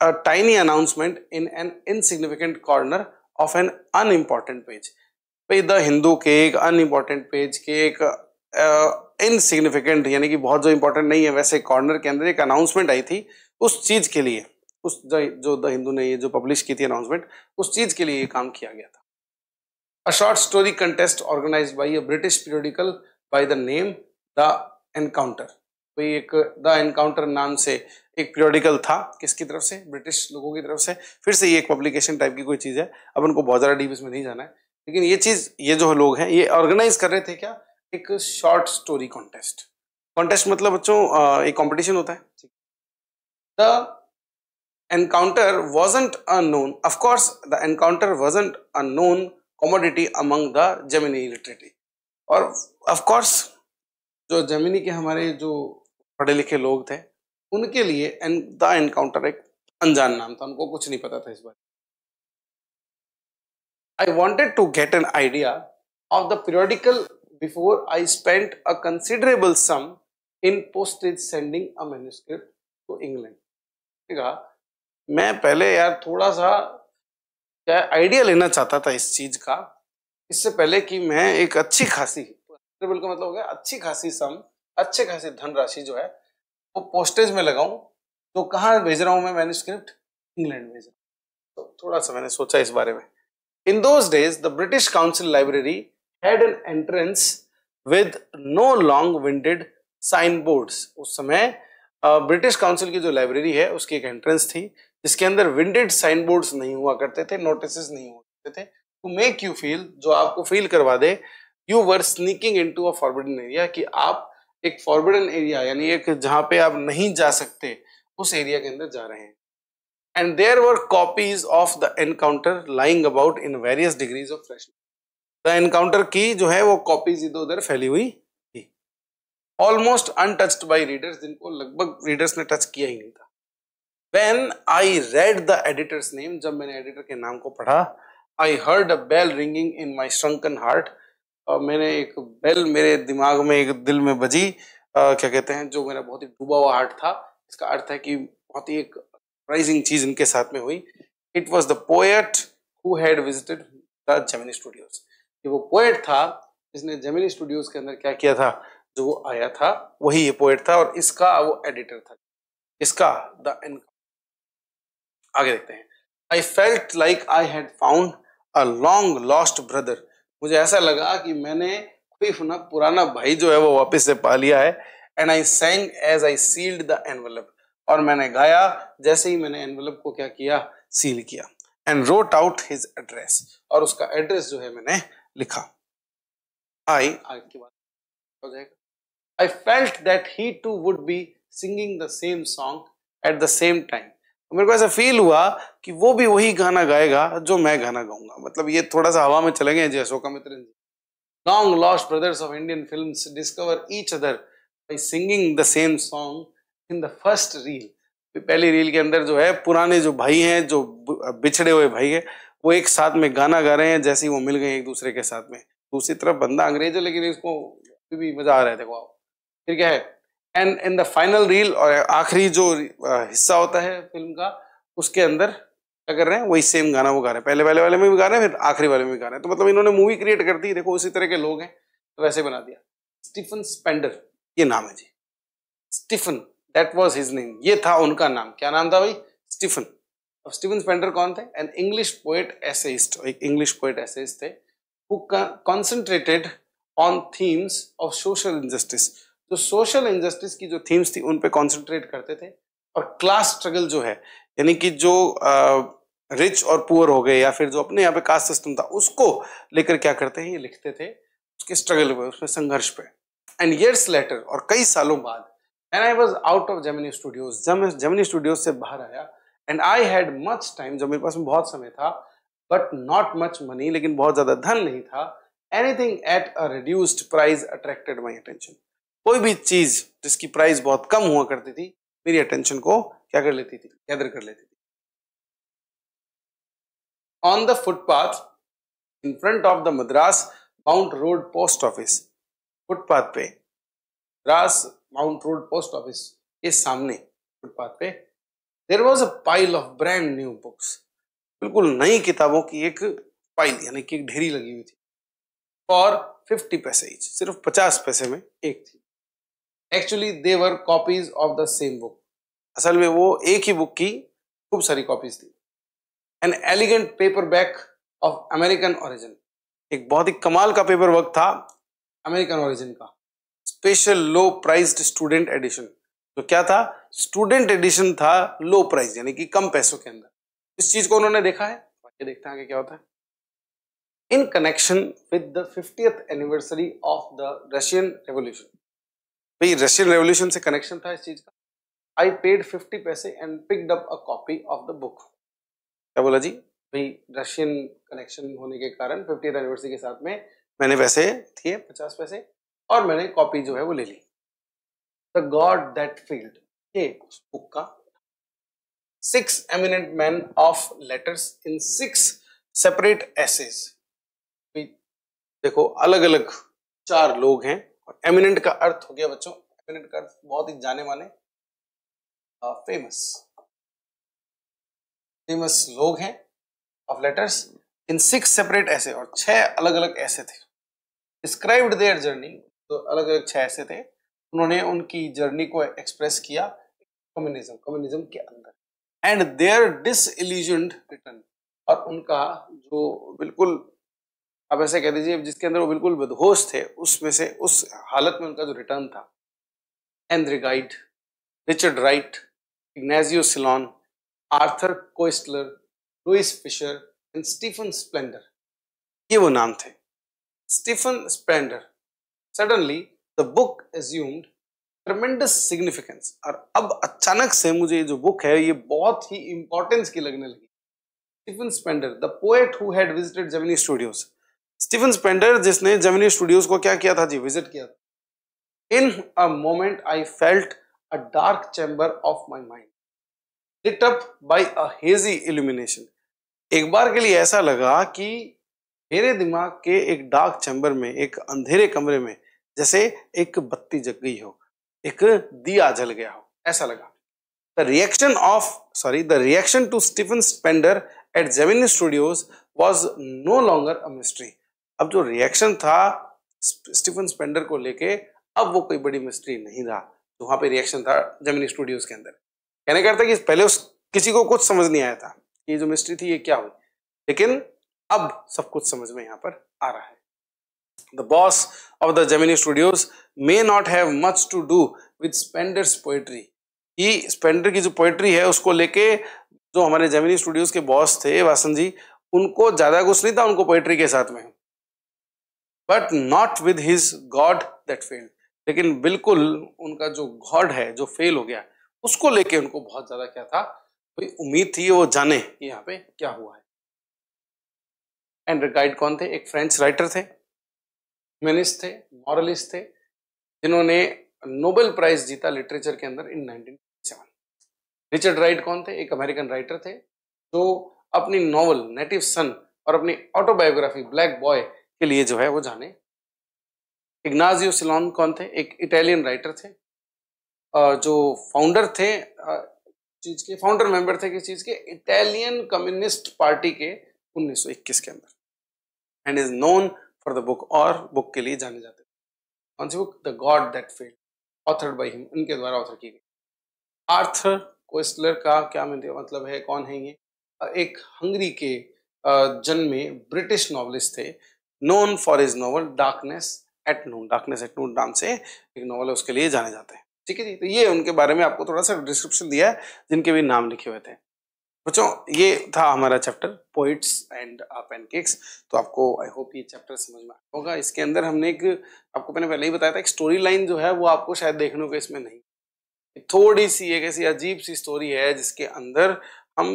A: a announcement in an insignificant corner of an an page the Hindu के एक अनइम्पॉर्टेंट पेज के एक इनसिग्निफिकेंट यानी कि बहुत जो इंपॉर्टेंट नहीं है वैसे कॉर्नर के अंदर एक अनाउंसमेंट आई थी उस चीज़ के लिए उस जो द हिंदू ने ये जो पब्लिश की थी अनाउंसमेंट उस चीज़ के लिए ये काम किया गया था a short story contest organised by a British periodical by the name the Encounter कोई एक द एनकाउंटर नाम से एक पीरियडिकल था किसकी तरफ से ब्रिटिश लोगों की तरफ से फिर से ये एक पब्लिकेशन टाइप की कोई चीज़ है अब उनको बहुत ज़्यादा डीप इसमें नहीं जाना है लेकिन ये चीज़ ये जो लोग हैं ये ऑर्गेनाइज कर रहे थे क्या एक शॉर्ट स्टोरी कॉन्टेस्ट कॉन्टेस्ट मतलब बच्चों एक कॉम्पिटिशन होता है the Encounter wasn't a known of course the Encounter wasn't a known commodity among the जमीनी लिटरेटी और ऑफकोर्स जो जमीनी के हमारे जो पढ़े लिखे लोग थे उनके लिए एन द एनकाउंटर एक अनजान नाम था उनको कुछ नहीं पता था इस बारे I wanted to get an idea of the periodical before I spent a considerable sum in postage sending a manuscript to England. कहा मैं पहले यार थोड़ा सा क्या आइडिया लेना चाहता था इस चीज का इससे पहले कि मैं एक अच्छी खासी ट्रिबल का मतलब हो गया अच्छी खासी सम अच्छे खासी धनराशि जो है वो पोस्टेज में लगाऊं तो कहाँ भेज रहा हूँ मैं मैन्यूस्क्रिप्ट इंग्लैंड भेज रहा हूँ तो थोड़ा सा मैंने सोचा इस बारे में in those days the British Council library had an entrance with no long winded sign boards उस समय ब्रिटिश uh, काउंसिल की जो लाइब्रेरी है उसकी एक एंट्रेंस थी जिसके अंदर विंडेड साइन बोर्ड्स नहीं हुआ करते थे नोटिस नहीं हुआ करते थे टू मेक यू फील जो आपको फील करवा दे you were sneaking into a forbidden area कि आप एक फॉरबिडन एरिया यानी एक जहाँ पे आप नहीं जा सकते उस एरिया के अंदर जा रहे हैं and there were copies of the Encounter lying about in various degrees of freshness the Encounter की जो है वो कॉपीज इधर उधर फैली हुई थी ऑलमोस्ट अनटच्ड बाय रीडर्स जिनको लगभग रीडर्स ने टच किया ही नहीं था when I read the editor's name जब मैंने एडिटर के नाम को पढ़ा I heard a bell ringing in my shrunken heart और मैंने एक बेल मेरे दिमाग में एक दिल में बजी आ, क्या कहते हैं जो मेरा बहुत ही डूबा हुआ हार्ट था इसका अर्थ है कि बहुत ही एक सरप्राइजिंग चीज इनके साथ में हुई it was the poet who had visited the Gemini Studios कि वो पोएट था जिसने जमीनी स्टूडियोज के अंदर क्या किया था जो वो आया था वही ये पोएट था और इसका वो एडिटर था इसका द आगे देखते हैं I felt like I had found a long lost brother मुझे ऐसा लगा कि मैंने कोई अपना पुराना भाई जो है वो वापस से पा लिया है and I sang as I sealed the envelope और मैंने गाया जैसे ही मैंने एनवलप को क्या किया सील किया and wrote out his address और उसका एड्रेस जो है मैंने लिखा आई के बाद I felt that he too would be singing the same song at the same time मेरे को ऐसा फील हुआ कि वो भी वही गाना गाएगा जो मैं गाना गाऊंगा मतलब ये थोड़ा सा हवा में चले गए जय Ashoka Mitra ji long lost brothers of Indian film discover each other by singing the same song in the first reel पहली रील के अंदर जो है पुराने जो भाई हैं जो बिछड़े हुए भाई हैं वो एक साथ में गाना गा रहे हैं जैसे ही वो मिल गए एक दूसरे के साथ में दूसरी तरफ बंदा अंग्रेज है लेकिन इसको भी मजा आ रहा है देखो फिर क्या है and in the final reel और आखिरी जो हिस्सा होता है फिल्म का उसके अंदर क्या कर रहे हैं वही सेम गाना वो गा रहे हैं पहले वाले वाले में भी गा रहे हैं फिर आखिरी वाले में भी गा रहे हैं तो मतलब इन्होंने मूवी क्रिएट कर दी देखो उसी तरह के लोग हैं तो वैसे बना दिया स्टीफन स्पेंडर ये नाम है जी Stephen that was his name ये था उनका नाम क्या नाम था भाई स्टीफन अब स्टीवन स्पेंडर कौन थे एन इंग्लिश पोएट एसेस्ट एक इंग्लिश पोएट एसेस्ट थे वो concentrated on themes of social injustice तो सोशल इनजस्टिस की जो थीम्स थी उन पर कॉन्सेंट्रेट करते थे और क्लास स्ट्रगल जो है यानी कि जो रिच और पुअर हो गए या फिर जो अपने यहाँ पे कास्ट सिस्टम था उसको लेकर क्या करते हैं ये लिखते थे उसके स्ट्रगल पे उसमें संघर्ष पे एंड ईयर्स लेटर और कई सालों बाद and I was out of Gemini Studios जब मैं जेमिनी स्टूडियोज से बाहर आया and I had much time जब मेरे पास में बहुत समय था बट नॉट मच मनी लेकिन बहुत ज्यादा धन नहीं था anything at a reduced price attracted my attention कोई भी चीज जिसकी प्राइस बहुत कम हुआ करती थी मेरी अटेंशन को क्या कर लेती थी गैदर कर लेती थी on the footpath in front of the Madras Mount Road post office footpath पे Madras Mount Road post office के सामने फुटपाथ पे there was a pile of brand new books बिल्कुल नई किताबों की एक पाइल यानी कि एक ढेरी लगी हुई थी और फिफ्टी पैसे ईच सिर्फ पचास पैसे में एक थी actually there were copies of the same book असल में वो एक ही बुक की खूब सारी कॉपीज थी an elegant paperback of American origin एक बहुत ही कमाल का पेपर वर्क था अमेरिकन ओरिजिन का special low price student edition तो क्या था स्टूडेंट एडिशन था लो प्राइस यानी कि कम पैसों के अंदर इस चीज को उन्होंने देखा है आगे देखते हैं आगे क्या होता है in connection with the fiftieth anniversary of the Russian revolution भाई रशियन रेवोल्यूशन से कनेक्शन था इस चीज का I paid fifty paise and picked up a copy of the book क्या बोला जी भाई रशियन कनेक्शन होने के कारण फिफ्टी एनिवर्सरी के साथ में मैंने वैसे थे पचास पैसे और मैंने कॉपी जो है वो ले ली गॉड दैट फील्ड ये उस बुक का six eminent man of letters in six separate essays देखो अलग अलग चार लोग हैं और एमिनेंट का अर्थ हो गया बच्चों एमिनेंट का अर्थ बहुत ही जाने माने फेमस फेमस लोग हैं of letters in six separate essays और छह अलग अलग ऐसे थे डिस्क्राइब्ड देयर जर्नी तो अलग अलग छह ऐसे थे उन्होंने उनकी जर्नी को एक्सप्रेस किया कम्युनिज्म कम्युनिज्म के अंदर एंड देयर डिस रिटर्न और उनका जो बिल्कुल आप ऐसे कह दीजिए जिसके अंदर वो बिल्कुल बदहोश थे उसमें से उस हालत में उनका जो रिटर्न था Andre Gide Richard Wright Ignazio Silone Arthur Koestler Louis Fischer and Stephen Spender ये वो नाम थे Stephen Spender suddenly the book assumed tremendous significance और अब अचानक से मुझे ये जो बुक है ये बहुत ही इंपॉर्टेंस की लगने लगी Stephen Spender the poet who had visited Gemini Studios Stephen Spender जिसने जर्मनी स्टूडियोज को क्या किया था जी विजिट किया था in a moment I felt a dark chamber of my mind lit up by a hazy illumination एक बार के लिए ऐसा लगा कि मेरे दिमाग के एक डार्क चैम्बर में एक अंधेरे कमरे में जैसे एक बत्ती जग गई हो एक दिया जल गया हो ऐसा लगा the reaction of sorry the reaction to Stephen Spender at Gemini Studios was no longer a mystery अब जो रिएक्शन था स्टीफन स्पेंडर को लेके अब वो कोई बड़ी मिस्ट्री नहीं रहा तो वहां पे रिएक्शन था जेमिनी स्टूडियोज के अंदर कहने करता कि पहले उस किसी को कुछ समझ नहीं आया था ये जो मिस्ट्री थी ये क्या हुई लेकिन अब सब कुछ समझ में यहाँ पर आ रहा है the boss of the Gemini Studios may not have much to do with Spender's poetry. ही स्पेंडर की जो पोइट्री है उसको लेके जो हमारे जेमिनी स्टूडियोज के बॉस थे वासन जी उनको ज़्यादा कुछ नहीं था उनको पोइट्री के साथ में but not with his God that failed लेकिन बिल्कुल उनका जो गॉड है जो फेल हो गया उसको लेके उनको बहुत ज़्यादा क्या था भाई उम्मीद थी वो जाने कि यहाँ पे क्या हुआ है एंड गाइड कौन थे एक फ्रेंच राइटर थे ह्यूमनिस्ट थे मॉरलिस्ट थे जिन्होंने नोबेल प्राइज जीता लिटरेचर के अंदर इन नाइनटीन रिचर्ड राइट कौन थे एक अमेरिकन राइटर थे जो अपनी नॉवल नेटिव सन और अपनी ऑटोबायोग्राफी ब्लैक बॉय के लिए जो है वो जाने इग्नाजियो सिलोन कौन थे एक इटालियन राइटर थे जो फाउंडर थे चीज के फाउंडर मेंबर थे किस चीज के इटालियन कम्युनिस्ट पार्टी के 1921 के अंदर and is known for the book और बुक के लिए जाने जाते थे कौन सी book the God that failed authored by him इनके द्वारा ऑथर की गई आर्थर कोस्टलर का क्या मतलब है कौन है ये एक हंगरी के जन्म में ब्रिटिश नॉवलिस्ट थे known for his novel darkness at noon darkness at noon नाम से एक नॉवल है उसके लिए जाने जाते हैं ठीक है जी तो ये उनके बारे में आपको थोड़ा सा डिस्क्रिप्शन दिया है जिनके भी नाम लिखे हुए थे बच्चों ये था हमारा चैप्टर पोइट्स एंड पैनकेक्स तो आपको आई होप ये चैप्टर समझ में होगा इसके अंदर हमने एक आपको मैंने पहले ही बताया था एक स्टोरी लाइन जो है वो आपको शायद देखने को इसमें नहीं थोड़ी सी एक ऐसी अजीब सी स्टोरी है जिसके अंदर हम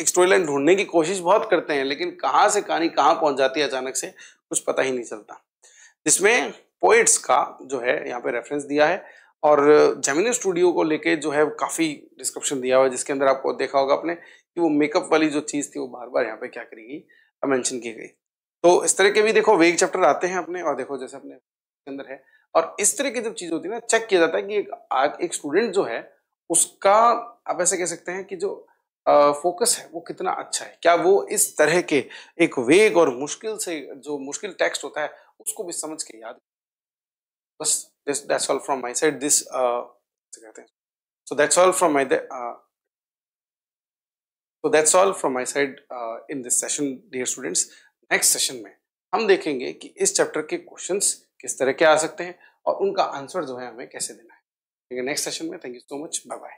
A: एक स्टोरी लाइन ढूंढने की कोशिश बहुत करते हैं लेकिन कहाँ से कहानी कहाँ पहुंच जाती है अचानक से कुछ पता ही नहीं चलता जिसमें पोइट्स का जो है यहाँ पे रेफरेंस दिया है और जमीनी स्टूडियो को लेके जो है काफ़ी डिस्क्रिप्शन दिया हुआ है जिसके अंदर आपको देखा होगा आपने कि वो मेकअप वाली जो चीज़ थी वो बार बार यहाँ पे क्या करी गई मैंशन की गई तो इस तरह के भी देखो वेग चैप्टर आते हैं अपने और देखो जैसे अपने अंदर है और इस तरह की जब चीज़ होती है ना चेक किया जाता है कि एक, एक स्टूडेंट जो है उसका आप ऐसे कह सकते हैं कि जो फोकस है वो कितना अच्छा है क्या वो इस तरह के एक वेग और मुश्किल से जो मुश्किल टेक्स्ट होता है उसको भी समझ के याद बस this that's all from my side this uh, so that's all from my uh, so that's all from my side uh, in this session dear students next session mein hum dekhenge ki is chapter ke questions kis tarah ke aa sakte hain aur unka answer jo hai hame kaise dena hai ठीक है नेक्स्ट सेशन में thank you so much bye bye